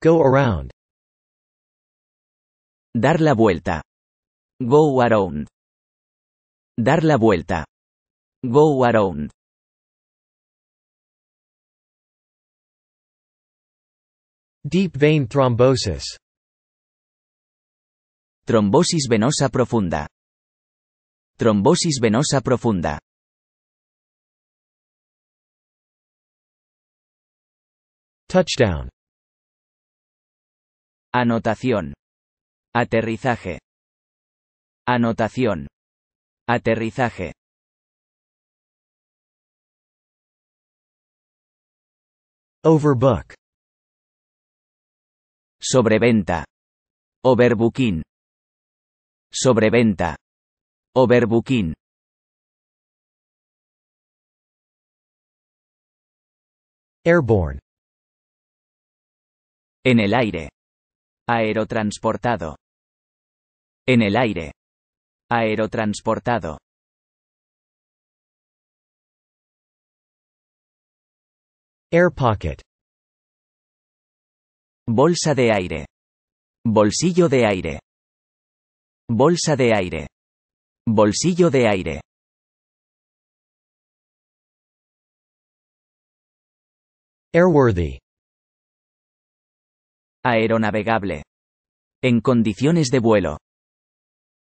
Go around. Dar la vuelta. Go around. Dar la vuelta. Go around. Deep vein thrombosis. Trombosis venosa profunda. Trombosis venosa profunda. Touchdown. Anotación. Aterrizaje. Anotación. Aterrizaje. Overbook. Sobreventa. Overbooking. Sobreventa. Overbooking. Airborne. En el aire. Aerotransportado. En el aire. Aerotransportado. Air pocket. Bolsa de aire. Bolsillo de aire. Bolsa de aire. Bolsillo de aire. Airworthy. Aeronavegable. En condiciones de vuelo.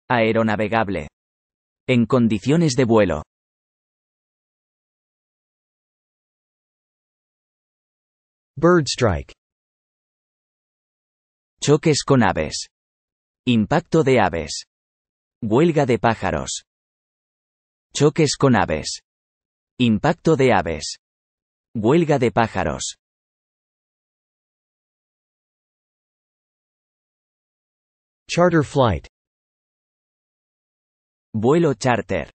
Aeronavegable. En condiciones de vuelo. Bird strike. Choques con aves. Impacto de aves. Huelga de pájaros. Choques con aves. Impacto de aves. Huelga de pájaros. Charter flight. Vuelo charter.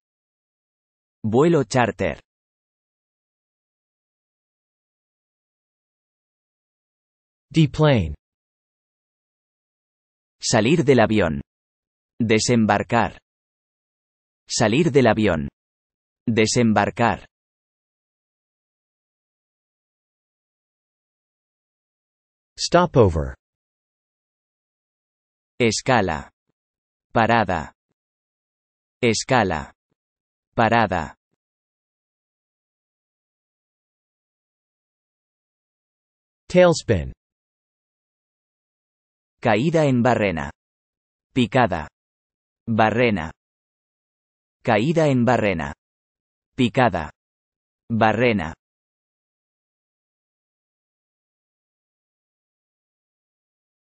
Vuelo charter. Deplane. Salir del avión. Desembarcar. Salir del avión. Desembarcar. Stopover. Escala. Parada. Escala. Parada. Tailspin. Caída en Barrena. Picada. Barrena. Caída en Barrena. Picada. Barrena.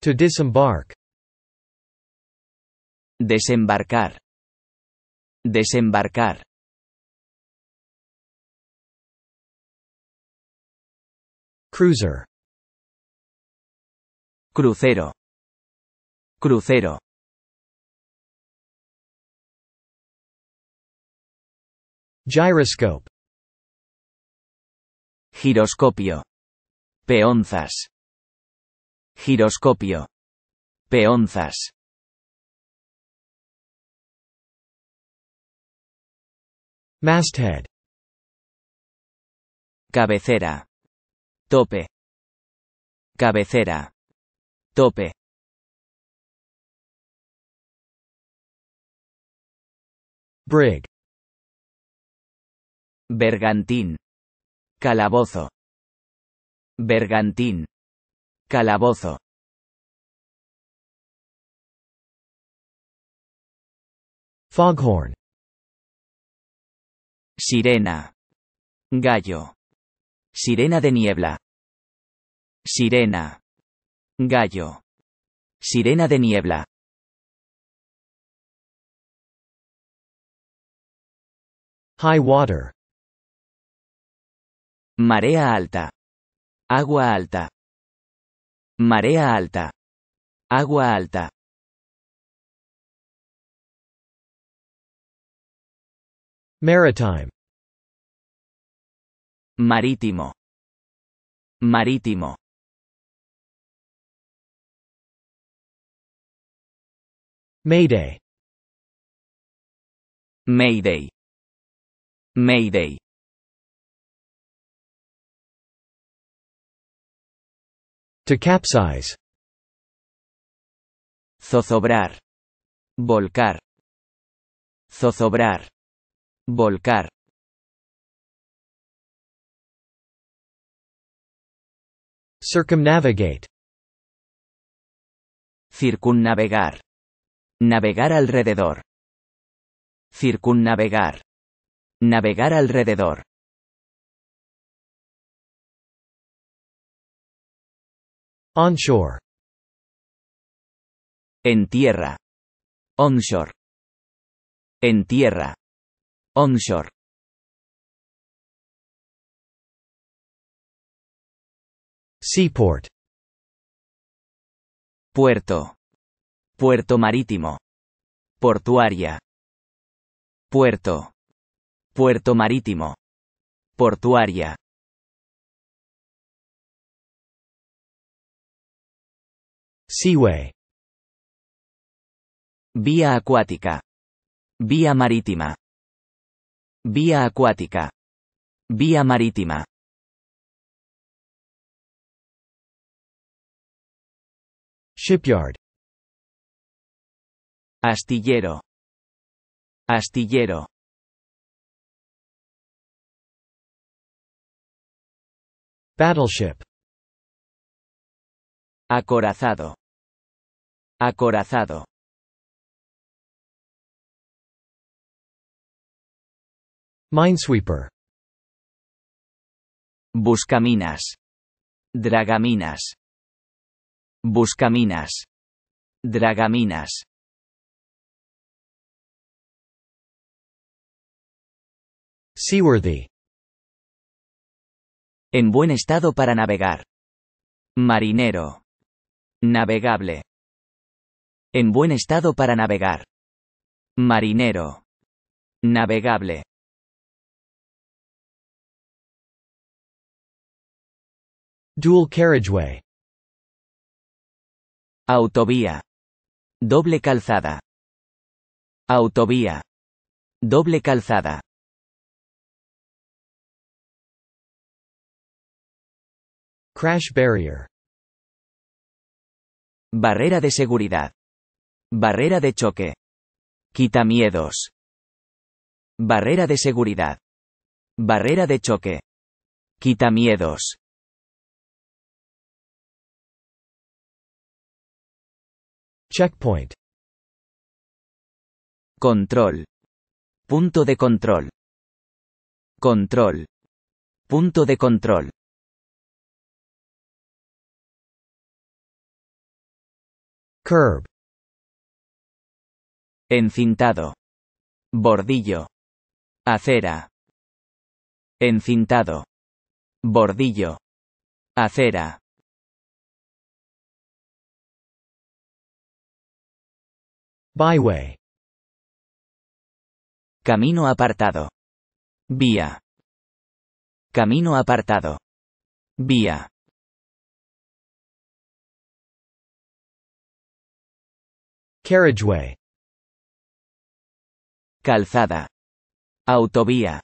To disembark. Desembarcar. Desembarcar. Cruiser. Crucero. Crucero. Gyroscope. Giroscopio. Peonzas. Giroscopio. Peonzas. Masthead. Cabecera. Tope. Cabecera. Tope. Brig. Bergantín. Calabozo. Bergantín. Calabozo. Foghorn. Sirena. Gallo. Sirena de niebla. Sirena. Gallo. Sirena de niebla. High water. Marea alta. Agua alta. Marea alta. Agua alta. Maritime. Marítimo. Marítimo. Mayday. Mayday. Mayday To capsize. Zozobrar. Volcar. Zozobrar. Volcar. Circumnavigate. Circunnavegar. Navegar alrededor. Circunnavegar. Navegar alrededor. Onshore. En tierra. Onshore. En tierra. Onshore. Seaport. Puerto. Puerto marítimo. Portuaria. Puerto. Puerto Marítimo. Portuaria. Seaway. Vía acuática. Vía marítima. Vía acuática. Vía marítima. Shipyard. Astillero. Astillero. Battleship. Acorazado. Acorazado. Minesweeper. Buscaminas. Dragaminas. Buscaminas. Dragaminas. Seaworthy. En buen estado para navegar. Marinero. Navegable. En buen estado para navegar. Marinero. Navegable. Dual carriageway. Autovía. Doble calzada. Autovía. Doble calzada. Crash barrier. Barrera de seguridad. Barrera de choque. Quita miedos. Barrera de seguridad. Barrera de choque. Quita miedos. Checkpoint. Control. Punto de control. Control. Punto de control. Curb. Encintado. Bordillo. Acera. Encintado. Bordillo. Acera. Byway. Camino apartado. Vía. Camino apartado. Vía. Carriageway. Calzada. Autovía.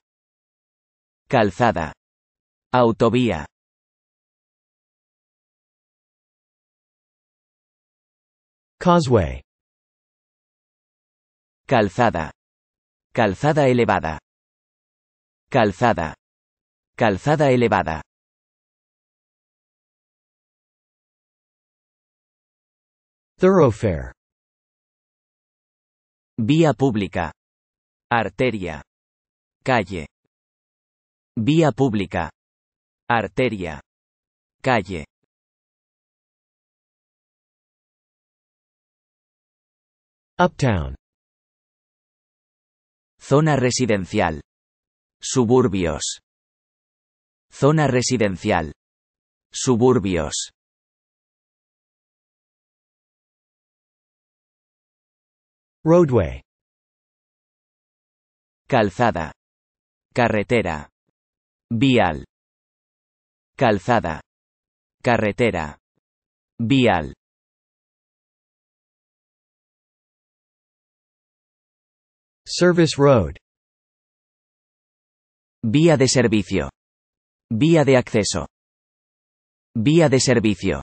Calzada. Autovía. Causeway. Calzada. Calzada elevada. Calzada. Calzada elevada. Thoroughfare. Vía pública. Arteria. Calle. Vía pública. Arteria. Calle. Uptown. Zona residencial. Suburbios. Zona residencial. Suburbios. Roadway. Calzada. Carretera. Vial. Calzada. Carretera. Vial. Service Road. Vía de servicio. Vía de acceso. Vía de servicio.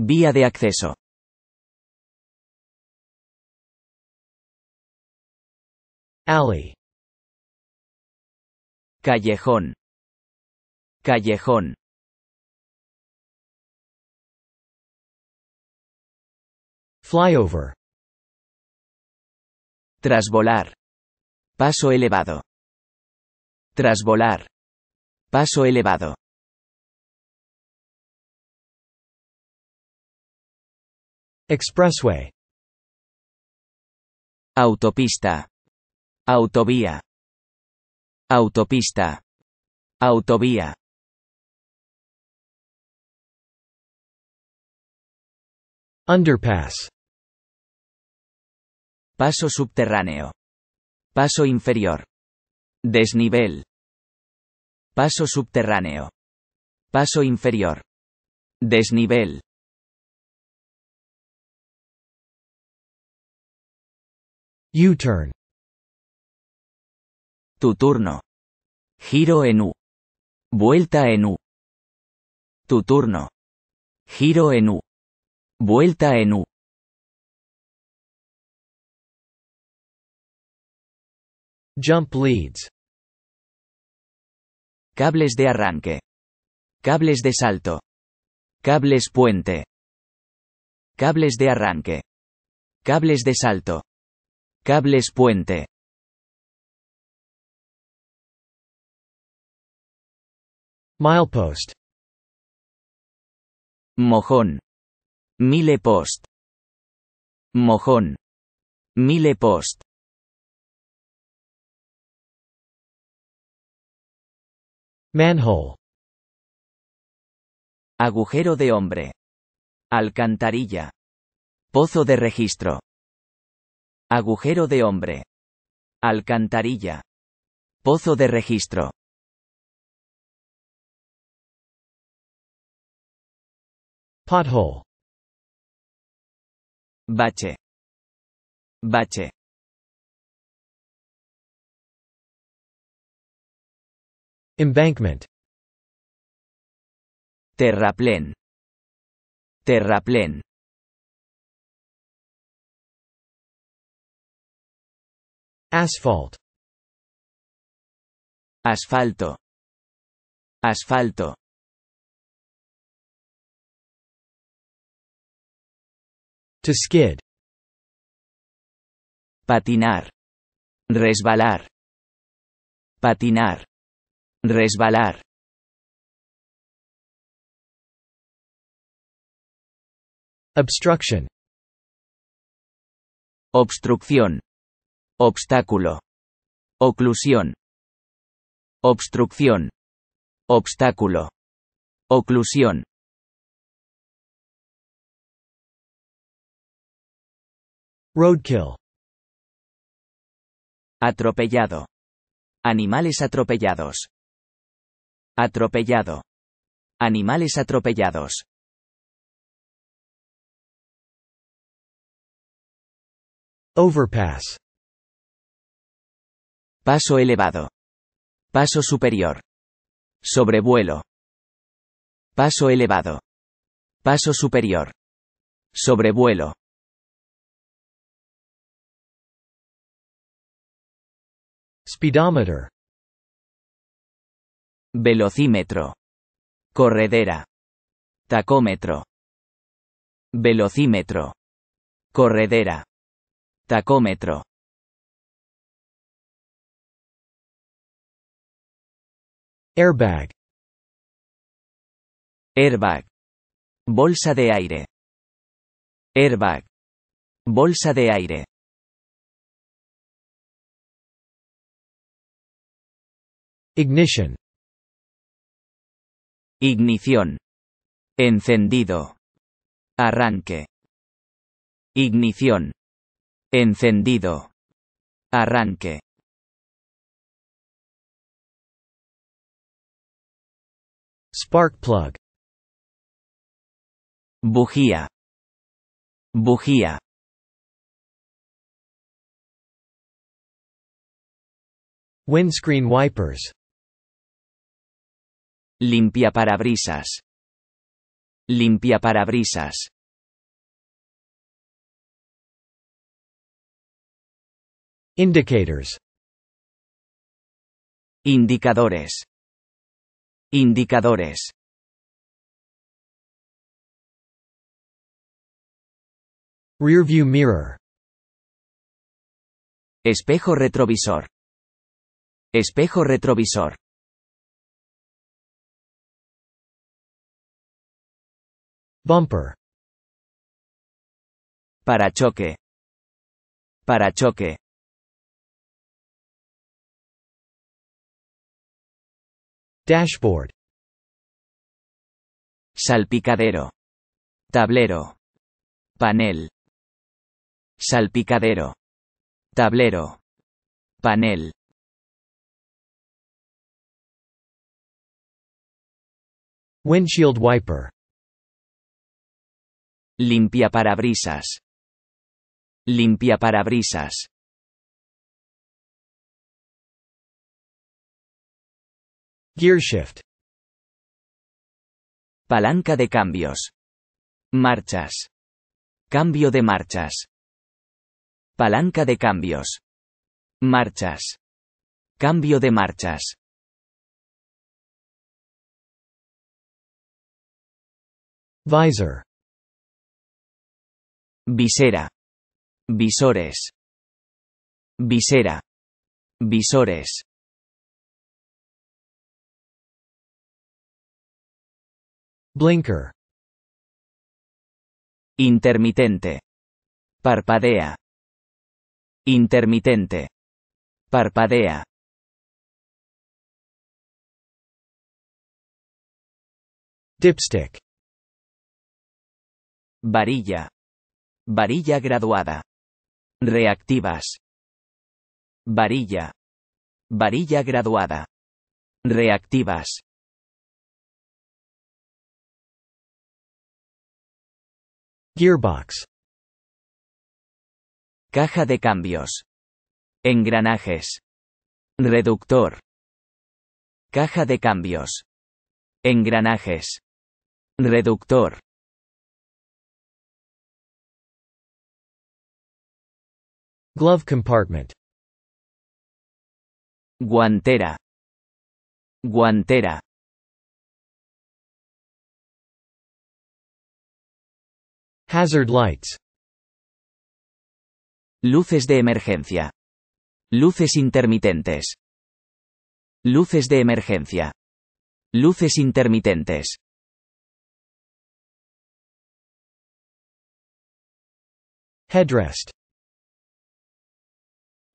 Vía de acceso. Alley. Callejón. Callejón. Flyover. Trasvolar. Paso elevado. Trasvolar. Paso elevado. Expressway. Autopista. Autovía. Autopista. Autovía. Underpass. Paso subterráneo. Paso inferior. Desnivel. Paso subterráneo. Paso inferior. Desnivel. U-turn. Tu turno. Giro en U. Vuelta en U. Tu turno. Giro en U. Vuelta en U. Jump leads. Cables de arranque. Cables de salto. Cables puente. Cables de arranque. Cables de salto. Cables puente. Milepost. Mojón. Milepost. Mojón. Milepost. Manhole. Agujero de hombre. Alcantarilla. Pozo de registro. Agujero de hombre. Alcantarilla. Pozo de registro. Pothole. Bache. Bache. Embankment. Terraplén. Terraplén. Asphalt. Asfalto. Asfalto. To skid. Patinar. Resbalar. Patinar. Resbalar. Obstruction. Obstrucción. Obstáculo. Oclusión. Obstrucción. Obstáculo. Oclusión. Roadkill. Atropellado. Animales atropellados. Atropellado. Animales atropellados. Overpass. Paso elevado. Paso superior. Sobrevuelo. Paso elevado. Paso superior. Sobrevuelo. Velocímetro. Corredera. Tacómetro. Velocímetro. Corredera. Tacómetro. Airbag. Airbag. Bolsa de aire. Airbag. Bolsa de aire. Ignition. Ignición. Encendido. Arranque. Ignición. Encendido. Arranque. Spark plug. Bujía. Bujía. Windscreen wipers Limpia parabrisas. Limpia parabrisas. Indicators. Indicadores. Indicadores. Rearview mirror. Espejo retrovisor. Espejo retrovisor. Bumper. Parachoque. Parachoque. Dashboard. Salpicadero. Tablero. Panel. Salpicadero. Tablero. Panel. Windshield wiper. Limpia parabrisas. Limpia parabrisas. Gearshift. Palanca de cambios. Marchas. Cambio de marchas. Palanca de cambios. Marchas. Cambio de marchas. Visor. Visera. Visores. Visera. Visores. Blinker. Intermitente. Parpadea. Intermitente. Parpadea. Dipstick. Varilla. Varilla graduada. Reactivas. Varilla. Varilla graduada. Reactivas. Gearbox. Caja de cambios. Engranajes. Reductor. Caja de cambios. Engranajes. Reductor. Glove compartment. Guantera. Guantera. Hazard lights. Luces de emergencia. Luces intermitentes. Luces de emergencia. Luces intermitentes. Headrest.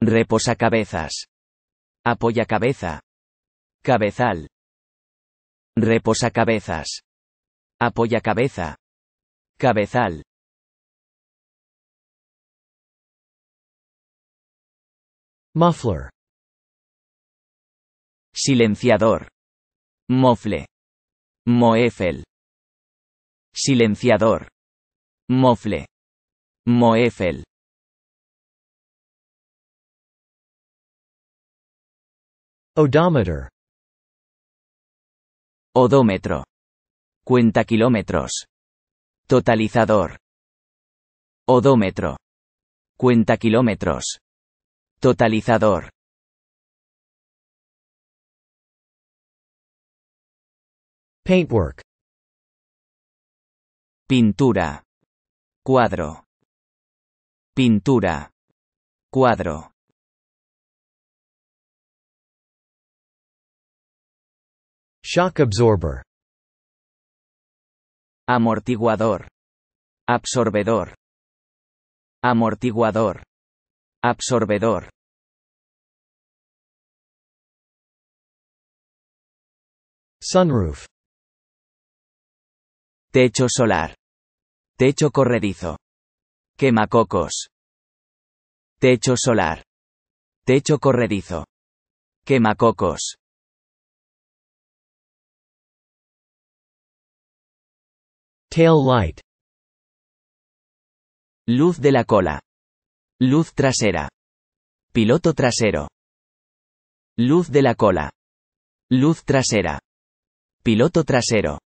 Reposacabezas. cabeza, Cabezal. Reposacabezas. cabeza, Cabezal. Muffler. Silenciador. Mofle. Moefel. Silenciador. Mofle. Moefel. Odómetro. Odómetro. Cuenta kilómetros. Totalizador. Odómetro. Cuenta kilómetros. Totalizador. Paintwork. Pintura. Cuadro. Pintura. Cuadro. Shock absorber. Amortiguador. Absorbedor. Amortiguador. Absorbedor. Sunroof. Techo solar. Techo corredizo. Quemacocos. Techo solar. Techo corredizo. Quemacocos. Tail light. Luz de la cola. Luz trasera. Piloto trasero. Luz de la cola. Luz trasera. Piloto trasero.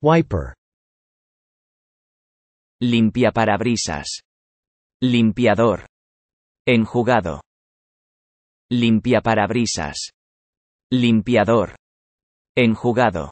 Wiper. Limpia parabrisas. Limpiador. Enjugado. Limpia parabrisas. Limpiador. Enjugado.